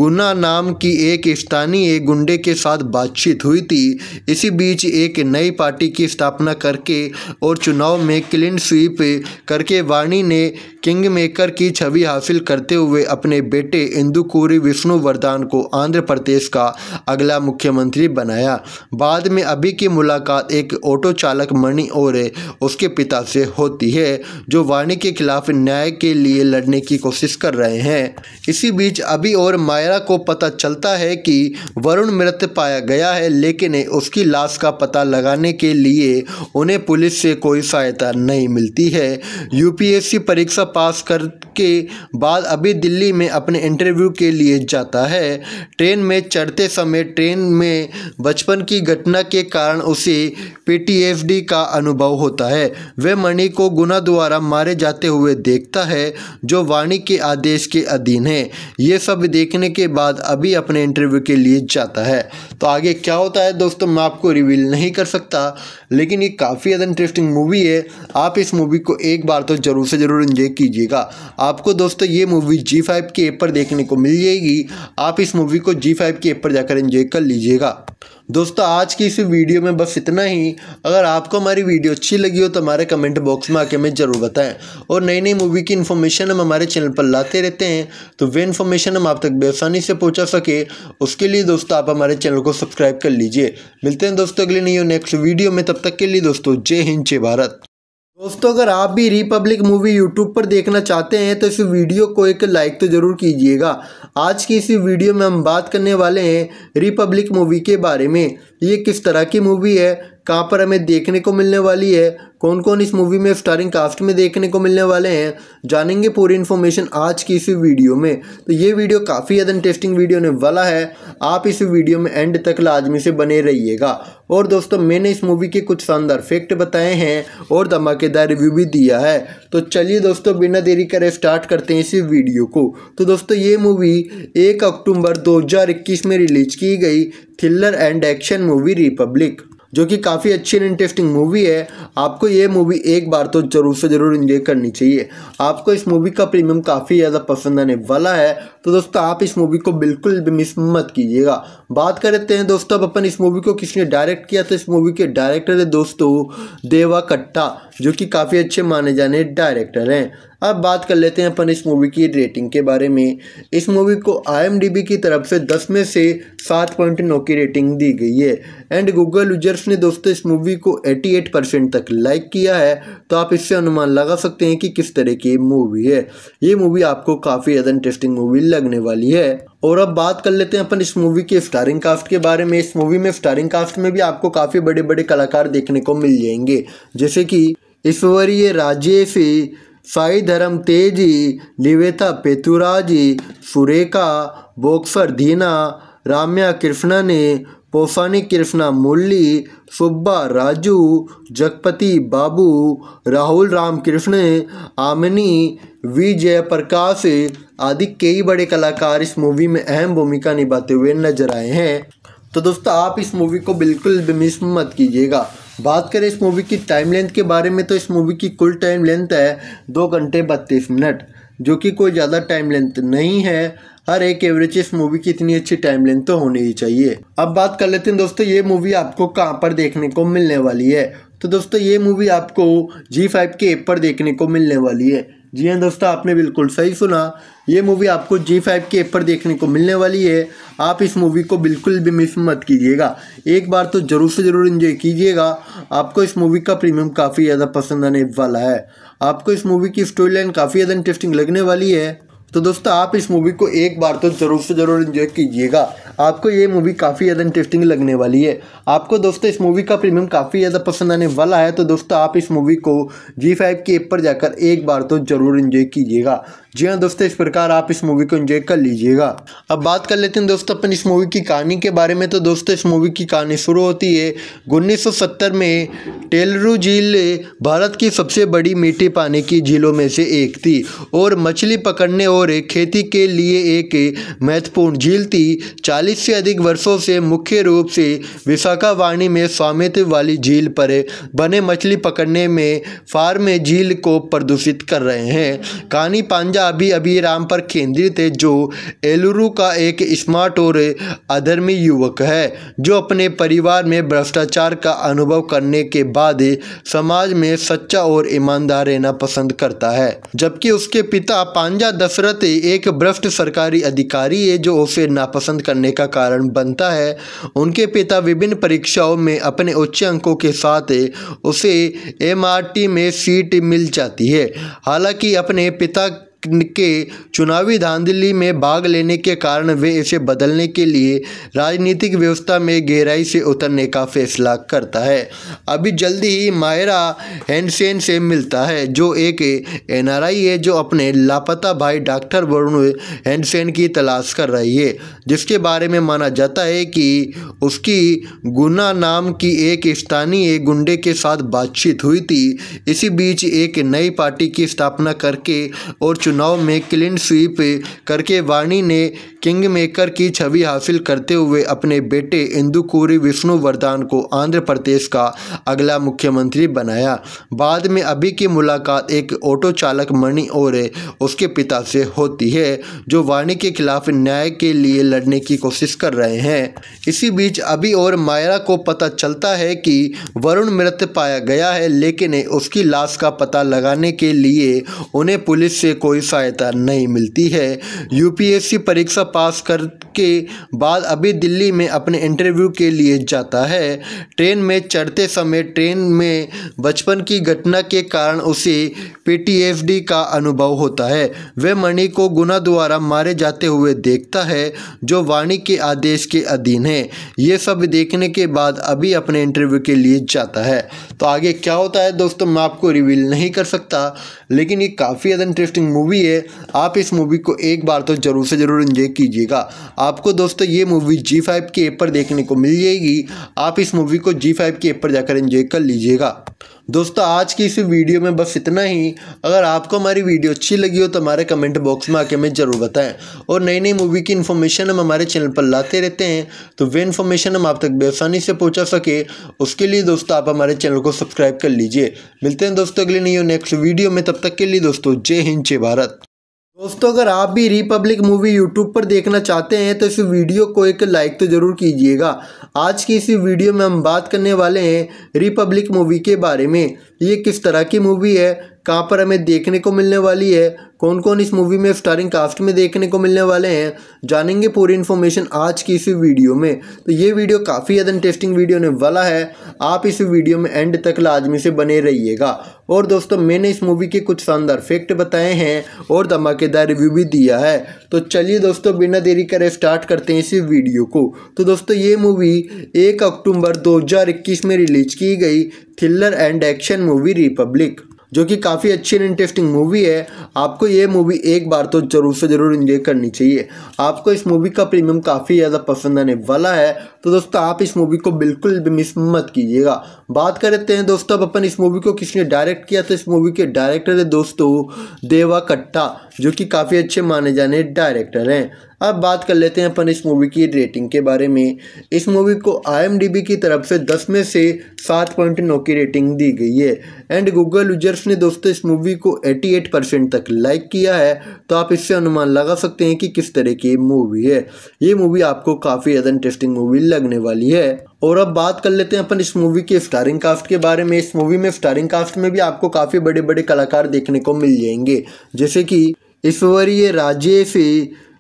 गुना नाम की एक स्थानीय गुंडे के साथ बातचीत हुई थी इसी बीच एक नई पार्टी की स्थापना करके और चुनाव में क्लीन स्वीप करके वाणी ने किंग मेकर की छवि हासिल करते हुए अपने बेटे इंदुकुरी विष्णु वरदान को आंध्र प्रदेश का अगला मुख्यमंत्री बनाया बाद में अभी की मुलाकात एक ऑटो चालक मणि और उसके पिता से होती है जो वाणी के खिलाफ न्याय के लिए लड़ने की कोशिश कर रहे हैं इसी बीच अभी और मायरा को पता चलता है कि वरुण मृत पाया गया है लेकिन उसकी लाश का पता लगाने के लिए उन्हें पुलिस से कोई कोई सहायता नहीं मिलती है यूपीएससी परीक्षा पास कर के बाद अभी दिल्ली में अपने इंटरव्यू के लिए जाता है ट्रेन में चढ़ते समय ट्रेन में बचपन की घटना के कारण उसे पीटीएसडी का अनुभव होता है वह मणि को गुना द्वारा मारे जाते हुए देखता है जो वाणी के आदेश के अधीन है ये सब देखने के बाद अभी अपने इंटरव्यू के लिए जाता है तो आगे क्या होता है दोस्तों मैं आपको रिवील नहीं कर सकता लेकिन ये काफ़ी ज़्यादा इंटरेस्टिंग मूवी है आप इस मूवी को एक बार तो ज़रूर से ज़रूर इंजॉय कीजिएगा आप आपको दोस्तों ये मूवी जी फाइव के ऐप पर देखने को मिल जाएगी आप इस मूवी को जी फाइव के ऐप पर जाकर एंजॉय कर लीजिएगा दोस्तों आज की इस वीडियो में बस इतना ही अगर आपको हमारी वीडियो अच्छी लगी हो तो हमारे कमेंट बॉक्स में आके हमें ज़रूर बताएं और नई नई मूवी की इन्फॉर्मेशन हम हमारे चैनल पर लाते रहते हैं तो वे इन्फॉर्मेशन हम आप तक बेसानी से पहुंचा सके उसके लिए दोस्तों आप हमारे चैनल को सब्सक्राइब कर लीजिए मिलते हैं दोस्तों अगले नहीं नेक्स्ट वीडियो में तब तक के लिए दोस्तों जय हिंद जय भारत दोस्तों अगर आप भी रिपब्लिक मूवी यूट्यूब पर देखना चाहते हैं तो इस वीडियो को एक लाइक तो ज़रूर कीजिएगा आज की इस वीडियो में हम बात करने वाले हैं रिपब्लिक मूवी के बारे में ये किस तरह की मूवी है कहाँ पर हमें देखने को मिलने वाली है कौन कौन इस मूवी में स्टारिंग कास्ट में देखने को मिलने वाले हैं जानेंगे पूरी इन्फॉर्मेशन आज की इस वीडियो में तो ये वीडियो काफ़ी ज़्यादा इंटरेस्टिंग वीडियो होने वाला है आप इस वीडियो में एंड तक लाजमी से बने रहिएगा और दोस्तों मैंने इस मूवी के कुछ शानदार फैक्ट बताए हैं और धमाकेदार रिव्यू भी दिया है तो चलिए दोस्तों बिना देरी करे स्टार्ट करते हैं इस वीडियो को तो दोस्तों ये मूवी एक अक्टूबर दो में रिलीज की गई thriller and action movie Republic जो कि काफ़ी अच्छी एंड इंटरेस्टिंग मूवी है आपको ये मूवी एक बार तो ज़रूर से ज़रूर इंजॉय करनी चाहिए आपको इस मूवी का प्रीमियम काफ़ी ज़्यादा पसंद आने वाला है तो दोस्तों आप इस मूवी को बिल्कुल भी मिस मत कीजिएगा बात करते हैं दोस्तों अब अपन इस मूवी को किसने डायरेक्ट किया तो इस मूवी के डायरेक्टर है दोस्तों देवा कट्टा जो कि काफ़ी अच्छे माने जाने डायरेक्टर हैं अब बात कर लेते हैं अपन इस मूवी की रेटिंग के बारे में इस मूवी को आई की तरफ से दस में से सात पॉइंट नौ की रेटिंग दी गई है एंड गूगल यूजर्स ने दोस्तों इस मूवी को 88 परसेंट तक लाइक किया है तो आप इससे अनुमान लगा सकते हैं कि किस तरह की मूवी है ये मूवी आपको काफ़ी ज़्यादा इंटरेस्टिंग मूवी लगने वाली है और अब बात कर लेते हैं अपन इस मूवी के स्टारिंग कास्ट के बारे में इस मूवी में स्टारिंग कास्ट में भी आपको काफ़ी बड़े बड़े कलाकार देखने को मिल जाएंगे जैसे कि ईश्वरीय राजेश साई धर्म तेजी लिवेता पेतुराजी सुरेखा बोक्सर धीना राम्या कृष्णा ने पोसानी कृष्णा मुरली सुब्बा राजू जगपति बाबू राहुल रामकृष्ण आमनी वी जयप्रकाश आदि कई बड़े कलाकार इस मूवी में अहम भूमिका निभाते हुए नजर आए हैं तो दोस्तों आप इस मूवी को बिल्कुल भी मिस मत कीजिएगा बात करें इस मूवी की टाइम लेंथ के बारे में तो इस मूवी की कुल टाइम लेंथ है दो घंटे बत्तीस मिनट जो कि कोई ज़्यादा टाइम लेंथ नहीं है हर एक एवरेज इस मूवी की इतनी अच्छी टाइम लेंथ तो होनी ही चाहिए अब बात कर लेते हैं दोस्तों ये मूवी आपको कहाँ पर देखने को मिलने वाली है तो दोस्तों ये मूवी आपको जी फाइव के ऐप पर देखने को मिलने वाली है जी हाँ दोस्तों आपने बिल्कुल सही सुना ये मूवी आपको जी फाइव के ऊपर पर देखने को मिलने वाली है आप इस मूवी को बिल्कुल भी मिस मत कीजिएगा एक बार तो ज़रूर से ज़रूर इन्जॉय कीजिएगा आपको इस मूवी का प्रीमियम काफ़ी ज़्यादा पसंद आने वाला है आपको इस मूवी की स्टोरी लाइन काफ़ी ज़्यादा इंटरेस्टिंग लगने वाली है तो दोस्तों आप इस मूवी को एक बार तो ज़रूर से ज़रूर इन्जॉय कीजिएगा आपको ये मूवी काफ़ी ज़्यादा इंटरेस्टिंग लगने वाली है आपको दोस्तों इस मूवी का प्रीमियम काफ़ी ज़्यादा पसंद आने वाला है तो दोस्तों आप इस मूवी को जी फाइव के एप पर जाकर एक बार तो ज़रूर इन्जॉय कीजिएगा जी हाँ दोस्तों इस प्रकार आप इस मूवी को एंजॉय कर लीजिएगा अब बात कर लेते हैं दोस्तों अपन इस मूवी की कहानी के बारे में तो दोस्तों इस मूवी की कहानी शुरू होती है उन्नीस में टेलरू झील भारत की सबसे बड़ी मीठी पानी की झीलों में से एक थी और मछली पकड़ने और खेती के लिए एक महत्वपूर्ण झील थी चालीस से अधिक वर्षों से मुख्य रूप से विशाखावाणी में स्वामित्व वाली झील पर बने मछली पकड़ने में फार्म झील को प्रदूषित कर रहे हैं कहानी पांजा अभी राम पर केंद्रित है जो एलुरु का एक स्मार्ट और अधर्मी युवक है जो अपने परिवार में भ्रष्टाचार का अनुभव करने के बाद समाज में सच्चा और ईमानदार रहना पसंद करता है जबकि उसके पिता पांजा दशरथ एक भ्रष्ट सरकारी अधिकारी है जो उसे नापसंद करने का कारण बनता है उनके पिता विभिन्न परीक्षाओं में अपने उच्च अंकों के साथ उसे एमआरटी में सीट मिल जाती है हालांकि अपने पिता के चुनावी धांधली में भाग लेने के कारण वे इसे बदलने के लिए राजनीतिक व्यवस्था में गहराई से उतरने का फैसला करता है अभी जल्दी ही मायरा हैंडसेन से मिलता है जो एक एनआरआई है जो अपने लापता भाई डॉक्टर वरुण हैंडसेन की तलाश कर रही है जिसके बारे में माना जाता है कि उसकी गुना नाम की एक स्थानीय गुंडे के साथ बातचीत हुई थी इसी बीच एक नई पार्टी की स्थापना करके और चुनाव में क्लीन स्वीप करके वाणी ने किंग मेकर की छवि हासिल करते हुए अपने बेटे विष्णु वरदान को आंध्र प्रदेश का अगला मुख्यमंत्री बनाया बाद में अभी की मुलाकात एक ऑटो चालक मणि और उसके पिता से होती है जो वाणी के खिलाफ न्याय के लिए लड़ने की कोशिश कर रहे हैं इसी बीच अभी और मायरा को पता चलता है कि वरुण मृत पाया गया है लेकिन उसकी लाश का पता लगाने के लिए उन्हें पुलिस से कोई कोई सहायता नहीं मिलती है यूपीएससी परीक्षा पास करके बाद अभी दिल्ली में अपने इंटरव्यू के लिए जाता है ट्रेन में चढ़ते समय ट्रेन में बचपन की घटना के कारण उसे पीटीएसडी का अनुभव होता है वह मणि को गुना द्वारा मारे जाते हुए देखता है जो वाणी के आदेश के अधीन है ये सब देखने के बाद अभी अपने इंटरव्यू के लिए जाता है तो आगे क्या होता है दोस्तों मैं आपको रिवील नहीं कर सकता लेकिन ये काफ़ी ज़्यादा इंटरेस्टिंग मूवी मूवी है आप इस मूवी को एक बार तो ज़रूर से ज़रूर इंजॉय कीजिएगा आपको दोस्तों ये मूवी जी फाइव के ऐप पर देखने को मिल जाएगी आप इस मूवी को जी फाइव के ऐप पर जाकर इंजॉय कर लीजिएगा दोस्तों आज की इस वीडियो में बस इतना ही अगर आपको हमारी वीडियो अच्छी लगी हो तो हमारे कमेंट बॉक्स में आके हमें ज़रूर बताएं और नई नई मूवी की इन्फॉर्मेशन हम हमारे चैनल पर लाते रहते हैं तो वे इन्फॉर्मेशन हम आप तक बेसानी से पहुंचा सके उसके लिए दोस्तों आप हमारे चैनल को सब्सक्राइब कर लीजिए मिलते हैं दोस्तों अगले नहीं नेक्स्ट वीडियो में तब तक के लिए दोस्तों जय हिंद जय भारत दोस्तों अगर आप भी रिपब्लिक मूवी यूट्यूब पर देखना चाहते हैं तो इस वीडियो को एक लाइक तो ज़रूर कीजिएगा आज की इस वीडियो में हम बात करने वाले हैं रिपब्लिक मूवी के बारे में ये किस तरह की मूवी है कहाँ पर हमें देखने को मिलने वाली है कौन कौन इस मूवी में स्टारिंग कास्ट में देखने को मिलने वाले हैं जानेंगे पूरी इन्फॉर्मेशन आज की इस वीडियो में तो ये वीडियो काफ़ी ज़्यादा इंटरेस्टिंग वीडियो होने वाला है आप इस वीडियो में एंड तक लाजमी से बने रहिएगा और दोस्तों मैंने इस मूवी के कुछ शानदार फैक्ट बताए हैं और धमाकेदार रिव्यू भी दिया है तो चलिए दोस्तों बिना देरी करे स्टार्ट करते हैं इस वीडियो को तो दोस्तों ये मूवी एक अक्टूबर दो में रिलीज की गई thriller and action movie Republic जो कि काफ़ी अच्छी एंड इंटरेस्टिंग मूवी है आपको ये मूवी एक बार तो ज़रूर से ज़रूर इंजॉय करनी चाहिए आपको इस मूवी का प्रीमियम काफ़ी ज़्यादा पसंद आने वाला है तो दोस्तों आप इस मूवी को बिल्कुल भी मिस मत कीजिएगा बात करते हैं दोस्तों अब अपन इस मूवी को किसने डायरेक्ट किया तो इस मूवी के डायरेक्टर है दोस्तों देवा कट्टा जो कि काफ़ी अच्छे माने जाने डायरेक्टर हैं अब बात कर लेते हैं अपन इस मूवी की रेटिंग के बारे में इस मूवी को आई की तरफ से दस में से सात पॉइंट नौ की रेटिंग दी गई है एंड गूगल यूजर्स ने दोस्तों इस मूवी को 88 परसेंट तक लाइक किया है तो आप इससे अनुमान लगा सकते हैं कि किस तरह की मूवी है ये मूवी आपको काफ़ी ज़्यादा इंटरेस्टिंग मूवी लगने वाली है और अब बात कर लेते हैं अपन इस मूवी के स्टारिंग कास्ट के बारे में इस मूवी में स्टारिंग कास्ट में भी आपको काफ़ी बड़े बड़े कलाकार देखने को मिल जाएंगे जैसे कि ईश्वरीय राजेश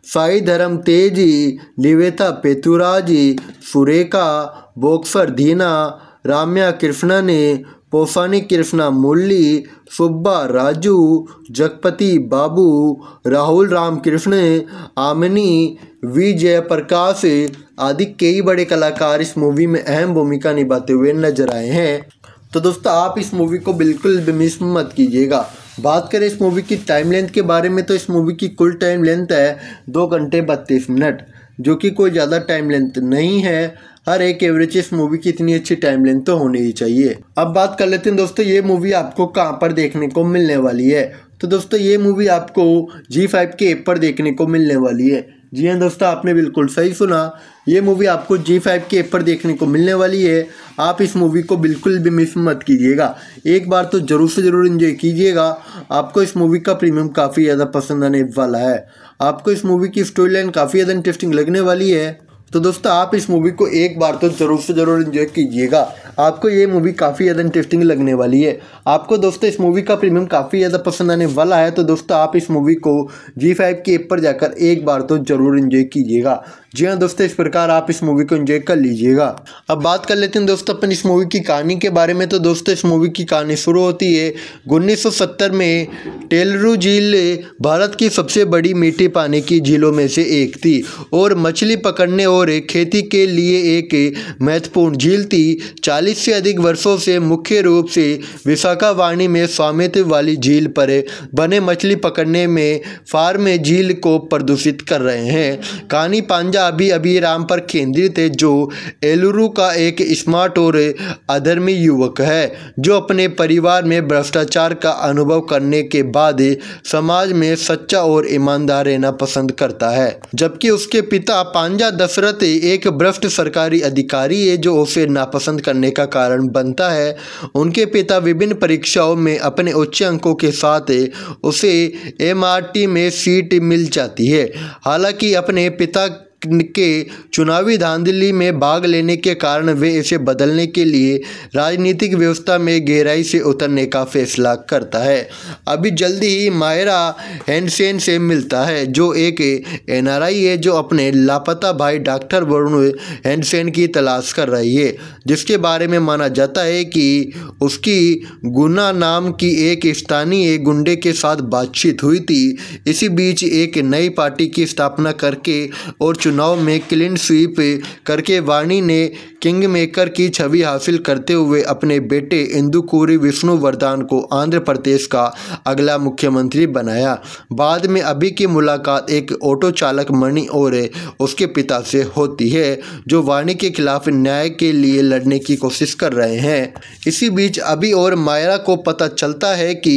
साई धर्म तेजी लिवेता पेतुराजी सुरेखा बोक्सर धीना राम्या कृष्णा ने पोसानी कृष्णा मुरली सुब्बा राजू जगपति बाबू राहुल रामकृष्ण आमनी वी जयप्रकाश आदि कई बड़े कलाकार इस मूवी में अहम भूमिका निभाते हुए नजर आए हैं तो दोस्तों आप इस मूवी को बिल्कुल भी मिस मत कीजिएगा बात करें इस मूवी की टाइम लेंथ के बारे में तो इस मूवी की कुल टाइम लेंथ है दो घंटे बत्तीस मिनट जो कि कोई ज़्यादा टाइम लेंथ नहीं है हर एक एवरेज इस मूवी की इतनी अच्छी टाइम लेंथ तो होनी ही चाहिए अब बात कर लेते हैं दोस्तों ये मूवी आपको कहाँ पर देखने को मिलने वाली है तो दोस्तों ये मूवी आपको जी फाइव के ऐप पर देखने को मिलने वाली है जी हाँ दोस्तों आपने बिल्कुल सही सुना ये मूवी आपको जी फाइव के ऊपर पर देखने को मिलने वाली है आप इस मूवी को बिल्कुल भी मिस मत कीजिएगा एक बार तो ज़रूर से ज़रूर इन्जॉय कीजिएगा आपको इस मूवी का प्रीमियम काफ़ी ज़्यादा पसंद आने वाला है आपको इस मूवी की स्टोरी लाइन काफ़ी ज़्यादा इंटरेस्टिंग लगने वाली है तो दोस्तों आप इस मूवी को एक बार तो ज़रूर से ज़रूर इन्जॉय कीजिएगा आपको ये मूवी काफ़ी ज़्यादा इंटरेस्टिंग लगने वाली है आपको दोस्तों इस मूवी का प्रीमियम काफ़ी ज़्यादा पसंद आने वाला है तो दोस्तों आप इस मूवी को जी फाइव की एप पर जाकर एक बार तो ज़रूर इन्जॉय कीजिएगा जी हाँ दोस्तों इस प्रकार आप इस मूवी को इन्जॉय कर लीजिएगा अब बात कर लेते हैं दोस्तों अपन इस मूवी की कहानी के बारे में तो दोस्तों इस मूवी की कहानी शुरू होती है उन्नीस में टेलरू झील भारत की सबसे बड़ी मीठी पानी की झीलों में से एक थी और मछली पकड़ने और और खेती के लिए एक महत्वपूर्ण झील थी चालीस से अधिक वर्षों से मुख्य रूप से विशाखावाणी में स्वामित्व वाली झील पर बने मछली पकड़ने में फार्म झील को प्रदूषित कर रहे हैं कहानी पांजा अभी अभी राम पर केंद्रित है जो एलुरु का एक स्मार्ट और अधर्मी युवक है जो अपने परिवार में भ्रष्टाचार का अनुभव करने के बाद समाज में सच्चा और ईमानदार रहना पसंद करता है जबकि उसके पिता पांजा दशरथ औरत एक भ्रष्ट सरकारी अधिकारी है जो उसे नापसंद करने का कारण बनता है उनके पिता विभिन्न परीक्षाओं में अपने उच्च अंकों के साथ उसे एमआरटी में सीट मिल जाती है हालांकि अपने पिता के चुनावी धांधली में भाग लेने के कारण वे इसे बदलने के लिए राजनीतिक व्यवस्था में गहराई से उतरने का फैसला करता है अभी जल्दी ही मायरा हैंडसेन से मिलता है जो एक एनआरआई है जो अपने लापता भाई डॉक्टर वरुण हैंडसेन की तलाश कर रही है जिसके बारे में माना जाता है कि उसकी गुना नाम की एक स्थानीय गुंडे के साथ बातचीत हुई थी इसी बीच एक नई पार्टी की स्थापना करके और चुनाव में क्लीन स्वीप करके वाणी ने किंग मेकर की छवि हासिल करते हुए अपने बेटे विष्णु वरदान को आंध्र प्रदेश का अगला मुख्यमंत्री बनाया बाद में अभी की मुलाकात एक ऑटो चालक मणि और उसके पिता से होती है जो वाणी के खिलाफ न्याय के लिए लड़ने की कोशिश कर रहे हैं इसी बीच अभी और मायरा को पता चलता है कि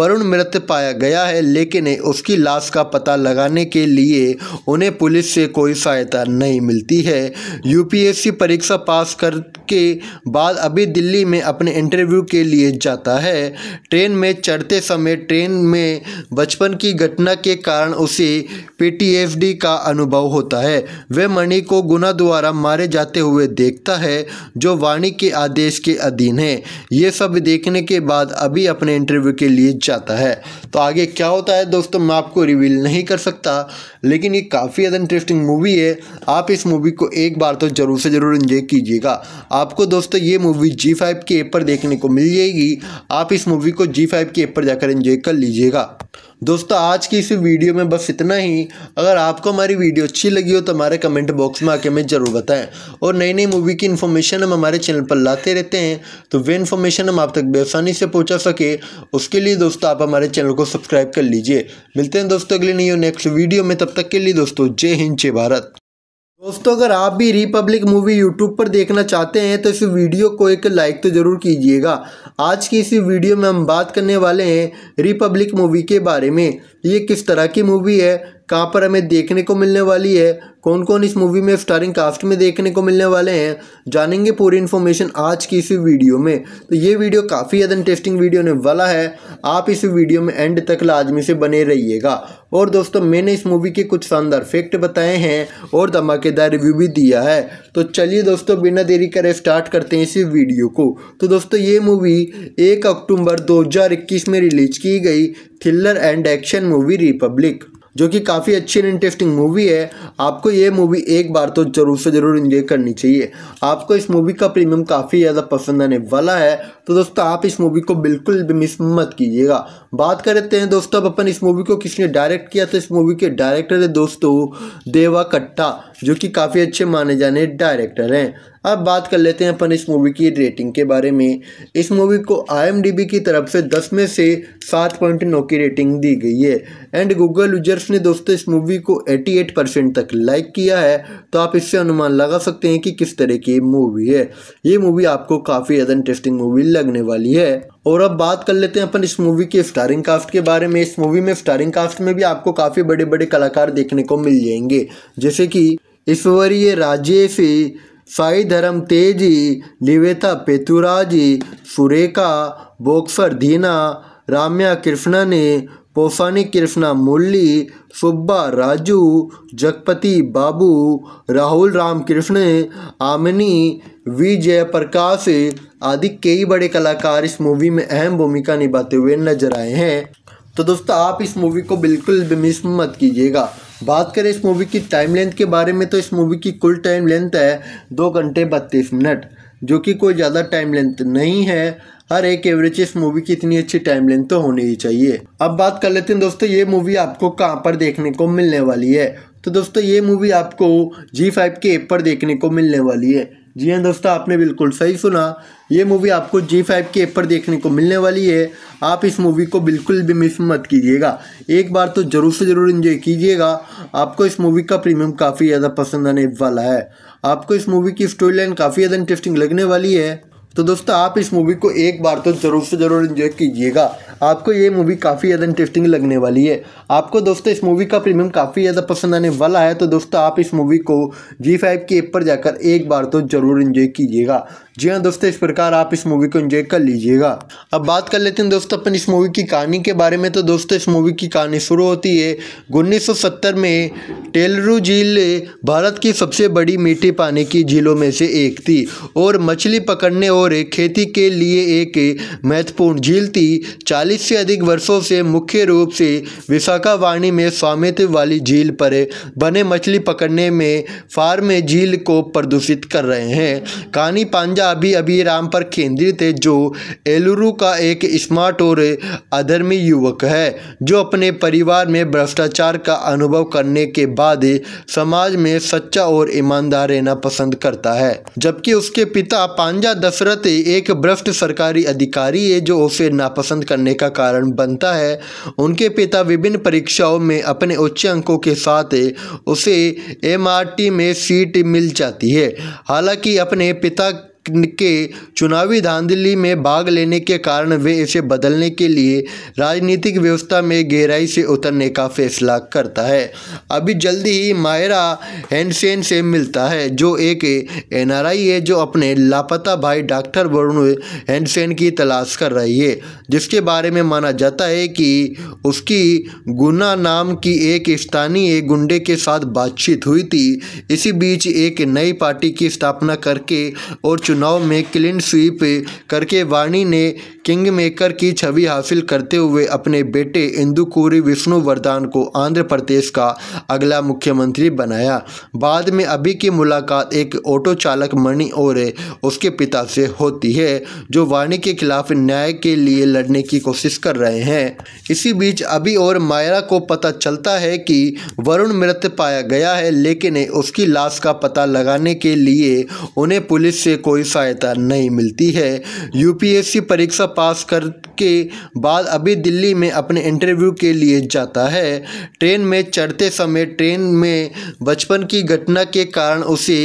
वरुण मृत पाया गया है लेकिन उसकी लाश का पता लगाने के लिए उन्हें पुलिस से कोई कोई सहायता नहीं मिलती है यूपीएससी परीक्षा पास करके बाद अभी दिल्ली में अपने इंटरव्यू के लिए जाता है ट्रेन में चढ़ते समय ट्रेन में बचपन की घटना के कारण उसे पीटीएसडी का अनुभव होता है वह मणि को गुना द्वारा मारे जाते हुए देखता है जो वाणी के आदेश के अधीन है ये सब देखने के बाद अभी अपने इंटरव्यू के लिए जाता है तो आगे क्या होता है दोस्तों मैं आपको रिवील नहीं कर सकता लेकिन ये काफ़ी ज़्यादा इंटरेस्टिंग मूवी है आप इस मूवी को एक बार तो ज़रूर से ज़रूर इन्जॉय कीजिएगा आपको दोस्तों ये मूवी जी फाइव के ऐप पर देखने को मिल जाएगी आप इस मूवी को जी फाइव के ऐप पर जाकर इन्जॉय कर लीजिएगा दोस्तों आज की इस वीडियो में बस इतना ही अगर आपको हमारी वीडियो अच्छी लगी हो तो हमारे कमेंट बॉक्स में आके हमें ज़रूर बताएं और नई नई मूवी की इन्फॉर्मेशन हम हमारे चैनल पर लाते रहते हैं तो वे इन्फॉर्मेशन हम आप तक बेसानी से पहुँचा सके उसके लिए दोस्तों आप हमारे चैनल को सब्सक्राइब कर लीजिए मिलते हैं दोस्तों अगले नहीं नेक्स्ट वीडियो में तब तक के लिए दोस्तों जय हिंद जय भारत दोस्तों अगर आप भी रिपब्लिक मूवी यूट्यूब पर देखना चाहते हैं तो इस वीडियो को एक लाइक तो ज़रूर कीजिएगा आज की इस वीडियो में हम बात करने वाले हैं रिपब्लिक मूवी के बारे में ये किस तरह की मूवी है कहाँ पर हमें देखने को मिलने वाली है कौन कौन इस मूवी में स्टारिंग कास्ट में देखने को मिलने वाले हैं जानेंगे पूरी इन्फॉर्मेशन आज की इस वीडियो में तो ये वीडियो काफ़ी ज़्यादा इंटरेस्टिंग वीडियो होने वाला है आप इस वीडियो में एंड तक लाजमी से बने रहिएगा और दोस्तों मैंने इस मूवी के कुछ शानदार फैक्ट बताए हैं और धमाकेदार रिव्यू भी दिया है तो चलिए दोस्तों बिना देरी करे स्टार्ट करते हैं इस वीडियो को तो दोस्तों ये मूवी एक अक्टूबर दो में रिलीज की गई thriller and action movie Republic जो कि काफ़ी अच्छी एंड इंटरेस्टिंग मूवी है आपको ये मूवी एक बार तो ज़रूर से ज़रूर इन्जॉय करनी चाहिए आपको इस मूवी का प्रीमियम काफ़ी ज़्यादा पसंद आने वाला है तो दोस्तों आप इस मूवी को बिल्कुल भी मिस मत कीजिएगा बात करते हैं दोस्तों अब अपन इस मूवी को किसने डायरेक्ट किया तो इस मूवी के डायरेक्टर है दोस्तों देवा कट्टा जो कि काफ़ी अच्छे माने जाने डायरेक्टर हैं अब बात कर लेते हैं अपन इस मूवी की रेटिंग के बारे में इस मूवी को आई की तरफ से दस में से सात पॉइंट नौ की रेटिंग दी गई है एंड गूगल यूजर्स ने दोस्तों इस मूवी को 88 परसेंट तक लाइक किया है तो आप इससे अनुमान लगा सकते हैं कि किस तरह की मूवी है ये मूवी आपको काफ़ी ज़्यादा इंटरेस्टिंग मूवी लगने वाली है और अब बात कर लेते हैं अपन इस मूवी के स्टारिंग कास्ट के बारे में इस मूवी में स्टारिंग कास्ट में भी आपको काफ़ी बड़े बड़े कलाकार देखने को मिल जाएंगे जैसे कि ईश्वरीय राजेशी साई धर्म तेजी निवेता पेतुराजी सुरेखा बॉक्सर धीना राम्या कृष्णा ने पोफानी कृष्णा मुरली सुब्बा राजू जगपति बाबू राहुल रामकृष्ण आमनी वी जयप्रकाश आदि कई बड़े कलाकार इस मूवी में अहम भूमिका निभाते हुए नजर आए हैं तो दोस्तों आप इस मूवी को बिल्कुल भी मिस मत कीजिएगा बात करें इस मूवी की टाइम लेंथ के बारे में तो इस मूवी की कुल टाइम लेंथ है दो घंटे बत्तीस मिनट जो कि कोई ज़्यादा टाइम लेंथ नहीं है हर एक एवरेज इस मूवी की इतनी अच्छी टाइम लेंथ तो होनी ही चाहिए अब बात कर लेते हैं दोस्तों ये मूवी आपको कहाँ पर देखने को मिलने वाली है तो दोस्तों ये मूवी आपको जी फाइव के ऐप पर देखने को मिलने वाली है जी हाँ दोस्तों आपने बिल्कुल सही सुना ये मूवी आपको जी फाइव के ऐप पर देखने को मिलने वाली है आप इस मूवी को बिल्कुल भी मिस मत कीजिएगा एक बार तो ज़रूर से ज़रूर इन्जॉय कीजिएगा आपको इस मूवी का प्रीमियम काफ़ी ज़्यादा पसंद आने वाला है आपको इस मूवी की स्टोरी लाइन काफ़ी ज़्यादा इंटरेस्टिंग लगने वाली है तो दोस्तों आप इस मूवी को एक बार तो ज़रूर से ज़रूर इन्जॉय कीजिएगा आपको ये मूवी काफ़ी ज़्यादा इंटरेस्टिंग लगने वाली है आपको दोस्तों इस मूवी का प्रीमियम काफ़ी ज़्यादा पसंद आने वाला है तो दोस्तों आप इस मूवी को जी फाइव की एप पर जाकर एक बार तो ज़रूर इन्जॉय कीजिएगा जी हाँ दोस्तों इस प्रकार आप इस मूवी को एंजॉय कर लीजिएगा अब बात कर लेते हैं दोस्तों अपन इस मूवी की कहानी के बारे में तो दोस्तों इस मूवी की कहानी शुरू होती है उन्नीस में टेलरू झील भारत की सबसे बड़ी मीठे पानी की झीलों में से एक थी और मछली पकड़ने और खेती के लिए एक महत्वपूर्ण झील थी चालीस से अधिक वर्षों से मुख्य रूप से विशाखावाणी में स्वामित्व वाली झील पर बने मछली पकड़ने में फार्म झील को प्रदूषित कर रहे हैं कहानी पांजा अभी राम पर केंद्रित है जो एलुरु का एक स्मार्ट और अधर्मी युवक है जो अपने परिवार में भ्रष्टाचार का अनुभव करने के बाद समाज में सच्चा और ईमानदार रहना पसंद करता है जबकि उसके पिता पांजा दशरथ एक भ्रष्ट सरकारी अधिकारी है जो उसे नापसंद करने का कारण बनता है उनके पिता विभिन्न परीक्षाओं में अपने उच्च अंकों के साथ उसे एमआरटी में सीट मिल जाती है हालांकि अपने पिता के चुनावी धांधली में भाग लेने के कारण वे इसे बदलने के लिए राजनीतिक व्यवस्था में गहराई से उतरने का फैसला करता है अभी जल्दी ही मायरा हैंडसेन से मिलता है जो एक एनआरआई है जो अपने लापता भाई डॉक्टर वरुण हैंडसेन की तलाश कर रही है जिसके बारे में माना जाता है कि उसकी गुना नाम की एक स्थानीय गुंडे के साथ बातचीत हुई थी इसी बीच एक नई पार्टी की स्थापना करके और चुनाव में क्लीन स्वीप करके वाणी ने किंगमेकर की छवि हासिल करते हुए अपने बेटे इंदुकूरी विष्णु वरदान को आंध्र प्रदेश का अगला मुख्यमंत्री बनाया बाद में अभी की मुलाकात एक ऑटो चालक मणि और उसके पिता से होती है जो वाणी के खिलाफ न्याय के लिए लड़ने की कोशिश कर रहे हैं इसी बीच अभी और मायरा को पता चलता है कि वरुण मृत पाया गया है लेकिन उसकी लाश का पता लगाने के लिए उन्हें पुलिस से कोई कोई सहायता नहीं मिलती है यूपीएससी परीक्षा पास करके बाद अभी दिल्ली में अपने इंटरव्यू के लिए जाता है ट्रेन में चढ़ते समय ट्रेन में बचपन की घटना के कारण उसे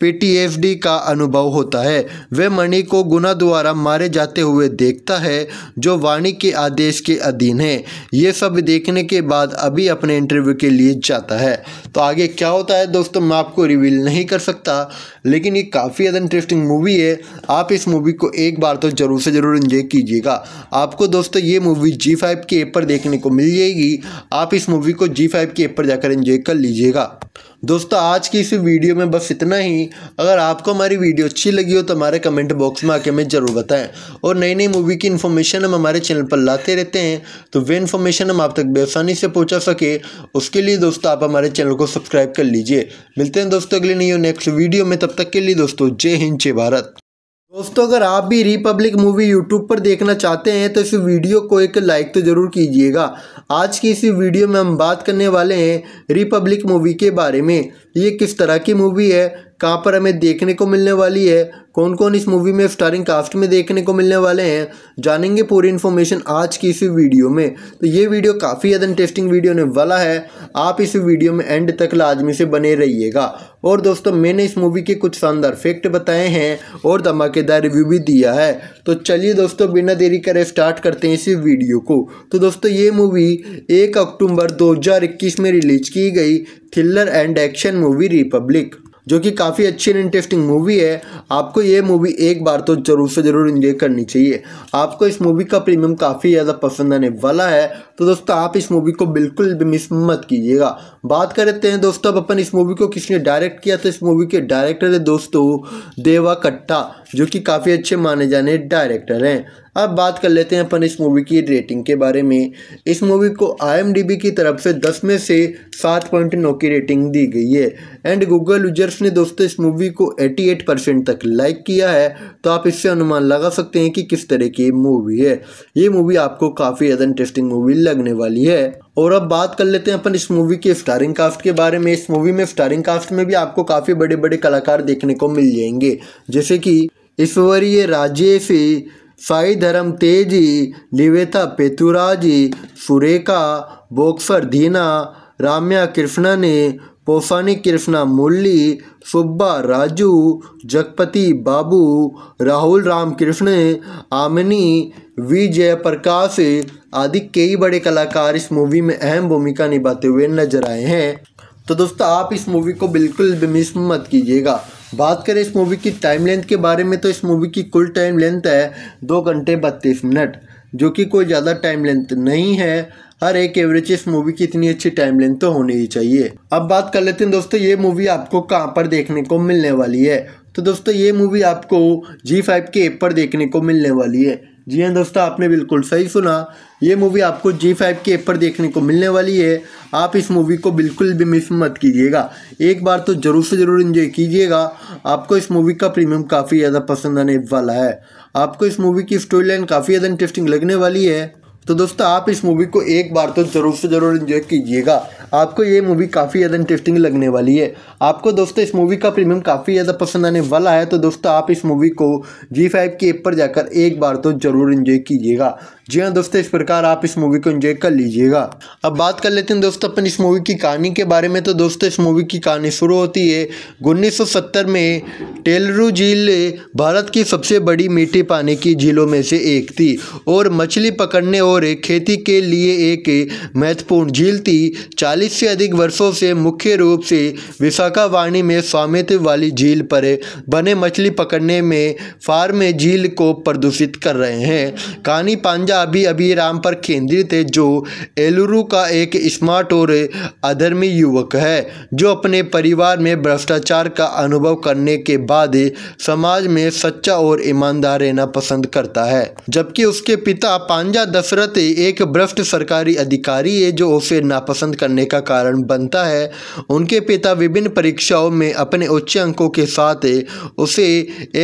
पीटीएसडी का अनुभव होता है वह मणि को गुना द्वारा मारे जाते हुए देखता है जो वाणी के आदेश के अधीन है ये सब देखने के बाद अभी अपने इंटरव्यू के लिए जाता है तो आगे क्या होता है दोस्तों मैं आपको रिवील नहीं कर सकता लेकिन ये काफ़ी ज़्यादा इंटरेस्टिंग मूवी मूवी है आप इस मूवी को एक बार तो ज़रूर से ज़रूर इन्जॉय कीजिएगा आपको दोस्तों ये मूवी जी फाइव के ऐप पर देखने को मिल जाएगी आप इस मूवी को जी फाइव के ऐप पर जाकर इन्जॉय कर लीजिएगा दोस्तों आज की इस वीडियो में बस इतना ही अगर आपको हमारी वीडियो अच्छी लगी हो तो हमारे कमेंट बॉक्स में आके हमें ज़रूर बताएं और नई नई मूवी की इन्फॉर्मेशन हम हमारे चैनल पर लाते रहते हैं तो वे इन्फॉर्मेशन हम आप तक बेसानी से पहुँचा सके उसके लिए दोस्तों आप हमारे चैनल को सब्सक्राइब कर लीजिए मिलते हैं दोस्तों अगले नहीं नेक्स्ट वीडियो में तब तक के लिए दोस्तों जय हिंद जय भारत दोस्तों अगर आप भी रिपब्लिक मूवी यूट्यूब पर देखना चाहते हैं तो इस वीडियो को एक लाइक तो ज़रूर कीजिएगा आज की इस वीडियो में हम बात करने वाले हैं रिपब्लिक मूवी के बारे में ये किस तरह की मूवी है कहाँ पर हमें देखने को मिलने वाली है कौन कौन इस मूवी में स्टारिंग कास्ट में देखने को मिलने वाले हैं जानेंगे पूरी इन्फॉर्मेशन आज की इस वीडियो में तो ये वीडियो काफ़ी ज़्यादा इंटरेस्टिंग वीडियो होने वाला है आप इस वीडियो में एंड तक लाजमी से बने रहिएगा और दोस्तों मैंने इस मूवी के कुछ शानदार फैक्ट बताए हैं और धमाकेदार रिव्यू भी दिया है तो चलिए दोस्तों बिना देरी करे स्टार्ट करते हैं इस वीडियो को तो दोस्तों ये मूवी एक अक्टूबर दो में रिलीज की गई thriller and action movie Republic जो कि काफ़ी अच्छी एंड इंटरेस्टिंग मूवी है आपको ये मूवी एक बार तो ज़रूर से ज़रूर इंजॉय करनी चाहिए आपको इस मूवी का प्रीमियम काफ़ी ज़्यादा पसंद आने वाला है तो दोस्तों आप इस मूवी को बिल्कुल भी मिस मत कीजिएगा बात करते हैं दोस्तों अब अपन इस मूवी को किसने डायरेक्ट किया तो इस मूवी के डायरेक्टर है दोस्तों देवा कट्टा जो कि काफ़ी अच्छे माने जाने डायरेक्टर हैं अब बात कर लेते हैं अपन इस मूवी की रेटिंग के बारे में इस मूवी को आई की तरफ से दस में से सात पॉइंट नौ की रेटिंग दी गई है एंड गूगल यूजर्स ने दोस्तों इस मूवी को 88 परसेंट तक लाइक किया है तो आप इससे अनुमान लगा सकते हैं कि किस तरह की मूवी है ये मूवी आपको काफ़ी ज़्यादा इंटरेस्टिंग मूवी लगने वाली है और अब बात कर लेते हैं अपन इस मूवी के स्टारिंग कास्ट के बारे में इस मूवी में स्टारिंग कास्ट में भी आपको काफ़ी बड़े बड़े कलाकार देखने को मिल जाएंगे जैसे कि ईश्वरीय राजेश साई धर्म तेजी लिवेता पेतुराजी सुरेखा बोक्सर धीना राम्या कृष्णा ने पोसानी कृष्णा मुरली सुब्बा राजू जगपति बाबू राहुल रामकृष्ण आमनी वी जयप्रकाश आदि कई बड़े कलाकार इस मूवी में अहम भूमिका निभाते हुए नजर आए हैं तो दोस्तों आप इस मूवी को बिल्कुल भी मिस मत कीजिएगा बात करें इस मूवी की टाइम लेंथ के बारे में तो इस मूवी की कुल टाइम लेंथ है दो घंटे बत्तीस मिनट जो कि कोई ज़्यादा टाइम लेंथ नहीं है हर एक एवरेज इस मूवी की इतनी अच्छी टाइम लेंथ तो होनी ही चाहिए अब बात कर लेते हैं दोस्तों ये मूवी आपको कहाँ पर देखने को मिलने वाली है तो दोस्तों ये मूवी आपको जी फाइव के ऐप पर देखने को मिलने वाली है जी हाँ दोस्तों आपने बिल्कुल सही सुना ये मूवी आपको जी फाइव के ऊपर पर देखने को मिलने वाली है आप इस मूवी को बिल्कुल भी मिस मत कीजिएगा एक बार तो ज़रूर से ज़रूर इन्जॉय कीजिएगा आपको इस मूवी का प्रीमियम काफ़ी ज़्यादा पसंद आने वाला है आपको इस मूवी की स्टोरी लाइन काफ़ी ज़्यादा इंटरेस्टिंग लगने वाली है तो दोस्तों आप इस मूवी को एक बार तो ज़रूर से ज़रूर इन्जॉय कीजिएगा आपको ये मूवी काफ़ी ज़्यादा इंटरेस्टिंग लगने वाली है आपको दोस्तों इस मूवी का प्रीमियम काफ़ी ज़्यादा पसंद आने वाला है तो दोस्तों आप इस मूवी को जी फाइव की ऐप पर जाकर एक बार तो ज़रूर इन्जॉय कीजिएगा जी हाँ दोस्तों इस प्रकार आप इस मूवी को एंजॉय कर लीजिएगा अब बात कर लेते हैं दोस्तों अपन इस मूवी की कहानी के बारे में तो दोस्तों इस मूवी की कहानी शुरू होती है उन्नीस में टेलरू झील भारत की सबसे बड़ी मीठे पानी की झीलों में से एक थी और मछली पकड़ने और खेती के लिए एक महत्वपूर्ण झील थी चालीस से अधिक वर्षों से मुख्य रूप से विशाखावाणी में स्वामित्व वाली झील पर बने मछली पकड़ने में फार्म झील को प्रदूषित कर रहे हैं कहानी पांजा चर्चा अभी अभी राम पर केंद्रित है जो एलुरु का एक स्मार्ट और अधर्मी युवक है जो अपने परिवार में भ्रष्टाचार का अनुभव करने के बाद समाज में सच्चा और ईमानदार रहना पसंद करता है जबकि उसके पिता पांजा दशरथ एक भ्रष्ट सरकारी अधिकारी है जो उसे नापसंद करने का कारण बनता है उनके पिता विभिन्न परीक्षाओं में अपने उच्च अंकों के साथ उसे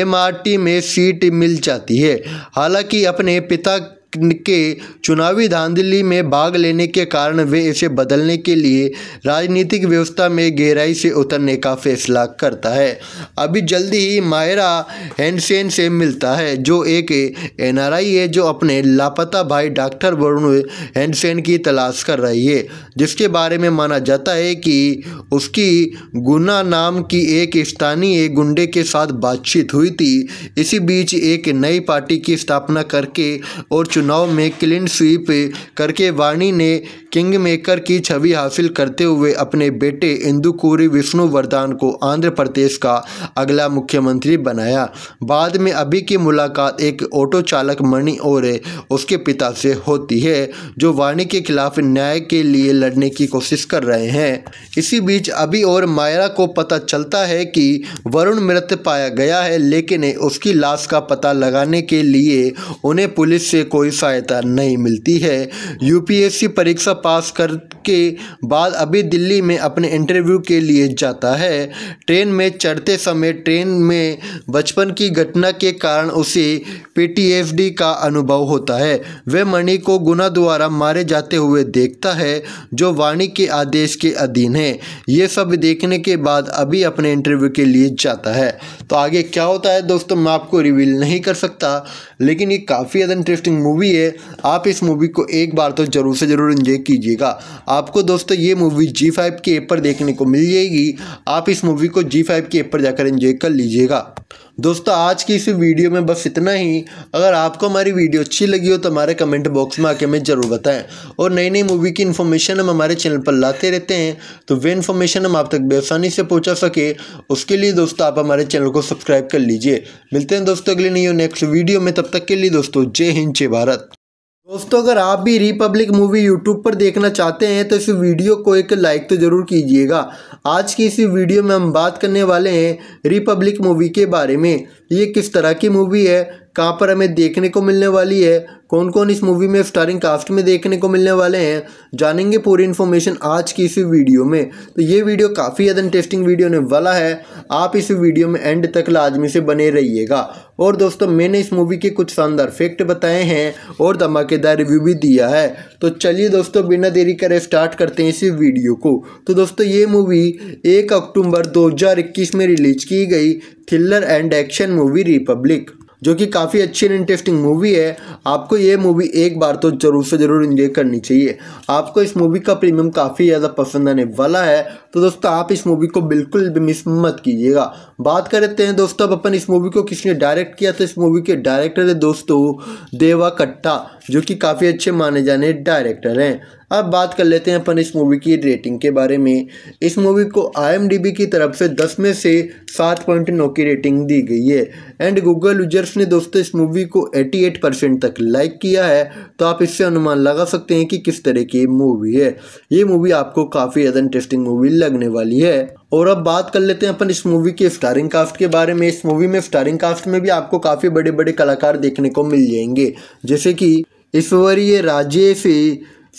एमआरटी में सीट मिल जाती है हालांकि अपने पिता के चुनावी धांधली में भाग लेने के कारण वे इसे बदलने के लिए राजनीतिक व्यवस्था में गहराई से उतरने का फैसला करता है अभी जल्दी ही मायरा हैंडसेन से मिलता है जो एक एनआरआई है जो अपने लापता भाई डॉक्टर वरुण हैंडसेन की तलाश कर रही है जिसके बारे में माना जाता है कि उसकी गुना नाम की एक स्थानीय गुंडे के साथ बातचीत हुई थी इसी बीच एक नई पार्टी की स्थापना करके और चुनाव में क्लीन स्वीप करके वाणी ने किंग मेकर की छवि हासिल करते हुए अपने बेटे विष्णु वरदान को आंध्र प्रदेश का अगला मुख्यमंत्री बनाया बाद में अभी की मुलाकात एक ऑटो चालक मणि और उसके पिता से होती है जो वाणी के खिलाफ न्याय के लिए लड़ने की कोशिश कर रहे हैं इसी बीच अभी और मायरा को पता चलता है कि वरुण मृत पाया गया है लेकिन उसकी लाश का पता लगाने के लिए उन्हें पुलिस से कोई सहायता नहीं मिलती है यूपीएससी परीक्षा पास करके बाद अभी दिल्ली में अपने इंटरव्यू के लिए जाता है ट्रेन में चढ़ते समय ट्रेन में बचपन की घटना के कारण उसे पीटीएसडी का अनुभव होता है वह मणि को गुना द्वारा मारे जाते हुए देखता है जो वाणी के आदेश के अधीन है ये सब देखने के बाद अभी अपने इंटरव्यू के लिए जाता है तो आगे क्या होता है दोस्तों मैं आपको रिवील नहीं कर सकता लेकिन ये काफ़ी ज़्यादा इंटरेस्टिंग मूवी मूवी है आप इस मूवी को एक बार तो ज़रूर से ज़रूर इंजॉय कीजिएगा आपको दोस्तों ये मूवी जी फाइव के ऐप पर देखने को मिल जाएगी आप इस मूवी को जी फाइव के ऐप पर जाकर इंजॉय कर लीजिएगा दोस्तों आज की इस वीडियो में बस इतना ही अगर आपको हमारी वीडियो अच्छी लगी हो तो हमारे कमेंट बॉक्स में आके हमें ज़रूर बताएं और नई नई मूवी की इन्फॉर्मेशन हम हमारे चैनल पर लाते रहते हैं तो वे इन्फॉर्मेशन हम आप तक बेसानी से पहुंचा सके उसके लिए दोस्तों आप हमारे चैनल को सब्सक्राइब कर लीजिए मिलते हैं दोस्तों अगले नई नेक्स्ट वीडियो में तब तक के लिए दोस्तों जय हिंद जय भारत भारत दोस्तों अगर आप भी रिपब्लिक मूवी यूट्यूब पर देखना चाहते हैं तो इस वीडियो को एक लाइक तो ज़रूर कीजिएगा आज की इस वीडियो में हम बात करने वाले हैं रिपब्लिक मूवी के बारे में ये किस तरह की मूवी है कहाँ पर हमें देखने को मिलने वाली है कौन कौन इस मूवी में स्टारिंग कास्ट में देखने को मिलने वाले हैं जानेंगे पूरी इन्फॉर्मेशन आज की इस वीडियो में तो ये वीडियो काफ़ी ज़्यादा इंटरेस्टिंग वीडियो होने वाला है आप इस वीडियो में एंड तक लाजमी से बने रहिएगा और दोस्तों मैंने इस मूवी के कुछ शानदार फैक्ट बताए हैं और धमाकेदार रिव्यू भी दिया है तो चलिए दोस्तों बिना देरी करे स्टार्ट करते हैं इस वीडियो को तो दोस्तों ये मूवी एक अक्टूबर दो में रिलीज की गई thriller and action movie Republic जो कि काफ़ी अच्छी एंड इंटरेस्टिंग मूवी है आपको ये मूवी एक बार तो ज़रूर से ज़रूर इंजॉय करनी चाहिए आपको इस मूवी का प्रीमियम काफ़ी ज़्यादा पसंद आने वाला है तो दोस्तों आप इस मूवी को बिल्कुल भी मिस मत कीजिएगा बात करते हैं दोस्तों अब अपन इस मूवी को किसने डायरेक्ट किया तो इस मूवी के डायरेक्टर है दोस्तों देवा कट्टा जो कि काफ़ी अच्छे माने जाने डायरेक्टर हैं अब बात कर लेते हैं अपन इस मूवी की रेटिंग के बारे में इस मूवी को आई की तरफ से दस में से सात पॉइंट नौ की रेटिंग दी गई है एंड गूगल यूजर्स ने दोस्तों इस मूवी को 88 परसेंट तक लाइक किया है तो आप इससे अनुमान लगा सकते हैं कि किस तरह की मूवी है ये मूवी आपको काफ़ी ज़्यादा इंटरेस्टिंग मूवी लगने वाली है और अब बात कर लेते हैं अपन इस मूवी के स्टारिंग कास्ट के बारे में इस मूवी में स्टारिंग कास्ट में भी आपको काफ़ी बड़े बड़े कलाकार देखने को मिल जाएंगे जैसे कि ईश्वरीय राजेश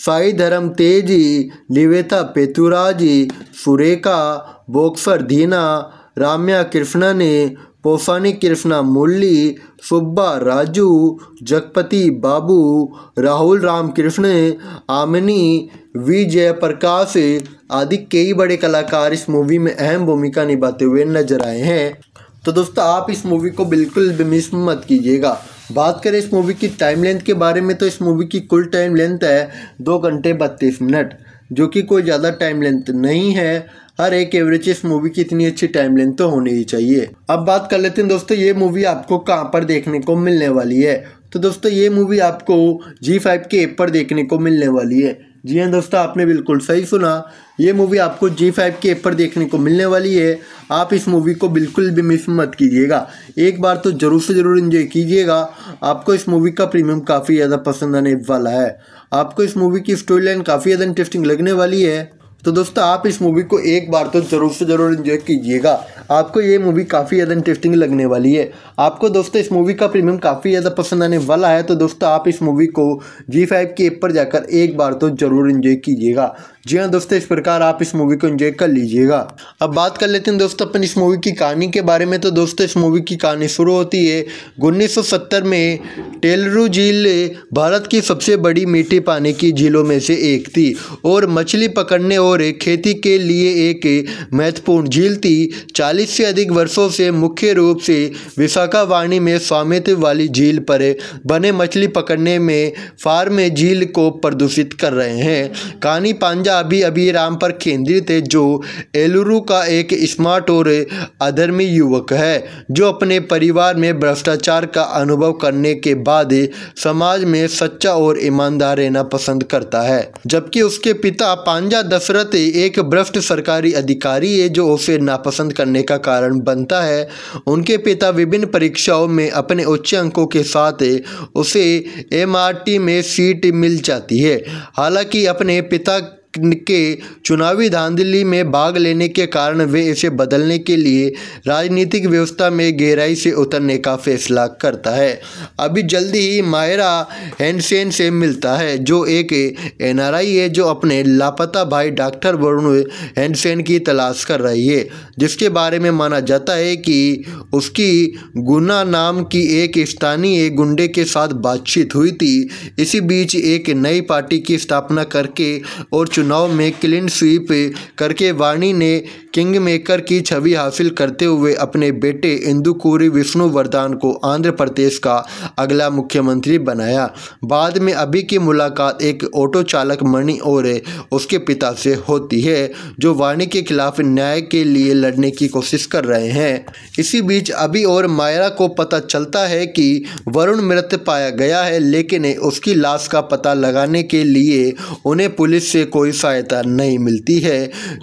साई धर्म तेजी लिवेता पेतुराजी सुरेखा बोक्सर धीना राम्या कृष्णा ने पोसानी कृष्णा मुरली सुब्बा राजू जगपति बाबू राहुल रामकृष्ण आमनी वी जयप्रकाश आदि कई बड़े कलाकार इस मूवी में अहम भूमिका निभाते हुए नजर आए हैं तो दोस्तों आप इस मूवी को बिल्कुल भी मिस मत कीजिएगा बात करें इस मूवी की टाइम लेंथ के बारे में तो इस मूवी की कुल टाइम लेंथ है दो घंटे बत्तीस मिनट जो कि कोई ज़्यादा टाइम लेंथ नहीं है हर एक एवरेज इस मूवी की इतनी अच्छी टाइम लेंथ तो होनी ही चाहिए अब बात कर लेते हैं दोस्तों ये मूवी आपको कहाँ पर देखने को मिलने वाली है तो दोस्तों ये मूवी आपको जी फाइव के ऐप पर देखने को मिलने वाली है जी हाँ दोस्तों आपने बिल्कुल सही सुना ये मूवी आपको जी फाइव के ऊपर पर देखने को मिलने वाली है आप इस मूवी को बिल्कुल भी मिस मत कीजिएगा एक बार तो ज़रूर से ज़रूर इन्जॉय कीजिएगा आपको इस मूवी का प्रीमियम काफ़ी ज़्यादा पसंद आने वाला है आपको इस मूवी की स्टोरी लाइन काफ़ी ज़्यादा इंटरेस्टिंग लगने वाली है तो दोस्तों आप इस मूवी को एक बार तो ज़रूर से ज़रूर इन्जॉय कीजिएगा आपको ये मूवी काफ़ी ज़्यादा इंटरेस्टिंग लगने वाली है आपको दोस्तों इस मूवी का प्रीमियम काफ़ी ज़्यादा पसंद आने वाला है तो दोस्तों आप इस मूवी को जी फाइव की ऐप पर जाकर एक बार तो ज़रूर इन्जॉय कीजिएगा जी हाँ दोस्तों इस प्रकार आप इस मूवी को इन्जॉय कर लीजिएगा अब बात कर लेते हैं दोस्तों अपन इस मूवी की कहानी के बारे में तो दोस्तों इस मूवी की कहानी शुरू होती है उन्नीस में टेलरू झील भारत की सबसे बड़ी मीठी पानी की झीलों में से एक थी और मछली पकड़ने और और खेती के लिए एक महत्वपूर्ण झील थी चालीस से अधिक वर्षों से मुख्य रूप से विशाखावाणी में स्वामित्व वाली झील पर बने मछली पकड़ने में फार्म झील को प्रदूषित कर रहे हैं कहानी पांजा अभी अभी राम पर केंद्रित है जो एलुरु का एक स्मार्ट और अधर्मी युवक है जो अपने परिवार में भ्रष्टाचार का अनुभव करने के बाद समाज में सच्चा और ईमानदार रहना पसंद करता है जबकि उसके पिता पांजा दशरथ औरत एक भ्रष्ट सरकारी अधिकारी है जो उसे नापसंद करने का कारण बनता है उनके पिता विभिन्न परीक्षाओं में अपने उच्च अंकों के साथ उसे एमआरटी में सीट मिल जाती है हालांकि अपने पिता के चुनावी धांधली में भाग लेने के कारण वे इसे बदलने के लिए राजनीतिक व्यवस्था में गहराई से उतरने का फैसला करता है अभी जल्दी ही मायरा हैंडसेन से मिलता है जो एक एनआरआई है जो अपने लापता भाई डॉक्टर वरुण हैंडसेन की तलाश कर रही है जिसके बारे में माना जाता है कि उसकी गुना नाम की एक स्थानीय गुंडे के साथ बातचीत हुई थी इसी बीच एक नई पार्टी की स्थापना करके और चुनाव में क्लीन स्वीप करके वाणी ने किंग मेकर की छवि हासिल करते हुए अपने बेटे विष्णु वरदान को आंध्र प्रदेश का अगला मुख्यमंत्री बनाया बाद में अभी की मुलाकात एक ऑटो चालक मणि और उसके पिता से होती है जो वाणी के खिलाफ न्याय के लिए लड़ने की कोशिश कर रहे हैं इसी बीच अभी और मायरा को पता चलता है कि वरुण मृत पाया गया है लेकिन उसकी लाश का पता लगाने के लिए उन्हें पुलिस से कोई सहायता नहीं मिलती है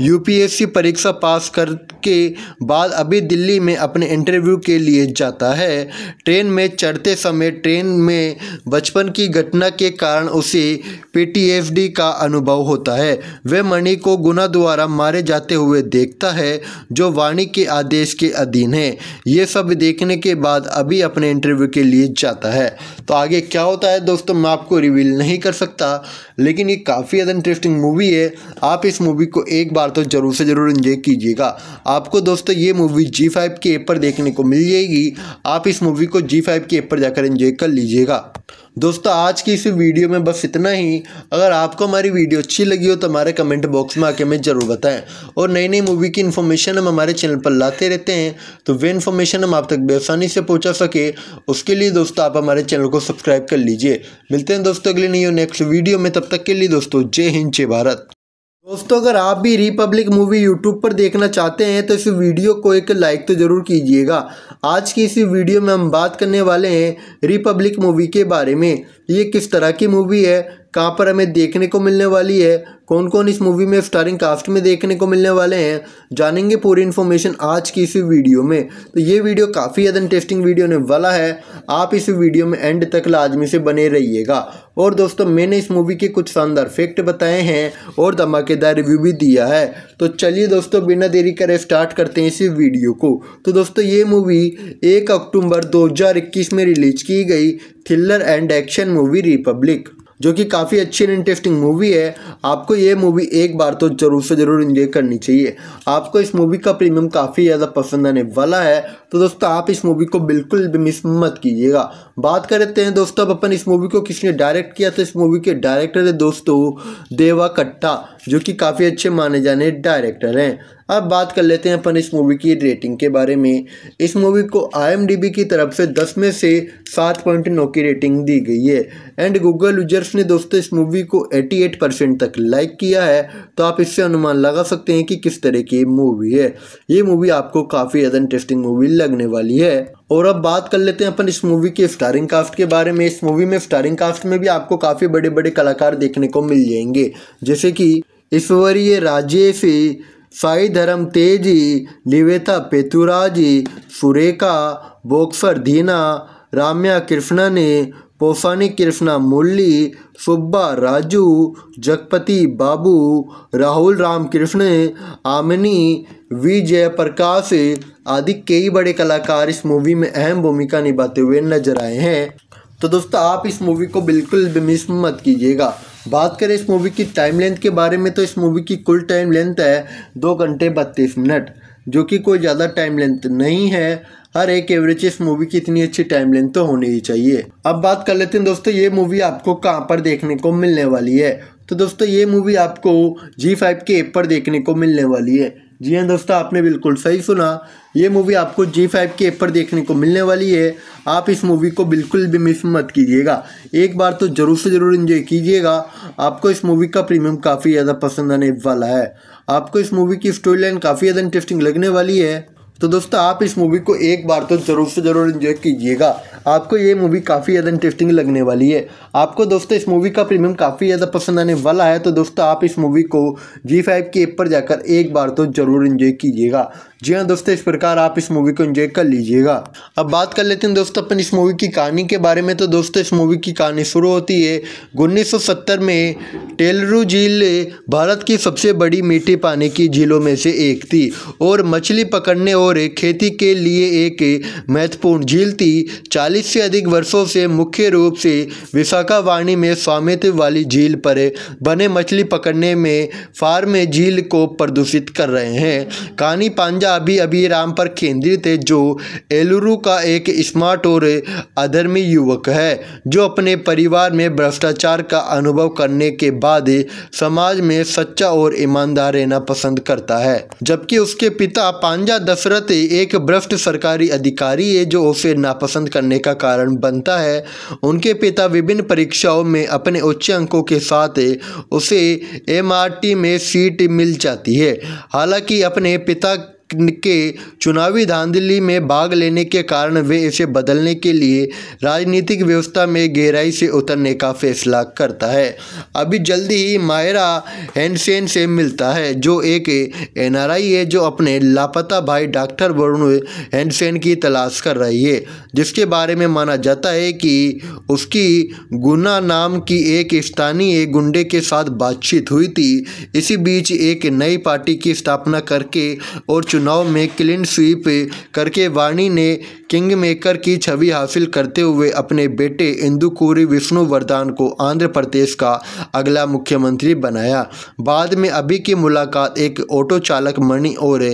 यूपीएससी परीक्षा पास करके बाद अभी दिल्ली में अपने इंटरव्यू के लिए जाता है ट्रेन में चढ़ते समय ट्रेन में बचपन की घटना के कारण उसे पीटीएसडी का अनुभव होता है वह मणि को गुना द्वारा मारे जाते हुए देखता है जो वाणी के आदेश के अधीन है ये सब देखने के बाद अभी अपने इंटरव्यू के लिए जाता है तो आगे क्या होता है दोस्तों मैं आपको रिवील नहीं कर सकता लेकिन ये काफ़ी ज़्यादा इंटरेस्टिंग मूवी है आप इस मूवी को एक बार तो ज़रूर से ज़रूर इन्जॉय कीजिएगा आपको दोस्तों ये मूवी जी फाइव के ऐप पर देखने को मिल जाएगी आप इस मूवी को जी फाइव के ऐप पर जाकर इन्जॉय कर लीजिएगा दोस्तों आज की इस वीडियो में बस इतना ही अगर आपको हमारी वीडियो अच्छी लगी हो तो हमारे कमेंट बॉक्स में आके हमें ज़रूर बताएं और नई नई मूवी की इन्फॉर्मेशन हम हमारे चैनल पर लाते रहते हैं तो वे इन्फॉर्मेशन हम आप तक बेसानी से पहुँचा सके उसके लिए दोस्तों आप हमारे चैनल को सब्सक्राइब कर लीजिए मिलते हैं दोस्तों अगले नहीं नेक्स्ट वीडियो में तब तक के लिए दोस्तों जय हिंद जय भारत दोस्तों अगर आप भी रिपब्लिक मूवी यूट्यूब पर देखना चाहते हैं तो इस वीडियो को एक लाइक तो ज़रूर कीजिएगा आज की इस वीडियो में हम बात करने वाले हैं रिपब्लिक मूवी के बारे में ये किस तरह की मूवी है कहाँ पर हमें देखने को मिलने वाली है कौन कौन इस मूवी में स्टारिंग कास्ट में देखने को मिलने वाले हैं जानेंगे पूरी इन्फॉर्मेशन आज की इस वीडियो में तो ये वीडियो काफ़ी ज़्यादा इंटरेस्टिंग वीडियो होने वाला है आप इस वीडियो में एंड तक लाजमी से बने रहिएगा और दोस्तों मैंने इस मूवी के कुछ शानदार फैक्ट बताए हैं और धमाकेदार रिव्यू भी दिया है तो चलिए दोस्तों बिना देरी करे स्टार्ट करते हैं इस वीडियो को तो दोस्तों ये मूवी एक अक्टूबर दो में रिलीज की गई thriller and action movie Republic जो कि काफ़ी अच्छी एंड इंटरेस्टिंग मूवी है आपको ये मूवी एक बार तो ज़रूर से ज़रूर इन्जॉय करनी चाहिए आपको इस मूवी का प्रीमियम काफ़ी ज़्यादा पसंद आने वाला है तो दोस्तों आप इस मूवी को बिल्कुल भी मिस मत कीजिएगा बात करते हैं दोस्तों अब अपन इस मूवी को किसने डायरेक्ट किया तो इस मूवी के डायरेक्टर है दोस्तों देवा कट्टा जो कि काफ़ी अच्छे माने जाने डायरेक्टर हैं अब बात कर लेते हैं अपन इस मूवी की रेटिंग के बारे में इस मूवी को आई की तरफ से दस में से सात पॉइंट नौ की रेटिंग दी गई है एंड गूगल यूजर्स ने दोस्तों इस मूवी को एट परसेंट तक लाइक किया है तो आप इससे अनुमान लगा सकते हैं कि किस तरह की मूवी है ये मूवी आपको काफ़ी ज़्यादा इंटरेस्टिंग मूवी लगने वाली है और अब बात कर लेते हैं अपन इस मूवी के स्टारिंग कास्ट के बारे में इस मूवी में स्टारिंग कास्ट में भी आपको काफ़ी बड़े बड़े कलाकार देखने को मिल जाएंगे जैसे कि ईश्वरीय राजेशी साई धर्म तेजी लिवेता पेतुराजी सुरेखा बोक्सर धीना राम्या कृष्णा ने पोफानी कृष्णा मुरली सुब्बा राजू जगपति बाबू राहुल रामकृष्ण आमिनी वी जयप्रकाश आदि कई बड़े कलाकार इस मूवी में अहम भूमिका निभाते हुए नजर आए हैं तो दोस्तों आप इस मूवी को बिल्कुल भी मिस मत कीजिएगा बात करें इस मूवी की टाइम लेंथ के बारे में तो इस मूवी की कुल टाइम लेंथ है दो घंटे बत्तीस मिनट जो कि कोई ज़्यादा टाइम लेंथ नहीं है हर एक एवरेज इस मूवी की इतनी अच्छी टाइम लेंथ तो होनी ही चाहिए अब बात कर लेते हैं दोस्तों ये मूवी आपको कहाँ पर देखने को मिलने वाली है तो दोस्तों ये मूवी आपको जी फाइव के ऐप पर देखने को मिलने वाली है जी हाँ दोस्तों आपने बिल्कुल सही सुना ये मूवी आपको जी फाइव के एप पर देखने को मिलने वाली है आप इस मूवी को बिल्कुल भी मिस मत कीजिएगा एक बार तो ज़रूर से ज़रूर इन्जॉय कीजिएगा आपको इस मूवी का प्रीमियम काफ़ी ज़्यादा पसंद आने वाला है आपको इस मूवी की स्टोरी लाइन काफ़ी ज़्यादा इंटरेस्टिंग लगने वाली है तो दोस्तों आप इस मूवी को एक बार तो ज़रूर से ज़रूर इन्जॉय कीजिएगा आपको ये मूवी काफ़ी ज़्यादा इंटरेस्टिंग लगने वाली है आपको दोस्तों इस मूवी का प्रीमियम काफ़ी ज़्यादा पसंद आने वाला है तो दोस्तों आप इस मूवी को जी फाइव की ऐप पर जाकर एक बार तो ज़रूर इन्जॉय कीजिएगा जी हाँ दोस्तों इस प्रकार आप इस मूवी को एंजॉय कर लीजिएगा अब बात कर लेते हैं दोस्तों अपन इस मूवी की कहानी के बारे में तो दोस्तों इस मूवी की कहानी शुरू होती है 1970 में टेलरू झील भारत की सबसे बड़ी मीठी पानी की झीलों में से एक थी और मछली पकड़ने और खेती के लिए एक महत्वपूर्ण झील थी चालीस से अधिक वर्षों से मुख्य रूप से विशाखावाणी में स्वामित्व वाली झील पर बने मछली पकड़ने में फार्म झील को प्रदूषित कर रहे हैं कहानी पांजा अभी राम पर केंद्रित है जो एलुरु का एक स्मार्ट और अधर्मी युवक है जो अपने परिवार में भ्रष्टाचार का अनुभव करने के बाद समाज में सच्चा और ईमानदार रहना पसंद करता है जबकि उसके पिता पांजा दशरथ एक भ्रष्ट सरकारी अधिकारी है जो उसे नापसंद करने का कारण बनता है उनके पिता विभिन्न परीक्षाओं में अपने उच्च अंकों के साथ उसे एमआरटी में सीट मिल जाती है हालांकि अपने पिता के चुनावी धांधली में भाग लेने के कारण वे इसे बदलने के लिए राजनीतिक व्यवस्था में गहराई से उतरने का फैसला करता है अभी जल्दी ही मायरा हैंडसेन से मिलता है जो एक एनआरआई है जो अपने लापता भाई डॉक्टर वरुण हैंडसेन की तलाश कर रही है जिसके बारे में माना जाता है कि उसकी गुना नाम की एक स्थानीय गुंडे के साथ बातचीत हुई थी इसी बीच एक नई पार्टी की स्थापना करके और चुनाव में क्लीन स्वीप करके वाणी ने किंग मेकर की छवि हासिल करते हुए अपने बेटे इंदुकुरी विष्णु वरदान को आंध्र प्रदेश का अगला मुख्यमंत्री बनाया बाद में अभी की मुलाकात एक ऑटो चालक मणि और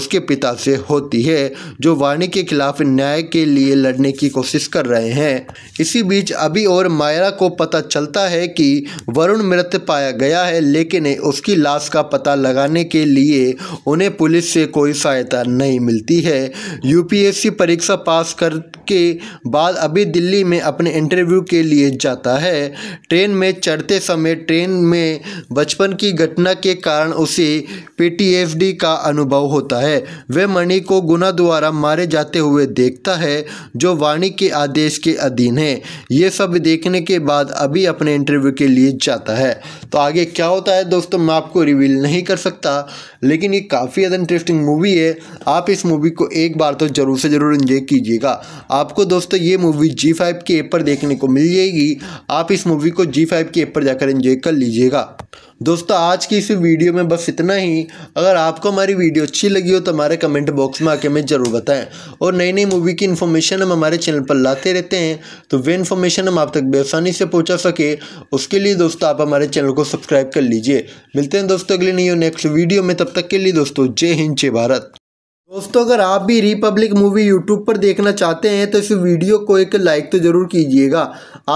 उसके पिता से होती है जो वाणी के खिलाफ न्याय के लिए लड़ने की कोशिश कर रहे हैं इसी बीच अभी और मायरा को पता चलता है कि वरुण मृत पाया गया है लेकिन उसकी लाश का पता लगाने के लिए उन्हें पुलिस से कोई सहायता नहीं मिलती है यूपीएससी परीक्षा पास करके बाद अभी दिल्ली में अपने इंटरव्यू के लिए जाता है ट्रेन में चढ़ते समय ट्रेन में बचपन की घटना के कारण उसे पीटीएफडी का अनुभव होता है वह मणि को गुना द्वारा मारे जाते हुए देखता है जो वाणी के आदेश के अधीन है ये सब देखने के बाद अभी अपने इंटरव्यू के लिए जाता है तो आगे क्या होता है दोस्तों मैं आपको रिवील नहीं कर सकता लेकिन ये काफ़ी ज़्यादा इंटरेस्टिंग मूवी है आप इस मूवी को एक बार तो ज़रूर से ज़रूर इंजॉय कीजिएगा आपको दोस्तों ये मूवी जी फाइव के ऐप पर देखने को मिल जाएगी आप इस मूवी को जी फाइव के ऐप पर जाकर एंजॉय कर लीजिएगा दोस्तों आज की इस वीडियो में बस इतना ही अगर आपको हमारी वीडियो अच्छी लगी हो तो हमारे कमेंट बॉक्स में आके हमें ज़रूर बताएं और नई नई मूवी की इन्फॉर्मेशन हम हमारे चैनल पर लाते रहते हैं तो वे इन्फॉर्मेशन हम आप तक बेसानी से पहुंचा सके उसके लिए दोस्तों आप हमारे चैनल को सब्सक्राइब कर लीजिए मिलते हैं दोस्तों अगले नई नेक्स्ट वीडियो में तब तक के लिए दोस्तों जय हिंद जय भारत दोस्तों अगर आप भी रिपब्लिक मूवी यूट्यूब पर देखना चाहते हैं तो इस वीडियो को एक लाइक तो ज़रूर कीजिएगा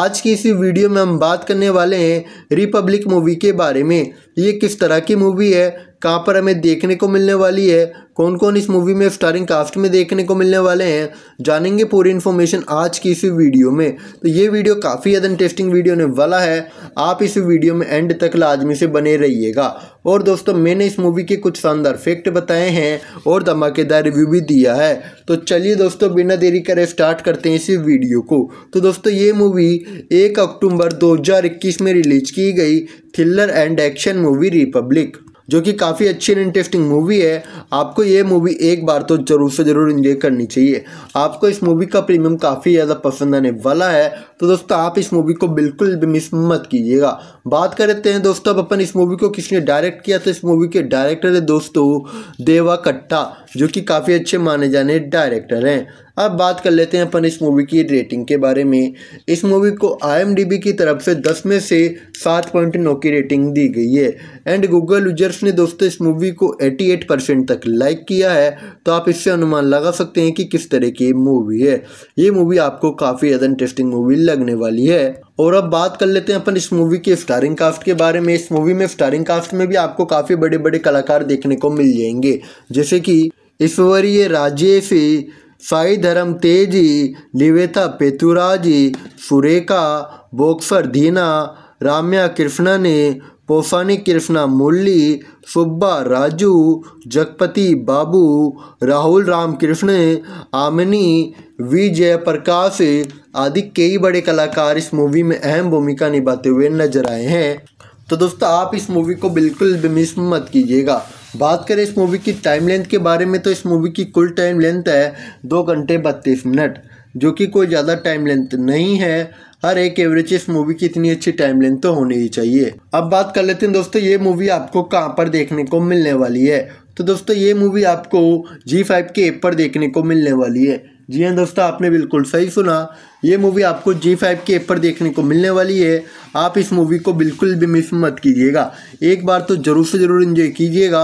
आज की इस वीडियो में हम बात करने वाले हैं रिपब्लिक मूवी के बारे में ये किस तरह की मूवी है कहाँ पर हमें देखने को मिलने वाली है कौन कौन इस मूवी में स्टारिंग कास्ट में देखने को मिलने वाले हैं जानेंगे पूरी इन्फॉर्मेशन आज की इस वीडियो में तो ये वीडियो काफ़ी ज़्यादा इंटरेस्टिंग वीडियो होने वाला है आप इस वीडियो में एंड तक लाजमी से बने रहिएगा और दोस्तों मैंने इस मूवी के कुछ शानदार फैक्ट बताए हैं और धमाकेदार रिव्यू भी दिया है तो चलिए दोस्तों बिना देरी करे स्टार्ट करते हैं इस वीडियो को तो दोस्तों ये मूवी एक अक्टूबर दो में रिलीज की गई thriller and action movie Republic जो कि काफ़ी अच्छी एंड इंटरेस्टिंग मूवी है आपको ये मूवी एक बार तो ज़रूर से ज़रूर इंजॉय करनी चाहिए आपको इस मूवी का प्रीमियम काफ़ी ज़्यादा पसंद आने वाला है तो दोस्तों आप इस मूवी को बिल्कुल भी मिस मत कीजिएगा बात करते हैं दोस्तों अब अपन इस मूवी को किसने डायरेक्ट किया तो इस मूवी के डायरेक्टर है दोस्तों देवा कट्टा जो कि काफ़ी अच्छे माने जाने डायरेक्टर हैं अब बात कर लेते हैं अपन इस मूवी की रेटिंग के बारे में इस मूवी को आई की तरफ से 10 में से 7.9 की रेटिंग दी गई है एंड गूगल यूजर्स ने दोस्तों इस मूवी को 88 परसेंट तक लाइक किया है तो आप इससे अनुमान लगा सकते हैं कि किस तरह की मूवी है ये मूवी आपको काफ़ी ज़्यादा इंटरेस्टिंग मूवी लगने वाली है और अब बात कर लेते हैं अपन इस मूवी के स्टारिंग कास्ट के बारे में इस मूवी में स्टारिंग कास्ट में भी आपको काफ़ी बड़े बड़े कलाकार देखने को मिल जाएंगे जैसे कि ईश्वरीय राजेश साई धर्म तेजी निवेता पेतुराजी सुरेखा बोक्सर दीना राम्या कृष्णा ने पोसानी कृष्णा मुरली सुब्बा राजू जगपति बाबू राहुल रामकृष्ण आमनी वी जयप्रकाश आदि कई बड़े कलाकार इस मूवी में अहम भूमिका निभाते हुए नजर आए हैं तो दोस्तों आप इस मूवी को बिल्कुल भी मिस मत कीजिएगा बात करें इस मूवी की टाइम लेंथ के बारे में तो इस मूवी की कुल टाइम लेंथ है दो घंटे बत्तीस मिनट जो कि कोई ज़्यादा टाइम लेंथ नहीं है हर एक एवरेज इस मूवी की इतनी अच्छी टाइम लेंथ तो होनी ही चाहिए अब बात कर लेते हैं दोस्तों ये मूवी आपको कहाँ पर देखने को मिलने वाली है तो दोस्तों ये मूवी आपको जी फाइव के ऐप पर देखने को मिलने वाली है जी हाँ दोस्तों आपने बिल्कुल सही सुना ये मूवी आपको जी फाइव के ऊपर पर देखने को मिलने वाली है आप इस मूवी को बिल्कुल भी मिस मत कीजिएगा एक बार तो ज़रूर से ज़रूर इन्जॉय कीजिएगा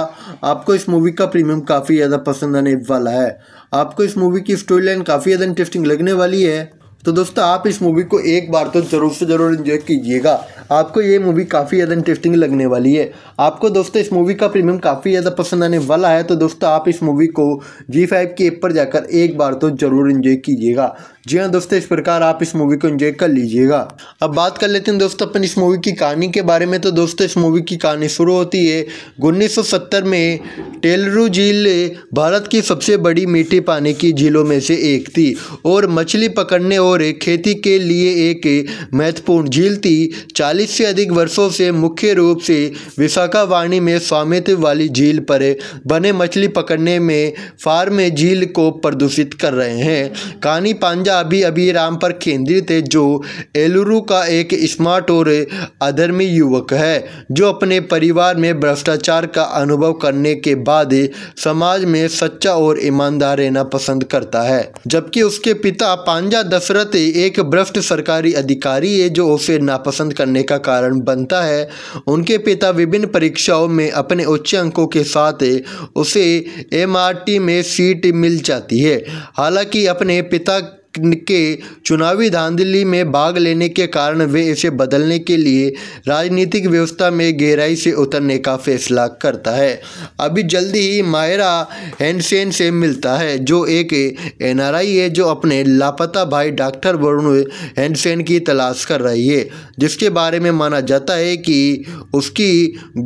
आपको इस मूवी का प्रीमियम काफ़ी ज़्यादा पसंद आने वाला है आपको इस मूवी की स्टोरी लाइन काफ़ी ज़्यादा इंटरेस्टिंग लगने वाली है तो दोस्तों आप इस मूवी को एक बार तो ज़रूर से ज़रूर इन्जॉय कीजिएगा आपको ये मूवी काफ़ी ज़्यादा इंटरेस्टिंग लगने वाली है आपको दोस्तों इस मूवी का प्रीमियम काफ़ी ज़्यादा पसंद आने वाला है तो दोस्तों आप इस मूवी को जी फाइव की ऐप पर जाकर एक बार तो ज़रूर इन्जॉय कीजिएगा जी हाँ दोस्तों इस प्रकार आप इस मूवी को एंजॉय कर लीजिएगा अब बात कर लेते हैं दोस्तों अपन इस मूवी की कहानी के बारे में तो दोस्तों इस मूवी की कहानी शुरू होती है सत्तर में टेलरू झील भारत की सबसे बड़ी मीठे पानी की झीलों में से एक थी और मछली पकड़ने और खेती के लिए एक महत्वपूर्ण झील थी चालीस से अधिक वर्षों से मुख्य रूप से विशाखावाणी में स्वामित्व वाली झील पर बने मछली पकड़ने में फार्म झील को प्रदूषित कर रहे हैं कहानी पांजा अभी अभी राम पर केंद्रित है जो एलुरु का एक स्मार्ट और अधर्मी युवक है जो अपने परिवार में भ्रष्टाचार का अनुभव करने के बाद समाज में सच्चा और ईमानदार रहना पसंद करता है जबकि उसके पिता पांजा दशरथ एक भ्रष्ट सरकारी अधिकारी है जो उसे नापसंद करने का कारण बनता है उनके पिता विभिन्न परीक्षाओं में अपने उच्च अंकों के साथ उसे एमआरटी में सीट मिल जाती है हालांकि अपने पिता के चुनावी धांधली में भाग लेने के कारण वे इसे बदलने के लिए राजनीतिक व्यवस्था में गहराई से उतरने का फैसला करता है अभी जल्दी ही मायरा हैंडसेन से मिलता है जो एक एनआरआई है जो अपने लापता भाई डॉक्टर वरुण हैंडसेन की तलाश कर रही है जिसके बारे में माना जाता है कि उसकी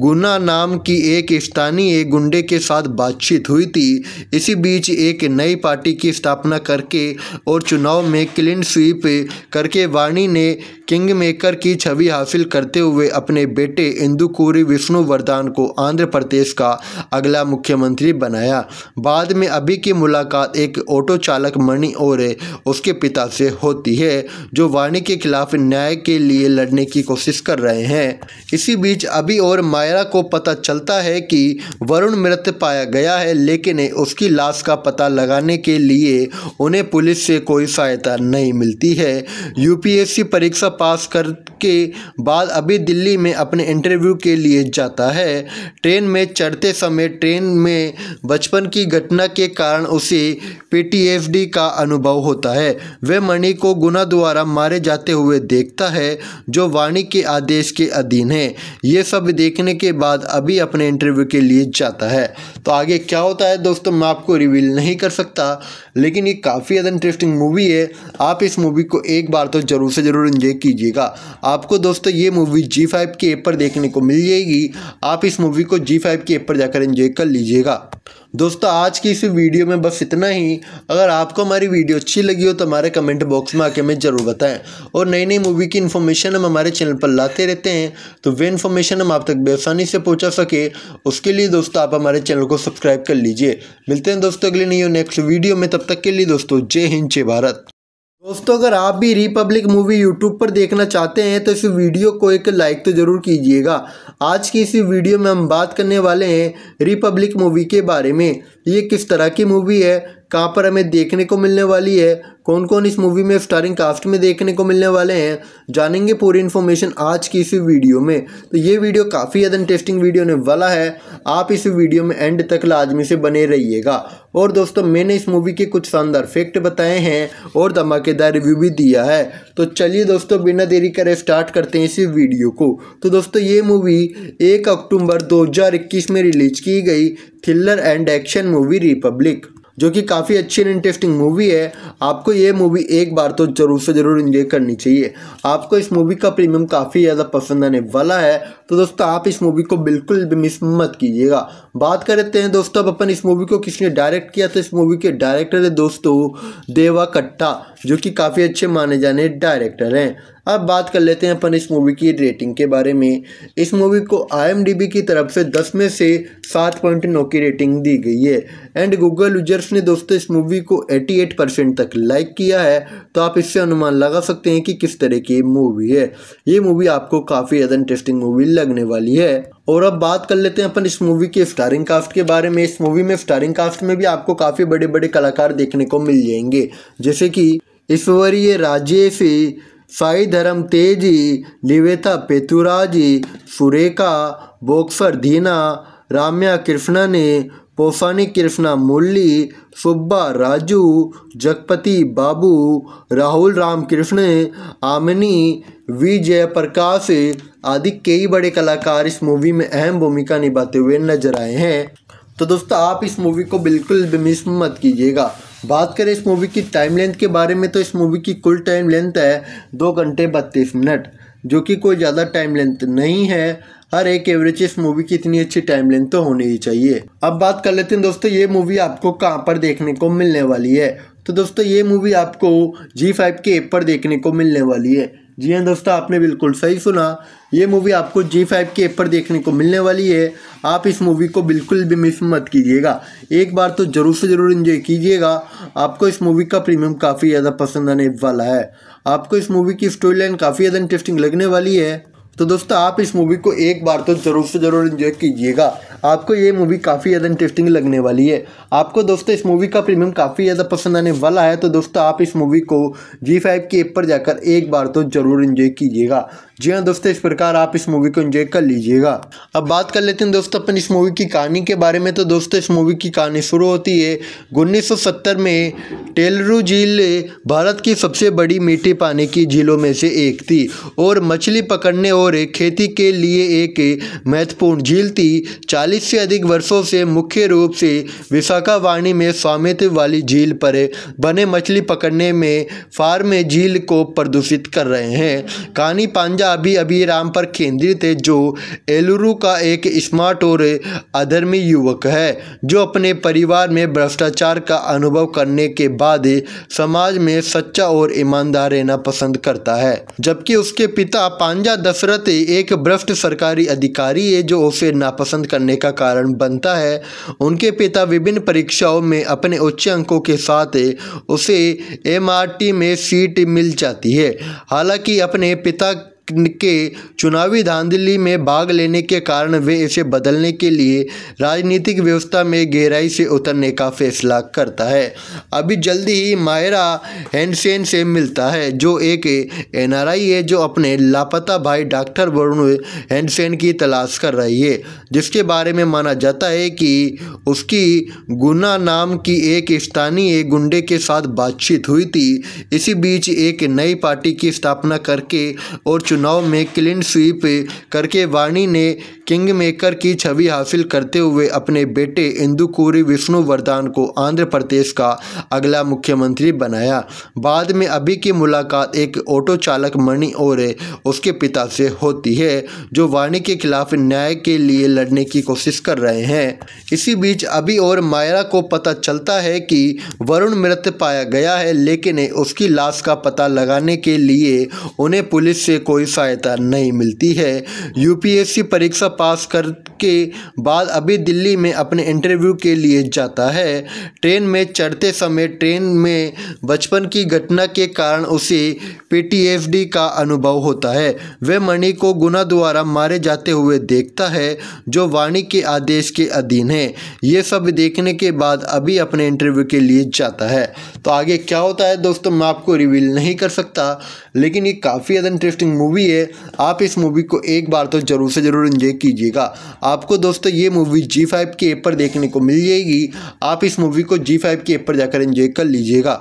गुना नाम की एक स्थानीय गुंडे के साथ बातचीत हुई थी इसी बीच एक नई पार्टी की स्थापना करके और चुनाव चुनाव में क्लीन स्वीप करके वाणी ने किंगमेकर की छवि हासिल करते हुए अपने बेटे विष्णु वरदान को आंध्र प्रदेश का अगला मुख्यमंत्री बनाया बाद में अभी की मुलाकात एक ऑटो चालक मणि और उसके पिता से होती है जो वाणी के खिलाफ न्याय के लिए लड़ने की कोशिश कर रहे हैं इसी बीच अभी और मायरा को पता चलता है कि वरुण मृत पाया गया है लेकिन उसकी लाश का पता लगाने के लिए उन्हें पुलिस से कोई सहायता नहीं मिलती है यूपीएससी परीक्षा पास कर के बाद अभी दिल्ली में अपने इंटरव्यू के लिए जाता है ट्रेन में चढ़ते समय ट्रेन में बचपन की घटना के कारण उसे पीटीएफडी का अनुभव होता है वह मणि को गुना द्वारा मारे जाते हुए देखता है जो वाणी के आदेश के अधीन है ये सब देखने के बाद अभी अपने इंटरव्यू के लिए जाता है तो आगे क्या होता है दोस्तों मैं आपको रिवील नहीं कर सकता लेकिन ये काफ़ी ज़्यादा इंटरेस्टिंग मूवी है आप इस मूवी को एक बार तो ज़रूर से ज़रूर इंजॉय कीजिएगा आपको दोस्तों ये मूवी जी फाइव के ऐप पर देखने को मिल जाएगी आप इस मूवी को जी फाइव के ऐप पर जाकर एंजॉय कर लीजिएगा दोस्तों आज की इस वीडियो में बस इतना ही अगर आपको हमारी वीडियो अच्छी लगी हो तो हमारे कमेंट बॉक्स में आके हमें ज़रूर बताएं और नई नई मूवी की इन्फॉर्मेशन हम हमारे चैनल पर लाते रहते हैं तो वे इन्फॉर्मेशन हम आप तक बेसानी से पहुंचा सके उसके लिए दोस्तों आप हमारे चैनल को सब्सक्राइब कर लीजिए मिलते हैं दोस्तों अगले नई नेक्स्ट वीडियो में तब तक के लिए दोस्तों जय हिंद जय भारत दोस्तों अगर आप भी रिपब्लिक मूवी यूट्यूब पर देखना चाहते हैं तो इस वीडियो को एक लाइक तो ज़रूर कीजिएगा आज की इस वीडियो में हम बात करने वाले हैं रिपब्लिक मूवी के बारे में ये किस तरह की मूवी है कहाँ पर हमें देखने को मिलने वाली है कौन कौन इस मूवी में स्टारिंग कास्ट में देखने को मिलने वाले हैं जानेंगे पूरी इन्फॉर्मेशन आज की इस वीडियो में तो ये वीडियो काफ़ी ज़्यादा इंटरेस्टिंग वीडियो होने वाला है आप इस वीडियो में एंड तक लाजमी से बने रहिएगा और दोस्तों मैंने इस मूवी के कुछ शानदार फैक्ट बताए हैं और धमाकेदार रिव्यू भी दिया है तो चलिए दोस्तों बिना देरी करे स्टार्ट करते हैं इस वीडियो को तो दोस्तों ये मूवी एक अक्टूबर दो में रिलीज की गई thriller and action movie Republic जो कि काफ़ी अच्छी एंड इंटरेस्टिंग मूवी है आपको ये मूवी एक बार तो ज़रूर से ज़रूर इंजॉय करनी चाहिए आपको इस मूवी का प्रीमियम काफ़ी ज़्यादा पसंद आने वाला है तो दोस्तों आप इस मूवी को बिल्कुल भी मिस मत कीजिएगा बात करते हैं दोस्तों अब अपन इस मूवी को किसने डायरेक्ट किया तो इस मूवी के डायरेक्टर है दोस्तों देवा कट्टा जो कि काफ़ी अच्छे माने जाने डायरेक्टर हैं अब बात कर लेते हैं अपन इस मूवी की रेटिंग के बारे में इस मूवी को आई की तरफ से दस में से सात पॉइंट नौ की रेटिंग दी गई है एंड गूगल यूजर्स ने दोस्तों इस मूवी को एटी एट परसेंट तक लाइक किया है तो आप इससे अनुमान लगा सकते हैं कि किस तरह की मूवी है ये मूवी आपको काफ़ी ज़्यादा इंटरेस्टिंग मूवी लगने वाली है और अब बात कर लेते हैं अपन इस मूवी के स्टारिंग कास्ट के बारे में इस मूवी में स्टारिंग कास्ट में भी आपको काफ़ी बड़े बड़े कलाकार देखने को मिल जाएंगे जैसे कि ईश्वरीय राजेश साई धर्म तेजी लिवेता पेतुराजी सुरेखा बोक्सर धीना राम्या कृष्णा ने पोसानी कृष्णा मुरली सुब्बा राजू जगपति बाबू राहुल रामकृष्ण आमिनी वी जयप्रकाश आदि कई बड़े कलाकार इस मूवी में अहम भूमिका निभाते हुए नजर आए हैं तो दोस्तों आप इस मूवी को बिल्कुल भी मिस मत कीजिएगा बात करें इस मूवी की टाइम लेंथ के बारे में तो इस मूवी की कुल टाइम लेंथ है दो घंटे बत्तीस मिनट जो कि कोई ज़्यादा टाइम लेंथ नहीं है हर एक एवरेज इस मूवी की इतनी अच्छी टाइम लेंथ तो होनी ही चाहिए अब बात कर लेते हैं दोस्तों ये मूवी आपको कहाँ पर देखने को मिलने वाली है तो दोस्तों ये मूवी आपको जी फाइव के ऐप पर देखने को मिलने वाली है जी हाँ दोस्तों आपने बिल्कुल सही सुना ये मूवी आपको जी फाइव के ऊपर पर देखने को मिलने वाली है आप इस मूवी को बिल्कुल भी मिस मत कीजिएगा एक बार तो ज़रूर से ज़रूर इन्जॉय कीजिएगा आपको इस मूवी का प्रीमियम काफ़ी ज़्यादा पसंद आने वाला है आपको इस मूवी की स्टोरी लाइन काफ़ी ज़्यादा इंटरेस्टिंग लगने वाली है तो दोस्तों आप इस मूवी को एक बार तो ज़रूर से ज़रूर इन्जॉय कीजिएगा आपको ये मूवी काफ़ी ज़्यादा इंटरेस्टिंग लगने वाली है आपको दोस्तों इस मूवी का प्रीमियम काफ़ी ज़्यादा पसंद आने वाला है तो दोस्तों आप इस मूवी को जी फाइव की ऐप पर जाकर एक बार तो ज़रूर इन्जॉय कीजिएगा जी हाँ दोस्तों इस प्रकार आप इस मूवी को एंजॉय कर लीजिएगा अब बात कर लेते हैं दोस्तों अपन इस मूवी की कहानी के बारे में तो दोस्तों इस मूवी की कहानी शुरू होती है उन्नीस में टेलरू झील भारत की सबसे बड़ी मीठे पानी की झीलों में से एक थी और मछली पकड़ने और खेती के लिए एक महत्वपूर्ण झील थी चालीस से अधिक वर्षों से मुख्य रूप से विशाखावाणी में स्वामित्व वाली झील पर बने मछली पकड़ने में फार्म झील को प्रदूषित कर रहे हैं कहानी पांजा अभी अभी राम पर केंद्रित है जो एलुरु का एक स्मार्ट और अधर्मी युवक है जो अपने परिवार में भ्रष्टाचार का अनुभव करने के बाद समाज में सच्चा और ईमानदार रहना पसंद करता है जबकि उसके पिता पांजा दशरथ एक भ्रष्ट सरकारी अधिकारी है जो उसे नापसंद करने का कारण बनता है उनके पिता विभिन्न परीक्षाओं में अपने उच्च अंकों के साथ उसे एमआरटी में सीट मिल जाती है हालांकि अपने पिता के चुनावी धांधली में भाग लेने के कारण वे इसे बदलने के लिए राजनीतिक व्यवस्था में गहराई से उतरने का फैसला करता है अभी जल्दी ही मायरा हैंडसेन से मिलता है जो एक एनआरआई है जो अपने लापता भाई डॉक्टर वरुण हैंडसेन की तलाश कर रही है जिसके बारे में माना जाता है कि उसकी गुना नाम की एक स्थानीय गुंडे के साथ बातचीत हुई थी इसी बीच एक नई पार्टी की स्थापना करके और चुनाव में क्लीन स्वीप करके वाणी ने किंग मेकर की छवि हासिल करते हुए अपने बेटे इंदुकुरी विष्णुवर्धन को आंध्र प्रदेश का अगला मुख्यमंत्री बनाया बाद में अभी की मुलाकात एक ऑटो चालक मणि और उसके पिता से होती है जो वाणी के खिलाफ न्याय के लिए लड़ने की कोशिश कर रहे हैं इसी बीच अभी और मायरा को पता चलता है कि वरुण मृत पाया गया है लेकिन उसकी लाश का पता लगाने के लिए उन्हें पुलिस से कोई कोई सहायता नहीं मिलती है यूपीएससी परीक्षा पास करके बाद अभी दिल्ली में अपने इंटरव्यू के लिए जाता है ट्रेन में चढ़ते समय ट्रेन में बचपन की घटना के कारण उसे पीटीएसडी का अनुभव होता है वह मणि को गुना द्वारा मारे जाते हुए देखता है जो वाणी के आदेश के अधीन है ये सब देखने के बाद अभी अपने इंटरव्यू के लिए जाता है तो आगे क्या होता है दोस्तों मैं आपको रिवील नहीं कर सकता लेकिन ये काफ़ी ज़्यादा इंटरेस्टिंग मूवी मूवी है आप इस मूवी को एक बार तो ज़रूर से ज़रूर इंजॉय कीजिएगा आपको दोस्तों ये मूवी जी फाइव के ऐप पर देखने को मिल जाएगी आप इस मूवी को जी फाइव के ऐप पर जाकर इंजॉय कर लीजिएगा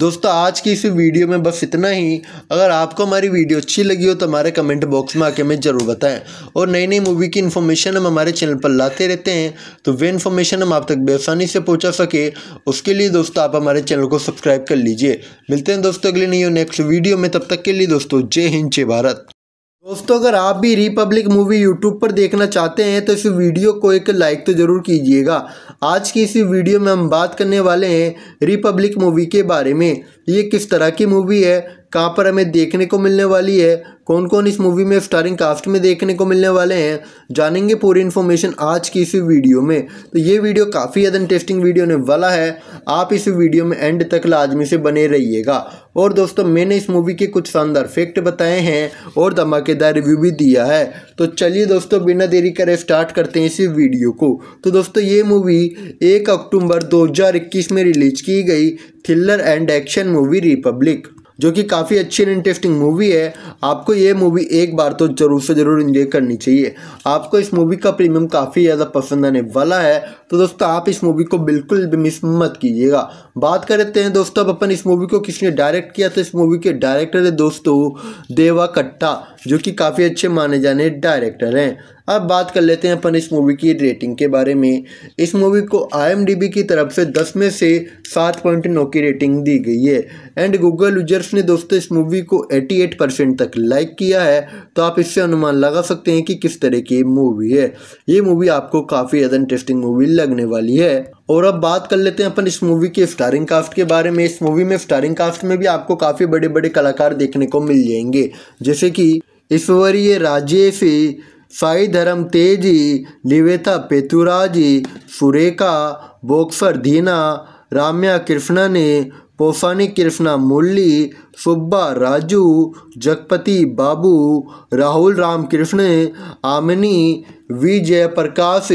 दोस्तों आज की इस वीडियो में बस इतना ही अगर आपको हमारी वीडियो अच्छी लगी हो तो हमारे कमेंट बॉक्स में आके हमें ज़रूर बताएं और नई नई मूवी की इन्फॉर्मेशन हम हमारे चैनल पर लाते रहते हैं तो वे इन्फॉर्मेशन हम आप तक बेसानी से पहुँचा सके उसके लिए दोस्तों आप हमारे चैनल को सब्सक्राइब कर लीजिए मिलते हैं दोस्तों अगले नहीं नेक्स्ट वीडियो में तब तक के लिए दोस्तों जय हिंद जय भारत दोस्तों अगर आप भी रिपब्लिक मूवी यूट्यूब पर देखना चाहते हैं तो इस वीडियो को एक लाइक तो ज़रूर कीजिएगा आज की इस वीडियो में हम बात करने वाले हैं रिपब्लिक मूवी के बारे में ये किस तरह की मूवी है कहाँ पर हमें देखने को मिलने वाली है कौन कौन इस मूवी में स्टारिंग कास्ट में देखने को मिलने वाले हैं जानेंगे पूरी इन्फॉर्मेशन आज की इस वीडियो में तो ये वीडियो काफ़ी ज़्यादा इंटरेस्टिंग वीडियो ने वाला है आप इस वीडियो में एंड तक लाजमी से बने रहिएगा और दोस्तों मैंने इस मूवी के कुछ शानदार फैक्ट बताए हैं और धमाकेदार रिव्यू भी दिया है तो चलिए दोस्तों बिना देरी करे स्टार्ट करते हैं इस वीडियो को तो दोस्तों ये मूवी एक अक्टूबर दो में रिलीज की गई thriller and action movie Republic जो कि काफ़ी अच्छी एंड इंटरेस्टिंग मूवी है आपको ये मूवी एक बार तो ज़रूर से ज़रूर इंजॉय करनी चाहिए आपको इस मूवी का प्रीमियम काफ़ी ज़्यादा पसंद आने वाला है तो दोस्तों आप इस मूवी को बिल्कुल भी मिस मत कीजिएगा बात करते हैं दोस्तों अब अपन इस मूवी को किसने डायरेक्ट किया तो इस मूवी के डायरेक्टर है दोस्तों देवा कट्टा जो कि काफ़ी अच्छे माने जाने डायरेक्टर हैं अब बात कर लेते हैं अपन इस मूवी की रेटिंग के बारे में इस मूवी को आई की तरफ से दस में से सात पॉइंट नौ की रेटिंग दी गई है एंड गूगल यूजर्स ने दोस्तों इस मूवी को एटी एट परसेंट तक लाइक किया है तो आप इससे अनुमान लगा सकते हैं कि किस तरह की मूवी है ये मूवी आपको काफ़ी ज़्यादा इंटरेस्टिंग मूवी लगने वाली है और अब बात कर लेते हैं अपन इस मूवी के स्टारिंग कास्ट के बारे में इस मूवी में स्टारिंग कास्ट में भी आपको काफ़ी बड़े बड़े कलाकार देखने को मिल जाएंगे जैसे कि ईश्वरीय राजेश साई धर्म तेजी निवेता पेतुराजी सुरेखा बोक्सर धीना राम्या कृष्णा ने पोसानी कृष्णा मुरली सुब्बा राजू जगपति बाबू राहुल रामकृष्ण आमिनी वी जयप्रकाश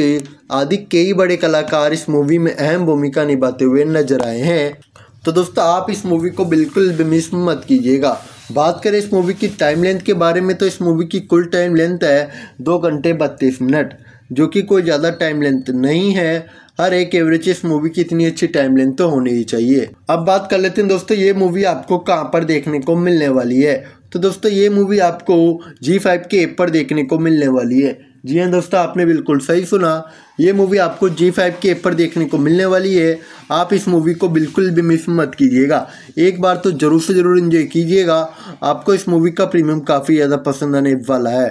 आदि कई बड़े कलाकार इस मूवी में अहम भूमिका निभाते हुए नजर आए हैं तो दोस्तों आप इस मूवी को बिल्कुल भी मिस मत कीजिएगा बात करें इस मूवी की टाइम लेंथ के बारे में तो इस मूवी की कुल टाइम लेंथ है दो घंटे बत्तीस मिनट जो कि कोई ज़्यादा टाइम लेंथ नहीं है हर एक एवरेज इस मूवी की इतनी अच्छी टाइम लेंथ तो होनी ही चाहिए अब बात कर लेते हैं दोस्तों ये मूवी आपको कहाँ पर देखने को मिलने वाली है तो दोस्तों ये मूवी आपको जी फाइव के ऐप पर देखने को मिलने वाली है जी हाँ दोस्तों आपने बिल्कुल सही सुना ये मूवी आपको जी फाइव के ऊपर पर देखने को मिलने वाली है आप इस मूवी को बिल्कुल भी मिस मत कीजिएगा एक बार तो ज़रूर से ज़रूर इन्जॉय कीजिएगा आपको इस मूवी का प्रीमियम काफ़ी ज़्यादा पसंद आने वाला है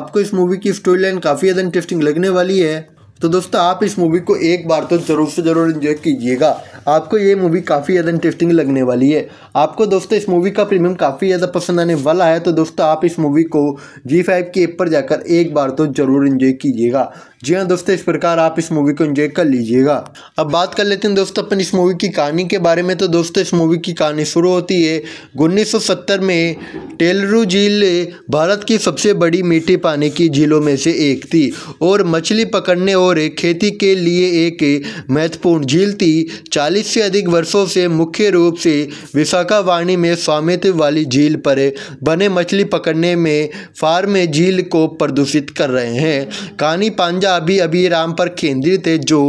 आपको इस मूवी की स्टोरी लाइन काफ़ी ज़्यादा इंटरेस्टिंग लगने वाली है तो दोस्तों आप इस मूवी को एक बार तो ज़रूर से ज़रूर इन्जॉय कीजिएगा आपको ये मूवी काफ़ी ज़्यादा इंटरेस्टिंग लगने वाली है आपको दोस्तों इस मूवी का प्रीमियम काफ़ी ज़्यादा पसंद आने वाला है तो दोस्तों आप इस मूवी को जी फाइव की एप पर जाकर एक बार तो ज़रूर इन्जॉय कीजिएगा जी हाँ दोस्तों इस प्रकार आप इस मूवी को इन्जॉय कर लीजिएगा अब बात कर लेते हैं दोस्तों अपन इस मूवी की कहानी के बारे में तो दोस्तों इस मूवी की कहानी शुरू होती है उन्नीस में टेलरू झील भारत की सबसे बड़ी मीठे पानी की झीलों में से एक थी और मछली पकड़ने और और खेती के लिए एक महत्वपूर्ण झील थी चालीस से अधिक वर्षों से मुख्य रूप से विशाखावाणी में स्वामित्व वाली झील पर बने मछली पकड़ने में फार्म झील को प्रदूषित कर रहे हैं कानी पांजा अभी अभी राम पर केंद्रित है जो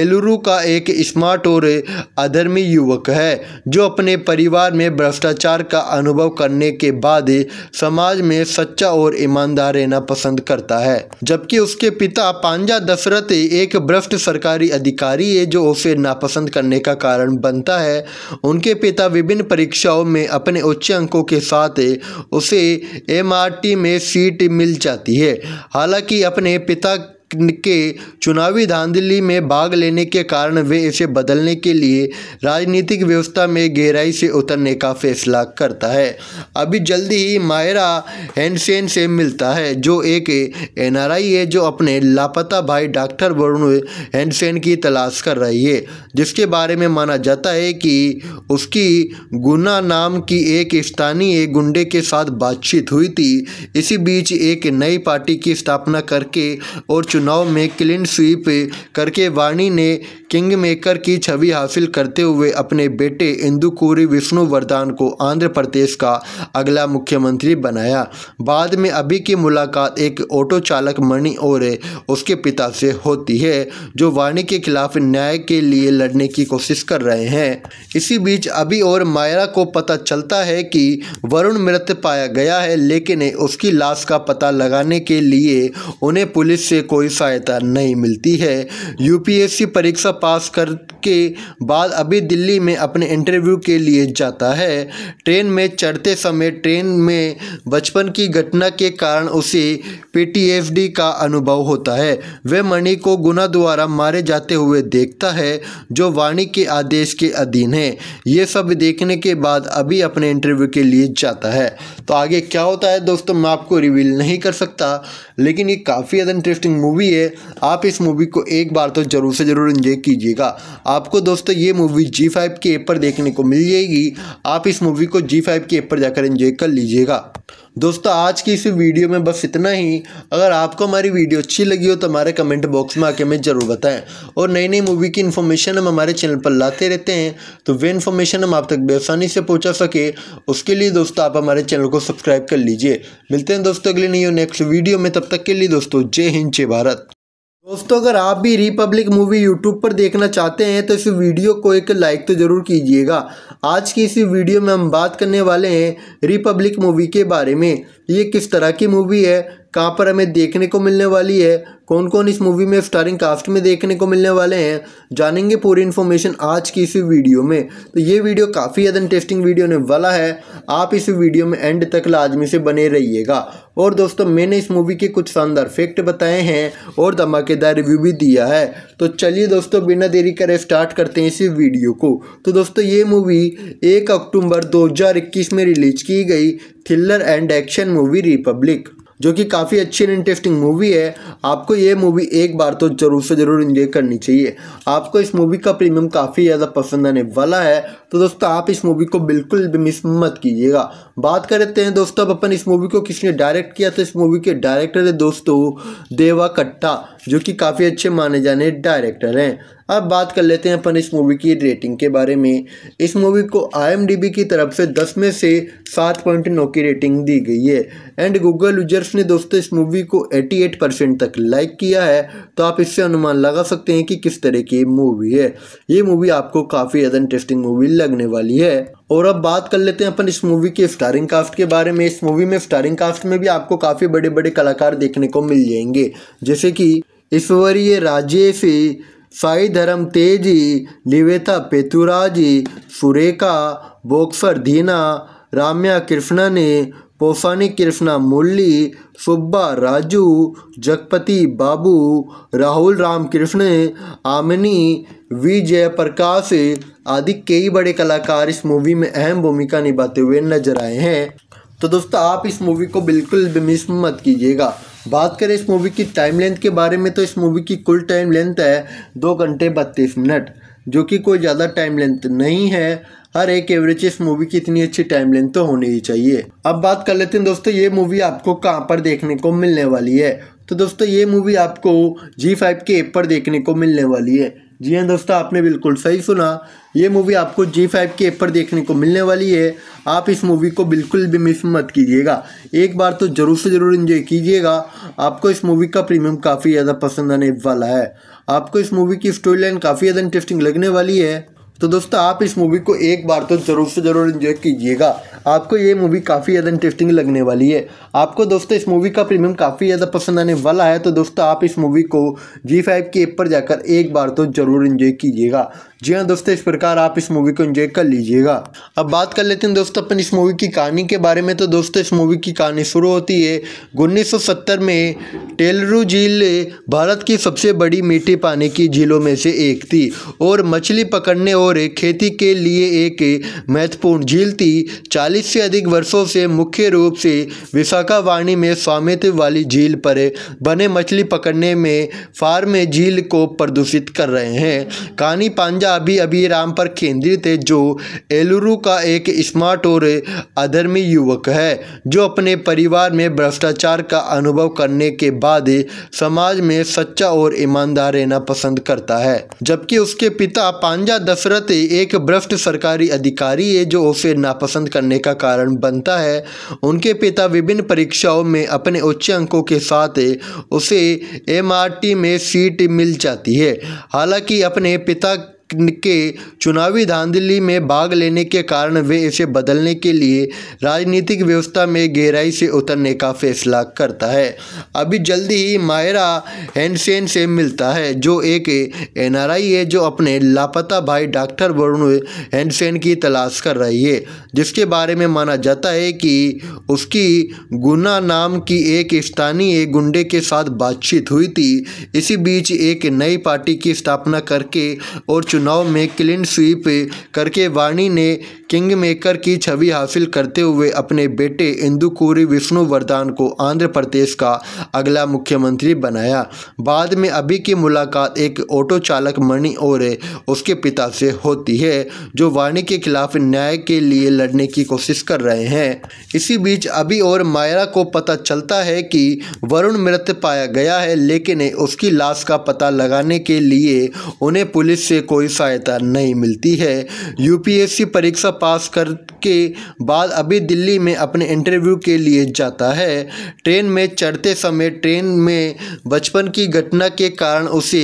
एलुरु का एक स्मार्ट और अधर्मी युवक है जो अपने परिवार में भ्रष्टाचार का अनुभव करने के बाद समाज में सच्चा और ईमानदार रहना पसंद करता है जबकि उसके पिता पांजा दशरथ तरह एक भ्रष्ट सरकारी अधिकारी है जो उसे नापसंद करने का कारण बनता है उनके पिता विभिन्न परीक्षाओं में अपने उच्च अंकों के साथ उसे एमआरटी में सीट मिल जाती है हालांकि अपने पिता के चुनावी धांधली में भाग लेने के कारण वे इसे बदलने के लिए राजनीतिक व्यवस्था में गहराई से उतरने का फैसला करता है अभी जल्दी ही मायरा हैंडसेन से मिलता है जो एक एनआरआई है जो अपने लापता भाई डॉक्टर वरुण हैंडसेन की तलाश कर रही है जिसके बारे में माना जाता है कि उसकी गुना नाम की एक स्थानीय गुंडे के साथ बातचीत हुई थी इसी बीच एक नई पार्टी की स्थापना करके और चुनाव चुनाव में क्लीन स्वीप करके वाणी ने किंग मेकर की छवि हासिल करते हुए अपने बेटे इंदुकुरी विष्णु वरदान को आंध्र प्रदेश का अगला मुख्यमंत्री बनाया बाद में अभी की मुलाकात एक ऑटो चालक मणि और उसके पिता से होती है जो वाणी के खिलाफ न्याय के लिए लड़ने की कोशिश कर रहे हैं इसी बीच अभी और मायरा को पता चलता है कि वरुण मृत पाया गया है लेकिन उसकी लाश का पता लगाने के लिए उन्हें पुलिस से कोई सहायता नहीं मिलती है यूपीएससी परीक्षा पास करके बाद अभी दिल्ली में अपने इंटरव्यू के लिए जाता है ट्रेन में चढ़ते समय ट्रेन में बचपन की घटना के कारण उसे पीटीएफडी का अनुभव होता है वह मणि को गुना द्वारा मारे जाते हुए देखता है जो वाणी के आदेश के अधीन है ये सब देखने के बाद अभी अपने इंटरव्यू के लिए जाता है तो आगे क्या होता है दोस्तों मैं आपको रिवील नहीं कर सकता लेकिन ये काफ़ी ज़्यादा इंटरेस्टिंग मूवी है आप इस मूवी को एक बार तो ज़रूर से ज़रूर इंजॉय कीजिएगा आपको दोस्तों ये मूवी जी फाइव के ऐप पर देखने को मिल जाएगी आप इस मूवी को जी फाइव के ऐप पर जाकर इंजॉय कर लीजिएगा दोस्तों आज की इस वीडियो में बस इतना ही अगर आपको हमारी वीडियो अच्छी लगी हो तो हमारे कमेंट बॉक्स में आके हमें ज़रूर बताएं और नई नई मूवी की इन्फॉर्मेशन हम हमारे चैनल पर लाते रहते हैं तो वे इन्फॉर्मेशन हम आप तक बेसानी से पहुँचा सके उसके लिए दोस्तों आप हमारे चैनल को सब्सक्राइब कर लीजिए मिलते हैं दोस्तों अगले नहीं नेक्स्ट वीडियो में तब तक के लिए दोस्तों जय हिंद जय भारत दोस्तों अगर आप भी रिपब्लिक मूवी यूट्यूब पर देखना चाहते हैं तो इस वीडियो को एक लाइक तो ज़रूर कीजिएगा आज की इस वीडियो में हम बात करने वाले हैं रिपब्लिक मूवी के बारे में ये किस तरह की मूवी है कहाँ पर हमें देखने को मिलने वाली है कौन कौन इस मूवी में स्टारिंग कास्ट में देखने को मिलने वाले हैं जानेंगे पूरी इन्फॉर्मेशन आज की इस वीडियो में तो ये वीडियो काफ़ी ज़्यादा इंटरेस्टिंग वीडियो ने वाला है आप इस वीडियो में एंड तक लाजमी से बने रहिएगा और दोस्तों मैंने इस मूवी के कुछ शानदार फैक्ट बताए हैं और धमाकेदार रिव्यू भी दिया है तो चलिए दोस्तों बिना देरी करे स्टार्ट करते हैं इस वीडियो को तो दोस्तों ये मूवी एक अक्टूबर दो में रिलीज की गई thriller and action movie Republic जो कि काफ़ी अच्छी एंड इंटरेस्टिंग मूवी है आपको ये मूवी एक बार तो ज़रूर से ज़रूर इंजॉय करनी चाहिए आपको इस मूवी का प्रीमियम काफ़ी ज़्यादा पसंद आने वाला है तो दोस्तों आप इस मूवी को बिल्कुल भी मिस मत कीजिएगा बात करते हैं दोस्तों अब अपन इस मूवी को किसने डायरेक्ट किया तो इस मूवी के डायरेक्टर है दोस्तों देवा कट्टा जो कि काफ़ी अच्छे माने जाने डायरेक्टर हैं अब बात कर लेते हैं अपन इस मूवी की रेटिंग के बारे में इस मूवी को आई की तरफ से 10 में से 7.9 की रेटिंग दी गई है एंड गूगल यूजर्स ने दोस्तों इस मूवी को 88 परसेंट तक लाइक किया है तो आप इससे अनुमान लगा सकते हैं कि किस तरह की मूवी है ये मूवी आपको काफ़ी ज़्यादा इंटरेस्टिंग मूवी लगने वाली है और अब बात कर लेते हैं अपन इस मूवी के स्टारिंग कास्ट के बारे में इस मूवी में स्टारिंग कास्ट में भी आपको काफ़ी बड़े बड़े कलाकार देखने को मिल जाएंगे जैसे कि ईश्वरीय राजेश साई धर्म तेजी निवेता पेतुराजी सुरेखा बोक्सर धीना राम्या कृष्णा ने पोफानी कृष्णा मुरली सुब्बा राजू जगपति बाबू राहुल रामकृष्ण आमिनी वी जयप्रकाश आदि कई बड़े कलाकार इस मूवी में अहम भूमिका निभाते हुए नजर आए हैं तो दोस्तों आप इस मूवी को बिल्कुल भी मिस मत कीजिएगा बात करें इस मूवी की टाइम लेंथ के बारे में तो इस मूवी की कुल टाइम लेंथ है दो घंटे बत्तीस मिनट जो कि कोई ज़्यादा टाइम लेंथ नहीं है हर एक एवरेज इस मूवी की इतनी अच्छी टाइम लेंथ तो होनी ही चाहिए अब बात कर लेते हैं दोस्तों ये मूवी आपको कहाँ पर देखने को मिलने वाली है तो दोस्तों ये मूवी आपको जी फाइव के ऐप पर देखने को मिलने वाली है जी हाँ दोस्तों आपने बिल्कुल सही सुना ये मूवी आपको जी फाइव के ऐप पर देखने को मिलने वाली है आप इस मूवी को बिल्कुल भी मिस मत कीजिएगा एक बार तो ज़रूर से ज़रूर इन्जॉय कीजिएगा आपको इस मूवी का प्रीमियम काफ़ी ज़्यादा पसंद आने वाला है आपको इस मूवी की स्टोरी लाइन काफ़ी ज़्यादा इंटरेस्टिंग लगने वाली है तो दोस्तों आप इस मूवी को एक बार तो ज़रूर से ज़रूर इन्जॉय कीजिएगा आपको ये मूवी काफ़ी ज़्यादा इंटरेस्टिंग लगने वाली है आपको दोस्तों इस मूवी का प्रीमियम काफ़ी ज़्यादा पसंद आने वाला है तो दोस्तों आप इस मूवी को जी फाइव की ऐप पर जाकर एक बार तो ज़रूर इन्जॉय कीजिएगा जी हाँ दोस्तों इस प्रकार आप इस मूवी को एंजॉय कर लीजिएगा अब बात कर लेते हैं दोस्तों अपन इस मूवी की कहानी के बारे में तो दोस्तों इस मूवी की कहानी शुरू होती है उन्नीस में टेलरू झील भारत की सबसे बड़ी मीठे पानी की झीलों में से एक थी और मछली पकड़ने और खेती के लिए एक महत्वपूर्ण झील थी चालीस से अधिक वर्षों से मुख्य रूप से विशाखावाणी में स्वामित्व वाली झील पर बने मछली पकड़ने में फार्म झील को प्रदूषित कर रहे हैं कहानी पांजा अभी अभी राम पर केंद्रित है जो एलुरु का एक स्मार्ट और अधर्मी युवक है जो अपने परिवार में भ्रष्टाचार का अनुभव करने के बाद समाज में सच्चा और ईमानदार रहना पसंद करता है जबकि उसके पिता पांजा दशरथ एक भ्रष्ट सरकारी अधिकारी है जो उसे नापसंद करने का कारण बनता है उनके पिता विभिन्न परीक्षाओं में अपने उच्च अंकों के साथ उसे एमआरटी में सीट मिल जाती है हालांकि अपने पिता के चुनावी धांधली में भाग लेने के कारण वे इसे बदलने के लिए राजनीतिक व्यवस्था में गहराई से उतरने का फैसला करता है अभी जल्दी ही मायरा हैंडसेन से मिलता है जो एक एनआरआई है जो अपने लापता भाई डॉक्टर वरुण हैंडसेन की तलाश कर रही है जिसके बारे में माना जाता है कि उसकी गुना नाम की एक स्थानीय गुंडे के साथ बातचीत हुई थी इसी बीच एक नई पार्टी की स्थापना करके और चुनाव में क्लीन स्वीप करके वाणी ने किंगमेकर की छवि हासिल करते हुए अपने बेटे विष्णु वरदान को आंध्र प्रदेश का अगला मुख्यमंत्री बनाया बाद में अभी की मुलाकात एक ऑटो चालक मणि और उसके पिता से होती है जो वाणी के खिलाफ न्याय के लिए लड़ने की कोशिश कर रहे हैं इसी बीच अभी और मायरा को पता चलता है कि वरुण मृत पाया गया है लेकिन उसकी लाश का पता लगाने के लिए उन्हें पुलिस से कोई कोई सहायता नहीं मिलती है यूपीएससी परीक्षा पास करके बाद अभी दिल्ली में अपने इंटरव्यू के लिए जाता है ट्रेन में चढ़ते समय ट्रेन में बचपन की घटना के कारण उसे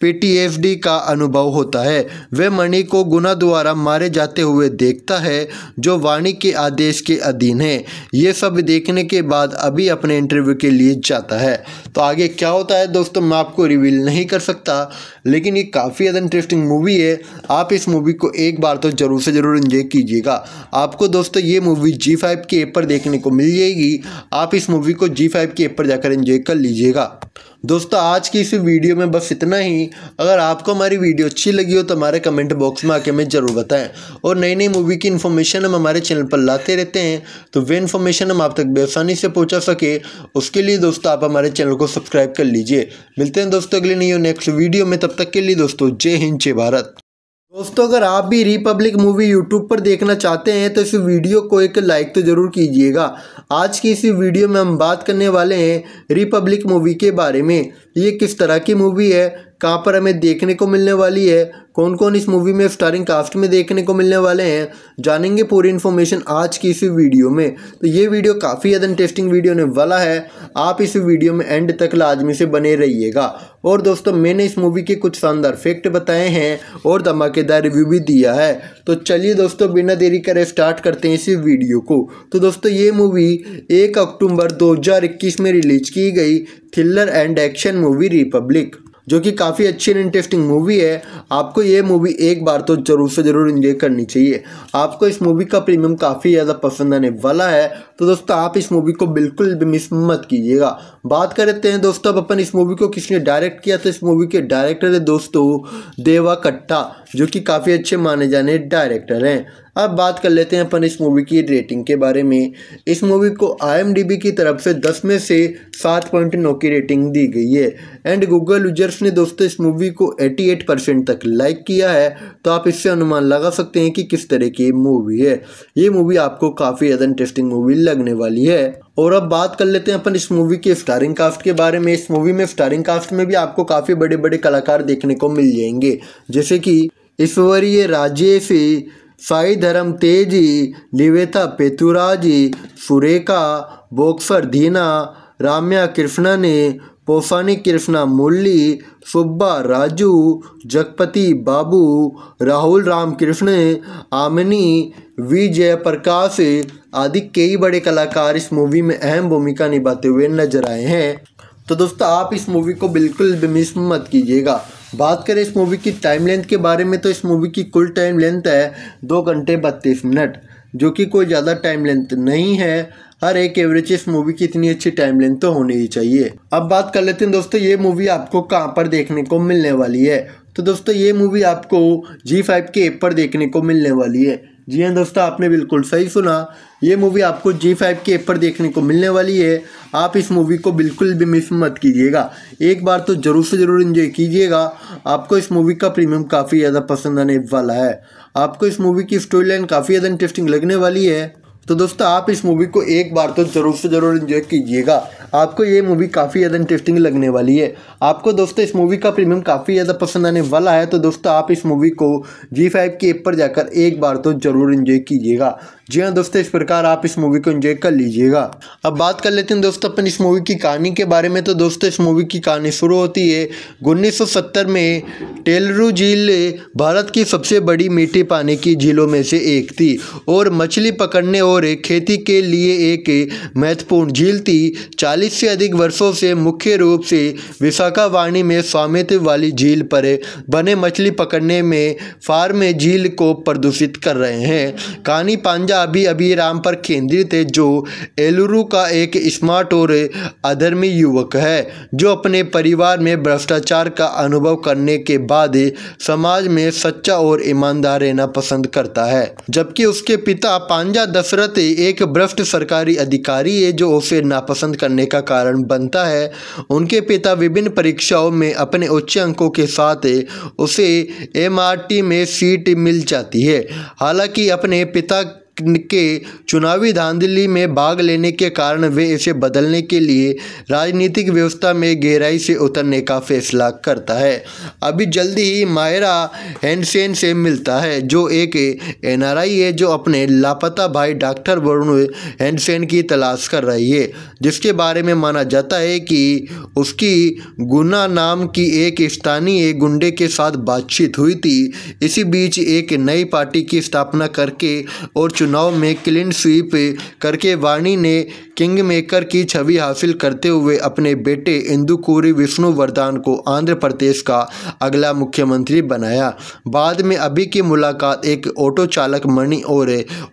पीटीएसडी का अनुभव होता है वह मणि को गुना द्वारा मारे जाते हुए देखता है जो वाणी के आदेश के अधीन है ये सब देखने के बाद अभी अपने इंटरव्यू के लिए जाता है तो आगे क्या होता है दोस्तों मैं आपको रिवील नहीं कर सकता लेकिन ये काफ़ी ज़्यादा इंटरेस्टिंग मूवी मूवी है आप इस मूवी को एक बार तो ज़रूर से ज़रूर इंजॉय कीजिएगा आपको दोस्तों ये मूवी जी फाइव के ऐप पर देखने को मिल जाएगी आप इस मूवी को जी फाइव के ऐप पर जाकर इंजॉय कर लीजिएगा दोस्तों आज की इस वीडियो में बस इतना ही अगर आपको हमारी वीडियो अच्छी लगी हो तो हमारे कमेंट बॉक्स में आके हमें ज़रूर बताएं और नई नई मूवी की इन्फॉर्मेशन हम हमारे चैनल पर लाते रहते हैं तो वे इन्फॉर्मेशन हम आप तक बेसानी से पहुँचा सके उसके लिए दोस्तों आप हमारे चैनल को सब्सक्राइब कर लीजिए मिलते हैं दोस्तों अगले नहीं नेक्स्ट वीडियो में तब तक के लिए दोस्तों जय हिंद जय भारत दोस्तों अगर आप भी रिपब्लिक मूवी यूट्यूब पर देखना चाहते हैं तो इस वीडियो को एक लाइक तो ज़रूर कीजिएगा आज की इस वीडियो में हम बात करने वाले हैं रिपब्लिक मूवी के बारे में ये किस तरह की मूवी है कहाँ पर हमें देखने को मिलने वाली है कौन कौन इस मूवी में स्टारिंग कास्ट में देखने को मिलने वाले हैं जानेंगे पूरी इन्फॉर्मेशन आज की इस वीडियो में तो ये वीडियो काफ़ी ज़्यादा इंटरेस्टिंग वीडियो होने वाला है आप इस वीडियो में एंड तक लाजमी से बने रहिएगा और दोस्तों मैंने इस मूवी के कुछ शानदार फैक्ट बताए हैं और धमाकेदार रिव्यू भी दिया है तो चलिए दोस्तों बिना देरी करे स्टार्ट करते हैं इस वीडियो को तो दोस्तों ये मूवी एक अक्टूबर दो में रिलीज की गई thriller and action movie Republic जो कि काफ़ी अच्छी एंड इंटरेस्टिंग मूवी है आपको ये मूवी एक बार तो जरूर से ज़रूर इंजॉय करनी चाहिए आपको इस मूवी का प्रीमियम काफ़ी ज़्यादा पसंद आने वाला है तो दोस्तों आप इस मूवी को बिल्कुल भी मिस मत कीजिएगा बात करते हैं दोस्तों अब अपन इस मूवी को किसने डायरेक्ट किया तो इस मूवी के डायरेक्टर है दोस्तों देवा कट्टा जो कि काफ़ी अच्छे माने जाने डायरेक्टर हैं अब बात कर लेते हैं अपन इस मूवी की रेटिंग के बारे में इस मूवी को आई की तरफ से 10 में से 7.9 की रेटिंग दी गई है एंड गूगल यूजर्स ने दोस्तों इस मूवी को 88 परसेंट तक लाइक किया है तो आप इससे अनुमान लगा सकते हैं कि किस तरह की मूवी है ये मूवी आपको काफ़ी ज़्यादा इंटरेस्टिंग मूवी लगने वाली है और अब बात कर लेते हैं अपन इस मूवी के स्टारिंग कास्ट के बारे में इस मूवी में स्टारिंग कास्ट में भी आपको काफ़ी बड़े बड़े कलाकार देखने को मिल जाएंगे जैसे कि ईश्वरीय राजेशी साई धर्म तेजी निवेता पेतुराजी सुरेखा बोक्सर धीना राम्या कृष्णा ने पोसानी कृष्णा मुरली सुब्बा राजू जगपति बाबू राहुल रामकृष्ण आमिनी वी जयप्रकाश आदि कई बड़े कलाकार इस मूवी में अहम भूमिका निभाते हुए नजर आए हैं तो दोस्तों आप इस मूवी को बिल्कुल भी मिस मत कीजिएगा बात करें इस मूवी की टाइम लेंथ के बारे में तो इस मूवी की कुल टाइम लेंथ है दो घंटे बत्तीस मिनट जो कि कोई ज़्यादा टाइम लेंथ नहीं है हर एक एवरेज इस मूवी की इतनी अच्छी टाइम लेंथ तो होनी ही चाहिए अब बात कर लेते हैं दोस्तों ये मूवी आपको कहाँ पर देखने को मिलने वाली है तो दोस्तों ये मूवी आपको जी फाइव के ऐप पर देखने को मिलने वाली है जी हाँ दोस्तों आपने बिल्कुल सही सुना ये मूवी आपको जी फाइव के ऊपर पर देखने को मिलने वाली है आप इस मूवी को बिल्कुल भी मिस मत कीजिएगा एक बार तो ज़रूर से ज़रूर इन्जॉय कीजिएगा आपको इस मूवी का प्रीमियम काफ़ी ज़्यादा पसंद आने वाला है आपको इस मूवी की स्टोरी लाइन काफ़ी ज़्यादा इंटरेस्टिंग लगने वाली है तो दोस्तों आप इस मूवी को एक बार तो ज़रूर से ज़रूर इन्जॉय कीजिएगा आपको ये मूवी काफ़ी ज़्यादा इंटरेस्टिंग लगने वाली है आपको दोस्तों इस मूवी का प्रीमियम काफ़ी ज़्यादा पसंद आने वाला है तो दोस्तों आप इस मूवी को जी फाइव की ऐप पर जाकर एक बार तो ज़रूर इन्जॉय कीजिएगा जी हाँ दोस्तों इस प्रकार आप इस मूवी को एंजॉय कर लीजिएगा अब बात कर लेते हैं दोस्तों अपन इस मूवी की कहानी के बारे में तो दोस्तों इस मूवी की कहानी शुरू होती है उन्नीस में टेलरू झील भारत की सबसे बड़ी मीठे पानी की झीलों में से एक थी और मछली पकड़ने और खेती के लिए एक महत्वपूर्ण झील थी चालीस से अधिक वर्षों से मुख्य रूप से विशाखावाणी में स्वामित्व वाली झील पर बने मछली पकड़ने में फार्म झील को प्रदूषित कर रहे हैं कहानी पांजा अभी अभी राम पर केंद्रित है जो एलुरु का एक स्मार्ट और अधर्मी युवक है जो अपने परिवार में भ्रष्टाचार का अनुभव करने के बाद समाज में सच्चा और ईमानदार रहना पसंद करता है जबकि उसके पिता पांजा दशरथ एक भ्रष्ट सरकारी अधिकारी है जो उसे नापसंद करने का कारण बनता है उनके पिता विभिन्न परीक्षाओं में अपने उच्च अंकों के साथ उसे एमआरटी में सीट मिल जाती है हालांकि अपने पिता के चुनावी धांधली में भाग लेने के कारण वे इसे बदलने के लिए राजनीतिक व्यवस्था में गहराई से उतरने का फैसला करता है अभी जल्दी ही मायरा हैंडसेन से मिलता है जो एक एनआरआई है जो अपने लापता भाई डॉक्टर वरुण हैंडसेन की तलाश कर रही है जिसके बारे में माना जाता है कि उसकी गुना नाम की एक स्थानीय गुंडे के साथ बातचीत हुई थी इसी बीच एक नई पार्टी की स्थापना करके और चुनाव में क्लीन स्वीप करके वाणी ने किंग मेकर की छवि हासिल करते हुए अपने बेटे इंदुकुरी विष्णु वरदान को आंध्र प्रदेश का अगला मुख्यमंत्री बनाया बाद में अभी की मुलाकात एक ऑटो चालक मणि और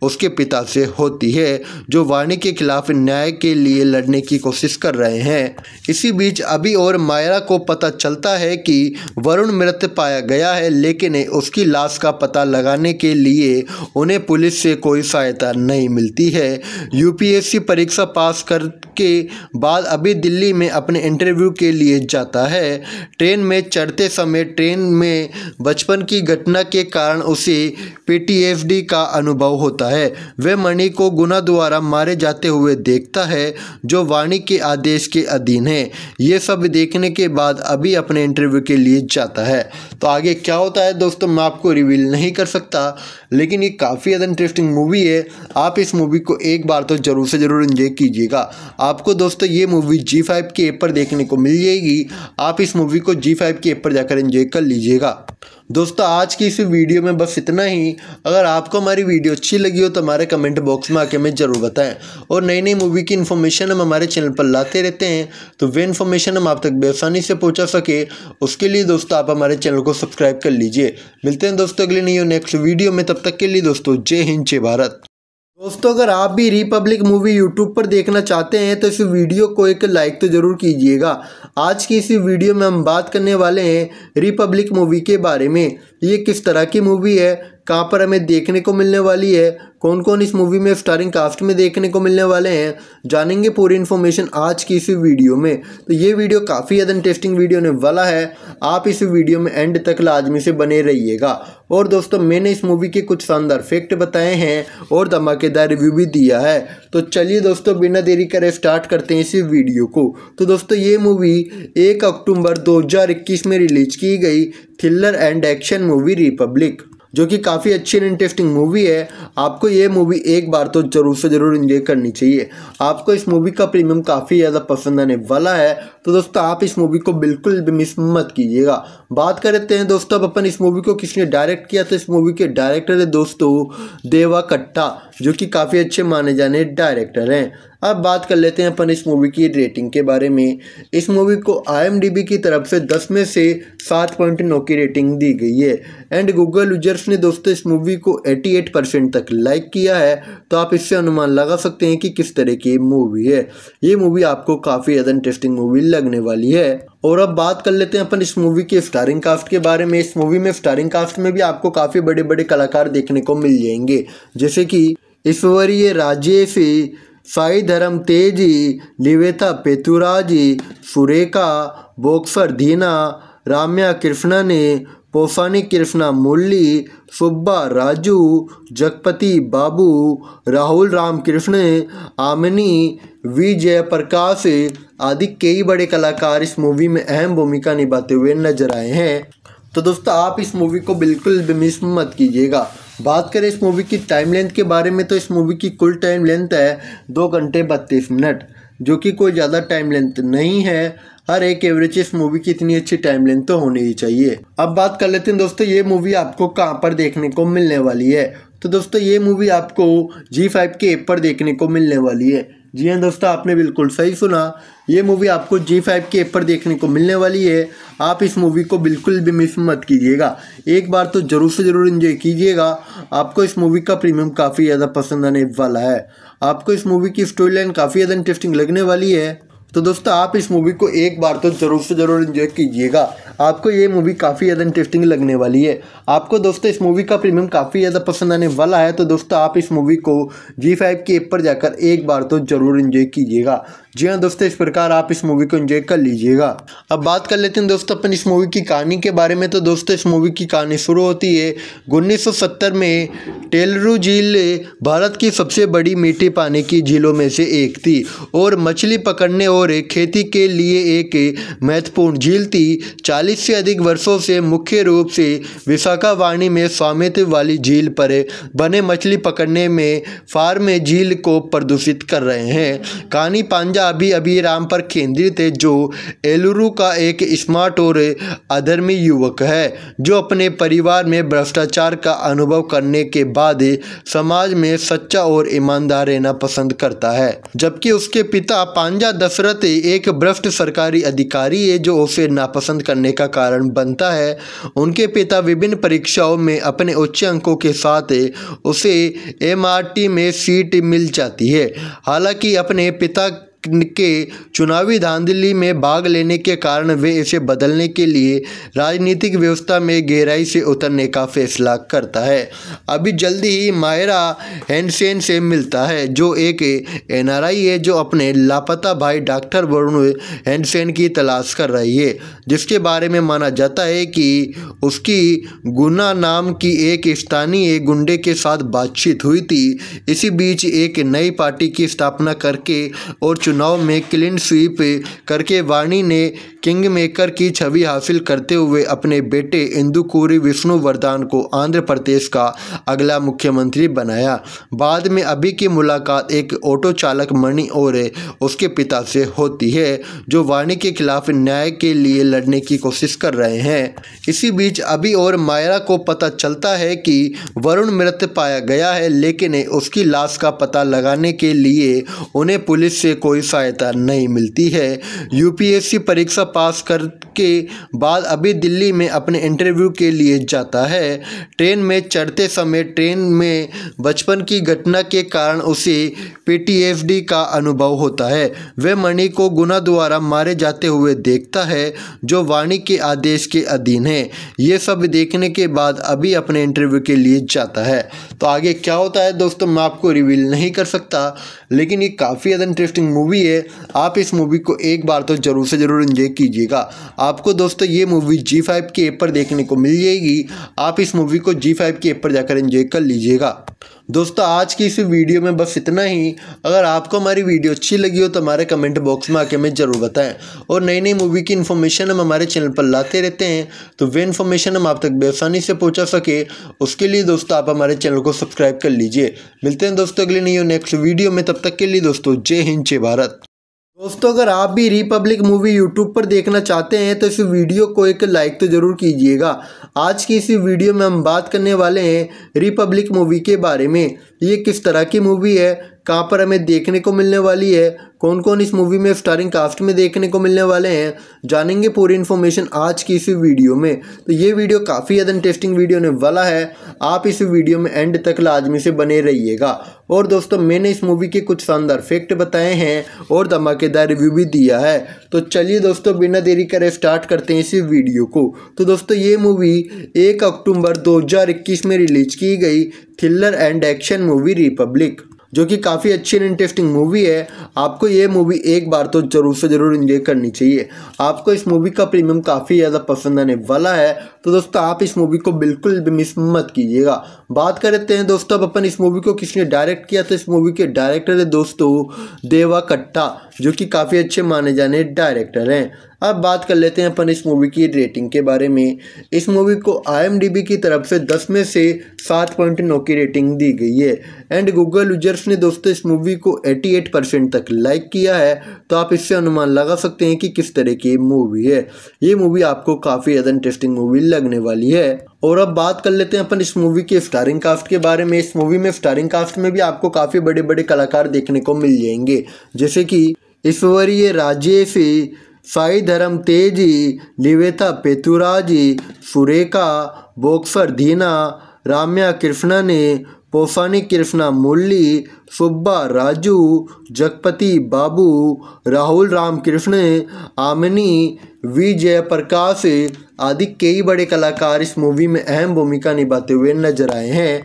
उसके पिता से होती है जो वाणी के खिलाफ न्याय के लिए लड़ने की कोशिश कर रहे हैं इसी बीच अभी और मायरा को पता चलता है कि वरुण मृत पाया गया है लेकिन उसकी लाश का पता लगाने के लिए उन्हें पुलिस से कोई सहायता नहीं मिलती है यूपीएससी परीक्षा पास कर के बाद अभी दिल्ली में अपने इंटरव्यू के लिए जाता है ट्रेन में चढ़ते समय ट्रेन में बचपन की घटना के कारण उसे पीटीएफडी का अनुभव होता है वह मणि को गुना द्वारा मारे जाते हुए देखता है जो वाणी के आदेश के अधीन है ये सब देखने के बाद अभी अपने इंटरव्यू के लिए जाता है तो आगे क्या होता है दोस्तों मैं आपको रिवील नहीं कर सकता लेकिन ये काफ़ी ज़्यादा इंटरेस्टिंग मूवी है आप इस मूवी को एक बार तो ज़रूर से ज़रूर इंजॉय कीजिएगा आपको दोस्तों ये मूवी जी फाइव के ऐप पर देखने को मिल जाएगी आप इस मूवी को जी फाइव के ऐप पर जाकर एंजॉय कर लीजिएगा दोस्तों आज की इस वीडियो में बस इतना ही अगर आपको हमारी वीडियो अच्छी लगी हो तो हमारे कमेंट बॉक्स में आके हमें ज़रूर बताएं और नई नई मूवी की इन्फॉर्मेशन हम हमारे चैनल पर लाते रहते हैं तो वे इन्फॉर्मेशन हम आप तक बेसानी से पहुंचा सके उसके लिए दोस्तों आप हमारे चैनल को सब्सक्राइब कर लीजिए मिलते हैं दोस्तों अगले नहीं नेक्स्ट वीडियो में तब तक के लिए दोस्तों जय हिंद जय भारत दोस्तों अगर आप भी रिपब्लिक मूवी यूट्यूब पर देखना चाहते हैं तो इस वीडियो को एक लाइक तो ज़रूर कीजिएगा आज की इस वीडियो में हम बात करने वाले हैं रिपब्लिक मूवी के बारे में ये किस तरह की मूवी है कहाँ पर हमें देखने को मिलने वाली है कौन कौन इस मूवी में स्टारिंग कास्ट में देखने को मिलने वाले हैं जानेंगे पूरी इन्फॉर्मेशन आज की इस वीडियो में तो ये वीडियो काफ़ी ज़्यादा इंटरेस्टिंग वीडियो होने वाला है आप इस वीडियो में एंड तक लाजमी से बने रहिएगा और दोस्तों मैंने इस मूवी के कुछ शानदार फैक्ट बताए हैं और धमाकेदार रिव्यू भी दिया है तो चलिए दोस्तों बिना देरी करे स्टार्ट करते हैं इस वीडियो को तो दोस्तों ये मूवी एक अक्टूबर दो में रिलीज की गई thriller and action movie Republic जो कि काफ़ी अच्छी एंड इंटरेस्टिंग मूवी है आपको ये मूवी एक बार तो ज़रूर से ज़रूर इंजॉय करनी चाहिए आपको इस मूवी का प्रीमियम काफ़ी ज़्यादा पसंद आने वाला है तो दोस्तों आप इस मूवी को बिल्कुल भी मिस मत कीजिएगा बात करते हैं दोस्तों अब अपन इस मूवी को किसने डायरेक्ट किया तो इस मूवी के डायरेक्टर है दोस्तों देवा कट्टा जो कि काफ़ी अच्छे माने जाने डायरेक्टर हैं अब बात कर लेते हैं अपन इस मूवी की रेटिंग के बारे में इस मूवी को आई की तरफ से दस में से सात पॉइंट नौ की रेटिंग दी गई है एंड गूगल यूजर्स ने दोस्तों इस मूवी को 88 परसेंट तक लाइक किया है तो आप इससे अनुमान लगा सकते हैं कि किस तरह की मूवी है ये मूवी आपको काफ़ी ज़्यादा इंटरेस्टिंग मूवी लगने वाली है और अब बात कर लेते हैं अपन इस मूवी के स्टारिंग कास्ट के बारे में इस मूवी में स्टारिंग कास्ट में भी आपको काफ़ी बड़े बड़े कलाकार देखने को मिल जाएंगे जैसे कि ईश्वरीय राजेश साई धर्म तेजी लिवेता पेतुराजी सुरेखा बोक्सर धीना राम्या कृष्णा ने पोसानी कृष्णा मुरली सुब्बा राजू जगपति बाबू राहुल रामकृष्ण आमनी वी जयप्रकाश आदि कई बड़े कलाकार इस मूवी में अहम भूमिका निभाते हुए नजर आए हैं तो दोस्तों आप इस मूवी को बिल्कुल भी मिस मत कीजिएगा बात करें इस मूवी की टाइम लेंथ के बारे में तो इस मूवी की कुल टाइम लेंथ है दो घंटे बत्तीस मिनट जो कि कोई ज़्यादा टाइम लेंथ नहीं है हर एक एवरेज इस मूवी की इतनी अच्छी टाइम लेंथ तो होनी ही चाहिए अब बात कर लेते हैं दोस्तों ये मूवी आपको कहाँ पर देखने को मिलने वाली है तो दोस्तों ये मूवी आपको जी फाइव के ऐप पर देखने को मिलने वाली है जी हाँ दोस्तों आपने बिल्कुल सही सुना ये मूवी आपको जी फाइव के ऊपर पर देखने को मिलने वाली है आप इस मूवी को बिल्कुल भी मिस मत कीजिएगा एक बार तो ज़रूर से ज़रूर इन्जॉय कीजिएगा आपको इस मूवी का प्रीमियम काफ़ी ज़्यादा पसंद आने वाला है आपको इस मूवी की स्टोरी लाइन काफ़ी ज़्यादा इंटरेस्टिंग लगने वाली है तो दोस्तों आप इस मूवी को एक बार तो ज़रूर से ज़रूर इन्जॉय कीजिएगा आपको ये मूवी काफ़ी ज़्यादा इंटरेस्टिंग लगने वाली है आपको दोस्तों इस मूवी का प्रीमियम काफ़ी ज़्यादा पसंद आने वाला है तो दोस्तों आप इस मूवी को जी फाइव के एप पर जाकर एक बार तो ज़रूर इन्जॉय कीजिएगा जी हाँ दोस्तों इस प्रकार आप इस मूवी को एंजॉय कर लीजिएगा अब बात कर लेते हैं दोस्तों अपन इस मूवी की कहानी के बारे में तो दोस्तों इस मूवी की कहानी शुरू होती है उन्नीस में टेलरू झील भारत की सबसे बड़ी मीठे पानी की झीलों में से एक थी और मछली पकड़ने और खेती के लिए एक महत्वपूर्ण झील थी चालीस से अधिक वर्षों से मुख्य रूप से विशाखावाणी में स्वामित्व वाली झील पर बने मछली पकड़ने में फार्म झील को प्रदूषित कर रहे हैं कहानी पांजा पंजाबी राम पर केंद्रित है जो एलुरु का एक स्मार्ट और अधर्मी युवक है जो अपने परिवार में भ्रष्टाचार का अनुभव करने के बाद समाज में सच्चा और ईमानदार रहना पसंद करता है जबकि उसके पिता पांजा दशरथ एक भ्रष्ट सरकारी अधिकारी है जो उसे नापसंद करने का कारण बनता है उनके पिता विभिन्न परीक्षाओं में अपने उच्च अंकों के साथ उसे एमआरटी में सीट मिल जाती है हालांकि अपने पिता के चुनावी धांधली में भाग लेने के कारण वे इसे बदलने के लिए राजनीतिक व्यवस्था में गहराई से उतरने का फैसला करता है अभी जल्दी ही मायरा हैंडसेन से मिलता है जो एक एनआरआई है जो अपने लापता भाई डॉक्टर वरुण हैंडसेन की तलाश कर रही है जिसके बारे में माना जाता है कि उसकी गुना नाम की एक स्थानीय गुंडे के साथ बातचीत हुई थी इसी बीच एक नई पार्टी की स्थापना करके और चुनाव में क्लीन स्वीप करके वाणी ने किंग मेकर की छवि हासिल करते हुए अपने बेटे विष्णु वरदान को आंध्र प्रदेश का अगला मुख्यमंत्री बनाया बाद में अभी की मुलाकात एक ऑटो चालक मणि और उसके पिता से होती है जो वाणी के खिलाफ न्याय के लिए लड़ने की कोशिश कर रहे हैं इसी बीच अभी और मायरा को पता चलता है कि वरुण मृत पाया गया है लेकिन उसकी लाश का पता लगाने के लिए उन्हें पुलिस से कोई कोई सहायता नहीं मिलती है यूपीएससी परीक्षा पास करके बाद अभी दिल्ली में अपने इंटरव्यू के लिए जाता है ट्रेन में चढ़ते समय ट्रेन में बचपन की घटना के कारण उसे पीटीएसडी का अनुभव होता है वह मणि को गुना द्वारा मारे जाते हुए देखता है जो वाणी के आदेश के अधीन है ये सब देखने के बाद अभी अपने इंटरव्यू के लिए जाता है तो आगे क्या होता है दोस्तों मैं आपको रिवील नहीं कर सकता लेकिन ये काफ़ी ज़्यादा इंटरेस्टिंग मूवी मूवी है आप इस मूवी को एक बार तो ज़रूर से ज़रूर इन्जॉय कीजिएगा आपको दोस्तों ये मूवी जी फाइव के ऐप पर देखने को मिल जाएगी आप इस मूवी को जी फाइव के ऐप पर जाकर इन्जॉय कर लीजिएगा दोस्तों आज की इस वीडियो में बस इतना ही अगर आपको हमारी वीडियो अच्छी लगी हो तो हमारे कमेंट बॉक्स में आके हमें ज़रूर बताएं और नई नई मूवी की इन्फॉर्मेशन हम हमारे चैनल पर लाते रहते हैं तो वे इन्फॉर्मेशन हम आप तक बेसानी से पहुँचा सके उसके लिए दोस्तों आप हमारे चैनल को सब्सक्राइब कर लीजिए मिलते हैं दोस्तों अगले नई नेक्स्ट वीडियो में तब तक के लिए दोस्तों जय हिंद जय भारत दोस्तों अगर आप भी रिपब्लिक मूवी यूट्यूब पर देखना चाहते हैं तो इस वीडियो को एक लाइक तो ज़रूर कीजिएगा आज की इस वीडियो में हम बात करने वाले हैं रिपब्लिक मूवी के बारे में ये किस तरह की मूवी है कहाँ पर हमें देखने को मिलने वाली है कौन कौन इस मूवी में स्टारिंग कास्ट में देखने को मिलने वाले हैं जानेंगे पूरी इन्फॉर्मेशन आज की इसी वीडियो में तो ये वीडियो काफ़ी ज़्यादा इंटरेस्टिंग वीडियो होने वाला है आप इस वीडियो में एंड तक लाजमी से बने रहिएगा और दोस्तों मैंने इस मूवी के कुछ शानदार फैक्ट बताए हैं और धमाकेदार रिव्यू भी दिया है तो चलिए दोस्तों बिना देरी करे स्टार्ट करते हैं इस वीडियो को तो दोस्तों ये मूवी एक अक्टूबर दो में रिलीज की गई thriller and action movie Republic जो कि काफ़ी अच्छी एंड इंटरेस्टिंग मूवी है आपको ये मूवी एक बार तो ज़रूर से ज़रूर इंजॉय करनी चाहिए आपको इस मूवी का प्रीमियम काफ़ी ज़्यादा पसंद आने वाला है तो दोस्तों आप इस मूवी को बिल्कुल भी मिस मत कीजिएगा बात करते हैं दोस्तों अब अपन इस मूवी को किसने डायरेक्ट किया तो इस मूवी के डायरेक्टर है दोस्तों देवा कट्टा जो कि काफ़ी अच्छे माने जाने डायरेक्टर हैं अब बात कर लेते हैं अपन इस मूवी की रेटिंग के बारे में इस मूवी को आई की तरफ से दस में से सात पॉइंट नौ की रेटिंग दी गई है एंड गूगल यूजर्स ने दोस्तों इस मूवी को एट परसेंट तक लाइक किया है तो आप इससे अनुमान लगा सकते हैं कि किस तरह की मूवी है ये मूवी आपको काफ़ी ज़्यादा इंटरेस्टिंग मूवी लगने वाली है और अब बात कर लेते हैं अपन इस मूवी के स्टारिंग कास्ट के बारे में इस मूवी में स्टारिंग कास्ट में भी आपको काफ़ी बड़े बड़े कलाकार देखने को मिल जाएंगे जैसे कि ईश्वरीय राजेश साई धर्म तेजी लिवेता पेतुराजी सुरेखा बोक्सर धीना राम्या कृष्णा ने पोसानी कृष्णा मुरली सुब्बा राजू जगपति बाबू राहुल रामकृष्ण आमनी वी जयप्रकाश आदि कई बड़े कलाकार इस मूवी में अहम भूमिका निभाते हुए नजर आए हैं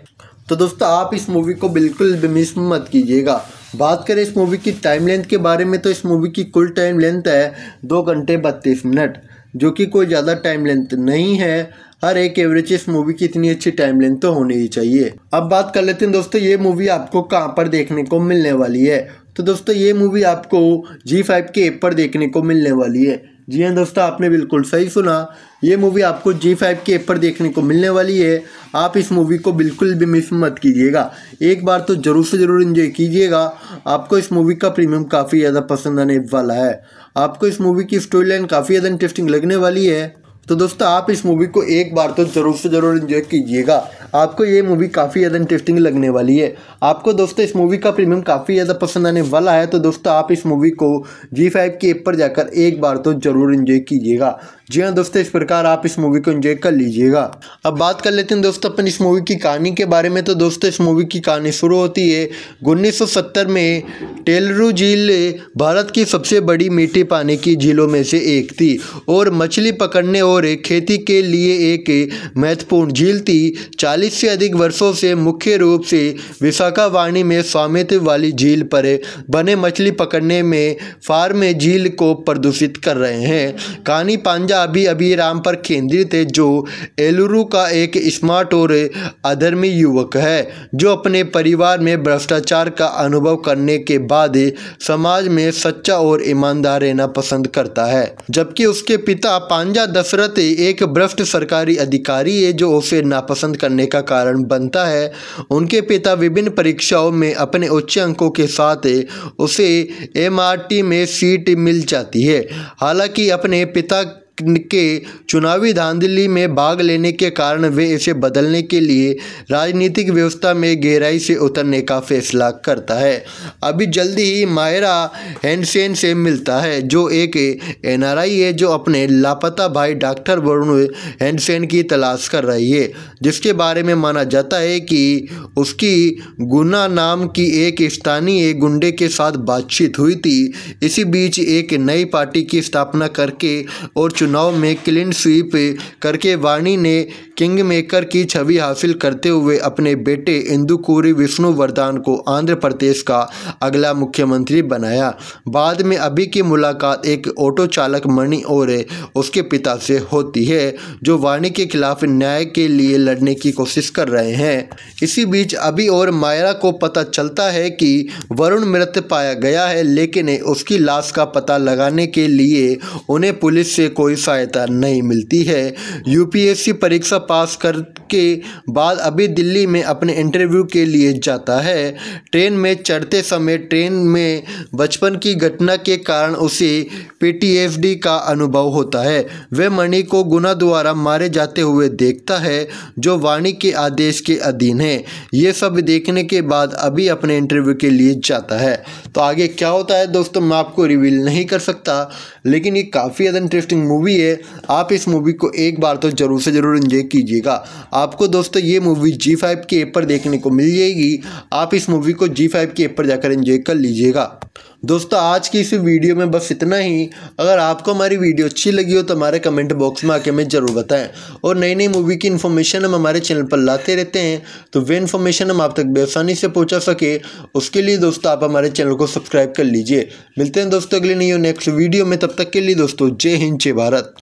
तो दोस्तों आप इस मूवी को बिल्कुल भी मिस मत कीजिएगा बात करें इस मूवी की टाइम लेंथ के बारे में तो इस मूवी की कुल टाइम लेंथ है दो घंटे बत्तीस मिनट जो कि कोई ज़्यादा टाइम लेंथ नहीं है हर एक एवरेज इस मूवी की इतनी अच्छी टाइम लेंथ तो होनी ही चाहिए अब बात कर लेते हैं दोस्तों ये मूवी आपको कहाँ पर देखने को मिलने वाली है तो दोस्तों ये मूवी आपको जी फाइव के ऐप पर देखने को मिलने वाली है जी हाँ दोस्तों आपने बिल्कुल सही सुना ये मूवी आपको जी फाइव के ऊपर पर देखने को मिलने वाली है आप इस मूवी को बिल्कुल भी मिस मत कीजिएगा एक बार तो ज़रूर से ज़रूर इन्जॉय कीजिएगा आपको इस मूवी का प्रीमियम काफ़ी ज़्यादा पसंद आने वाला है आपको इस मूवी की स्टोरी लाइन काफ़ी ज़्यादा इंटरेस्टिंग लगने वाली है तो दोस्तों आप इस मूवी को एक बार तो ज़रूर से ज़रूर इन्जॉय कीजिएगा आपको ये मूवी काफ़ी ज़्यादा इंटरेस्टिंग लगने वाली है आपको दोस्तों इस मूवी का प्रीमियम काफ़ी ज़्यादा पसंद आने वाला है तो दोस्तों आप इस मूवी को जी फाइव की ऐप पर जाकर एक बार तो ज़रूर इन्जॉय कीजिएगा जी हाँ दोस्तों इस प्रकार आप इस मूवी को इन्जॉय कर लीजिएगा अब बात कर लेते हैं दोस्तों अपन इस मूवी की कहानी के बारे में तो दोस्तों इस मूवी की कहानी शुरू होती है उन्नीस में टेलरू झील भारत की सबसे बड़ी मीठे पानी की झीलों में से एक थी और मछली पकड़ने और और खेती के लिए एक महत्वपूर्ण झील थी चालीस से अधिक वर्षों से मुख्य रूप से विशाखावाणी में स्वामित्व वाली झील पर बने मछली पकड़ने में फार्म झील को प्रदूषित कर रहे हैं कहानी पांजा अभी अभी राम पर केंद्रित है जो एलुरु का एक स्मार्ट और अधर्मी युवक है जो अपने परिवार में भ्रष्टाचार का अनुभव करने के बाद समाज में सच्चा और ईमानदार रहना पसंद करता है जबकि उसके पिता पांजा दशरथ सूरत एक भ्रष्ट सरकारी अधिकारी है जो उसे नापसंद करने का कारण बनता है उनके पिता विभिन्न परीक्षाओं में अपने उच्च अंकों के साथ उसे एमआरटी में सीट मिल जाती है हालांकि अपने पिता के चुनावी धांधली में भाग लेने के कारण वे इसे बदलने के लिए राजनीतिक व्यवस्था में गहराई से उतरने का फैसला करता है अभी जल्दी ही मायरा हैंडसेन से मिलता है जो एक एनआरआई है जो अपने लापता भाई डॉक्टर वरुण हैंडसेन की तलाश कर रही है जिसके बारे में माना जाता है कि उसकी गुना नाम की एक स्थानीय गुंडे के साथ बातचीत हुई थी इसी बीच एक नई पार्टी की स्थापना करके और चुनाव में क्लीन स्वीप करके वाणी ने किंग मेकर की छवि हासिल करते हुए अपने बेटे इंदुकुरी विष्णु वरदान को आंध्र प्रदेश का अगला मुख्यमंत्री बनाया बाद में अभी की मुलाकात एक ऑटो चालक मणि और उसके पिता से होती है जो वाणी के खिलाफ न्याय के लिए लड़ने की कोशिश कर रहे हैं इसी बीच अभी और मायरा को पता चलता है कि वरुण मृत पाया गया है लेकिन उसकी लाश का पता लगाने के लिए उन्हें पुलिस से कोई कोई सहायता नहीं मिलती है यूपीएससी परीक्षा पास करके बाद अभी दिल्ली में अपने इंटरव्यू के लिए जाता है ट्रेन में चढ़ते समय ट्रेन में बचपन की घटना के कारण उसे पीटीएसडी का अनुभव होता है वह मणि को गुना द्वारा मारे जाते हुए देखता है जो वाणी के आदेश के अधीन है ये सब देखने के बाद अभी अपने इंटरव्यू के लिए जाता है तो आगे क्या होता है दोस्तों मैं आपको रिवील नहीं कर सकता लेकिन ये काफ़ी ज़्यादा इंटरेस्टिंग मूवी है आप इस मूवी को एक बार तो ज़रूर से ज़रूर इन्जॉय कीजिएगा आपको दोस्तों ये मूवी जी फाइव के ऐप पर देखने को मिल जाएगी आप इस मूवी को जी फाइव के ऐप पर जाकर इन्जॉय कर लीजिएगा दोस्तों आज की इस वीडियो में बस इतना ही अगर आपको हमारी वीडियो अच्छी लगी हो तो हमारे कमेंट बॉक्स में आके हमें ज़रूर बताएं और नई नई मूवी की इन्फॉर्मेशन हम हमारे चैनल पर लाते रहते हैं तो वे इन्फॉर्मेशन हम आप तक बेसानी से पहुँचा सके उसके लिए दोस्तों आप हमारे चैनल को सब्सक्राइब कर लीजिए मिलते हैं दोस्तों अगले नई नेक्स्ट वीडियो में तब तक के लिए दोस्तों जय हिंद जय भारत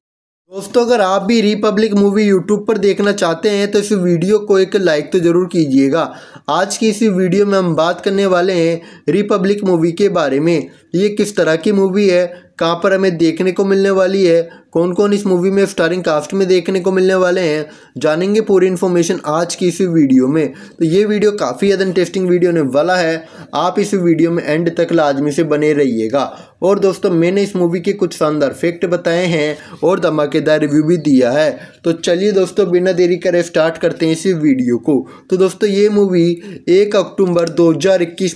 दोस्तों अगर आप भी रिपब्लिक मूवी यूट्यूब पर देखना चाहते हैं तो इस वीडियो को एक लाइक तो ज़रूर कीजिएगा आज की इस वीडियो में हम बात करने वाले हैं रिपब्लिक मूवी के बारे में ये किस तरह की मूवी है कहाँ पर हमें देखने को मिलने वाली है कौन कौन इस मूवी में स्टारिंग कास्ट में देखने को मिलने वाले हैं जानेंगे पूरी इन्फॉर्मेशन आज की इस वीडियो में तो ये वीडियो काफ़ी ज़्यादा इंटरेस्टिंग वीडियो होने वाला है आप इस वीडियो में एंड तक लाजमी से बने रहिएगा और दोस्तों मैंने इस मूवी के कुछ शानदार फैक्ट बताए हैं और धमाकेदार रिव्यू भी दिया है तो चलिए दोस्तों बिना देरी करे स्टार्ट करते हैं इस वीडियो को तो दोस्तों ये मूवी एक अक्टूबर दो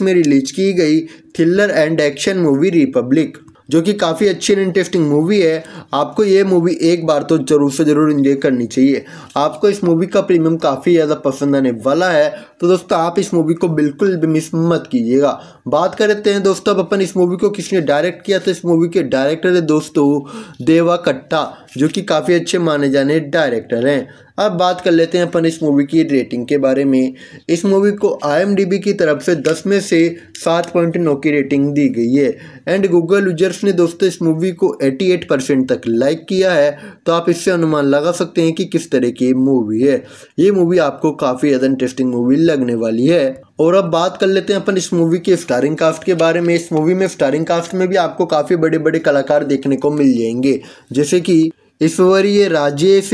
में रिलीज की गई thriller and action movie Republic जो कि काफ़ी अच्छी एंड इंटरेस्टिंग मूवी है आपको ये मूवी एक बार तो जरूर से ज़रूर इंजॉय करनी चाहिए आपको इस मूवी का प्रीमियम काफ़ी ज़्यादा पसंद आने वाला है तो दोस्तों आप इस मूवी को बिल्कुल भी मिस मत कीजिएगा बात कर लेते हैं दोस्तों अब अपन इस मूवी को किसने डायरेक्ट किया तो इस मूवी के डायरेक्टर है दोस्तों देवा कट्टा जो कि काफ़ी अच्छे माने जाने डायरेक्टर हैं अब बात कर लेते हैं अपन इस मूवी की रेटिंग के बारे में इस मूवी को आई की तरफ से दस में से सात पॉइंट नौ की रेटिंग दी गई है एंड गूगल यूजर्स ने दोस्तों इस मूवी को एट परसेंट तक लाइक किया है तो आप इससे अनुमान लगा सकते हैं कि किस तरह की मूवी है ये मूवी आपको काफ़ी ज़्यादा इंटरेस्टिंग मूवी लगने वाली है और अब बात कर लेते हैं अपन इस मूवी के स्टारिंग कास्ट के बारे में इस मूवी में स्टारिंग कास्ट में भी आपको काफ़ी बड़े बड़े कलाकार देखने को मिल जाएंगे जैसे कि ईश्वरीय राजेश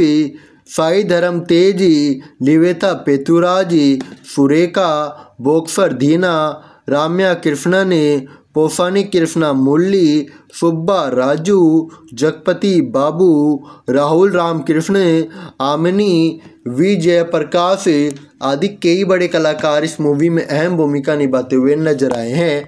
साई धर्म तेजी लिवेता पेतुराजी सुरेखा बॉक्सर धीना राम्या कृष्णा ने पोफानी कृष्णा मुरली सुब्बा राजू जगपति बाबू राहुल रामकृष्ण आमिनी वी जयप्रकाश आदि कई बड़े कलाकार इस मूवी में अहम भूमिका निभाते हुए नजर आए हैं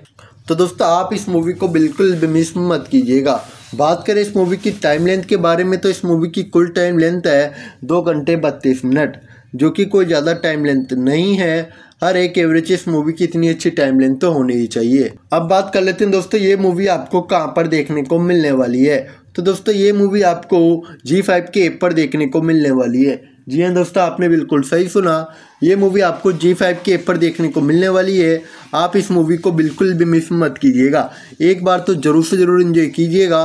तो दोस्तों आप इस मूवी को बिल्कुल भी मिस मत कीजिएगा बात करें इस मूवी की टाइम लेंथ के बारे में तो इस मूवी की कुल टाइम लेंथ है दो घंटे बत्तीस मिनट जो कि कोई ज़्यादा टाइम लेंथ नहीं है हर एक एवरेज इस मूवी की इतनी अच्छी टाइम लेंथ तो होनी ही चाहिए अब बात कर लेते हैं दोस्तों ये मूवी आपको कहाँ पर देखने को मिलने वाली है तो दोस्तों ये मूवी आपको जी फाइव के ऐप पर देखने को मिलने वाली है जी हाँ दोस्तों आपने बिल्कुल सही सुना ये मूवी आपको जी फाइव के ऐप पर देखने को मिलने वाली है आप इस मूवी को बिल्कुल भी मिस मत कीजिएगा एक बार तो ज़रूर से ज़रूर इन्जॉय कीजिएगा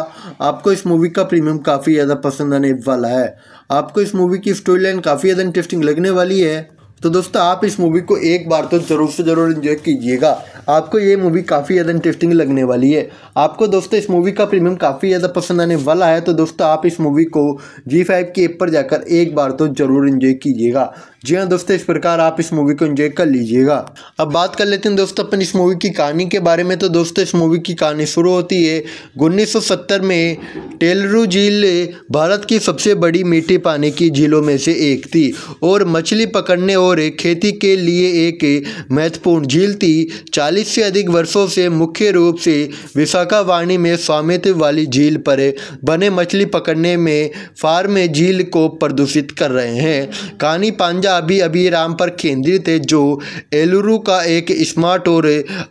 आपको इस मूवी का प्रीमियम काफ़ी ज़्यादा पसंद आने वाला है आपको इस मूवी की स्टोरी लाइन काफ़ी ज़्यादा इंटरेस्टिंग लगने वाली है तो दोस्तों आप इस मूवी को एक बार तो ज़रूर से ज़रूर इन्जॉय कीजिएगा आपको ये मूवी काफ़ी ज़्यादा इंटरेस्टिंग लगने वाली है आपको दोस्तों इस मूवी का प्रीमियम काफ़ी ज़्यादा पसंद आने वाला है तो दोस्तों आप इस मूवी को जी फाइव की एप पर जाकर एक बार तो ज़रूर इन्जॉय कीजिएगा जी हाँ दोस्तों इस प्रकार आप इस मूवी को एंजॉय कर लीजिएगा अब बात कर लेते हैं दोस्तों अपन इस मूवी की कहानी के बारे में तो दोस्तों इस मूवी की कहानी शुरू होती है उन्नीस में टेलरू झील भारत की सबसे बड़ी मीठी पानी की झीलों में से एक थी और मछली पकड़ने और खेती के लिए एक महत्वपूर्ण झील थी चालीस से अधिक वर्षों से मुख्य रूप से विशाखावाणी में स्वामित्व वाली झील पर बने मछली पकड़ने में फार्म झील को प्रदूषित कर रहे हैं कहानी पांजा पंजाबी राम पर केंद्रित है जो एलुरु का एक स्मार्ट और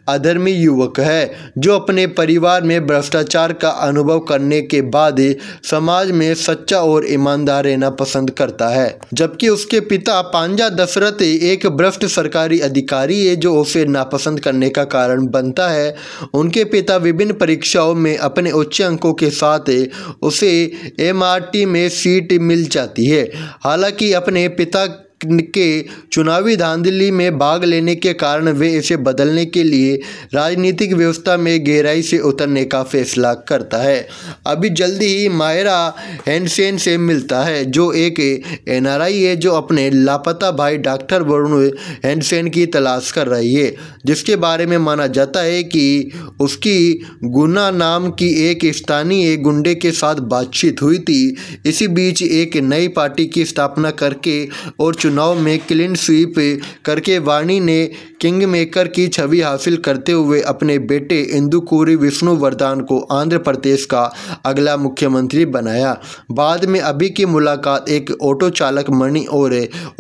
अधर्मी युवक है जो अपने परिवार में भ्रष्टाचार का अनुभव करने के बाद समाज में सच्चा और ईमानदार रहना पसंद करता है जबकि उसके पिता पांजा दशरथ एक भ्रष्ट सरकारी अधिकारी है जो उसे नापसंद करने का कारण बनता है उनके पिता विभिन्न परीक्षाओं में अपने उच्च अंकों के साथ उसे एमआरटी में सीट मिल जाती है हालांकि अपने पिता के चुनावी धांधली में भाग लेने के कारण वे इसे बदलने के लिए राजनीतिक व्यवस्था में गहराई से उतरने का फैसला करता है अभी जल्दी ही मायरा हैंडसेन से मिलता है जो एक एनआरआई है जो अपने लापता भाई डॉक्टर वरुण हैंडसेन की तलाश कर रही है जिसके बारे में माना जाता है कि उसकी गुना नाम की एक स्थानीय गुंडे के साथ बातचीत हुई थी इसी बीच एक नई पार्टी की स्थापना करके और चुनाव में क्लीन स्वीप करके वाणी ने किंग मेकर की छवि हासिल करते हुए अपने बेटे विष्णु वरदान को आंध्र प्रदेश का अगला मुख्यमंत्री बनाया बाद में अभी की मुलाकात एक ऑटो चालक मणि और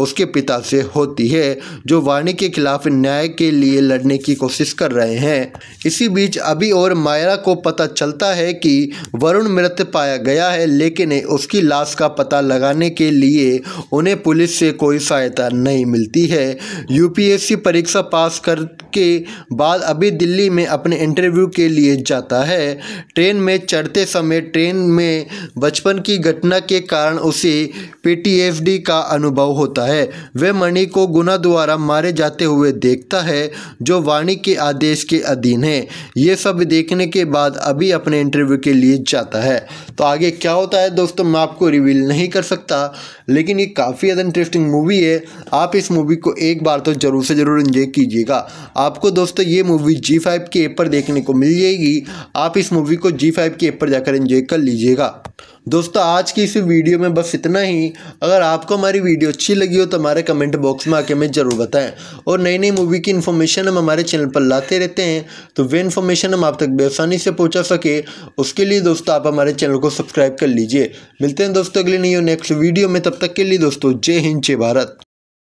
उसके पिता से होती है जो वाणी के खिलाफ न्याय के लिए लड़ने की कोशिश कर रहे हैं इसी बीच अभी और मायरा को पता चलता है कि वरुण मृत पाया गया है लेकिन उसकी लाश का पता लगाने के लिए उन्हें पुलिस से कोई कोई सहायता नहीं मिलती है यूपीएससी परीक्षा पास करके बाद अभी दिल्ली में अपने इंटरव्यू के लिए जाता है ट्रेन में चढ़ते समय ट्रेन में बचपन की घटना के कारण उसे पीटीएसडी का अनुभव होता है वह मणि को गुना द्वारा मारे जाते हुए देखता है जो वाणी के आदेश के अधीन है ये सब देखने के बाद अभी अपने इंटरव्यू के लिए जाता है तो आगे क्या होता है दोस्तों मैं आपको रिवील नहीं कर सकता लेकिन ये काफ़ी ज़्यादा इंटरेस्टिंग मूवी मूवी है आप इस मूवी को एक बार तो ज़रूर से ज़रूर इंजॉय कीजिएगा आपको दोस्तों ये मूवी जी फाइव के ऐप पर देखने को मिल जाएगी आप इस मूवी को जी फाइव के ऐप पर जाकर इंजॉय कर लीजिएगा दोस्तों आज की इस वीडियो में बस इतना ही अगर आपको हमारी वीडियो अच्छी लगी हो तो हमारे कमेंट बॉक्स में आके हमें ज़रूर बताएं और नई नई मूवी की इन्फॉर्मेशन हम हमारे चैनल पर लाते रहते हैं तो वे इन्फॉर्मेशन हम आप तक बेसानी से पहुँचा सके उसके लिए दोस्तों आप हमारे चैनल को सब्सक्राइब कर लीजिए मिलते हैं दोस्तों अगले नहीं नेक्स्ट वीडियो में तब तक के लिए दोस्तों जय हिंद जय भारत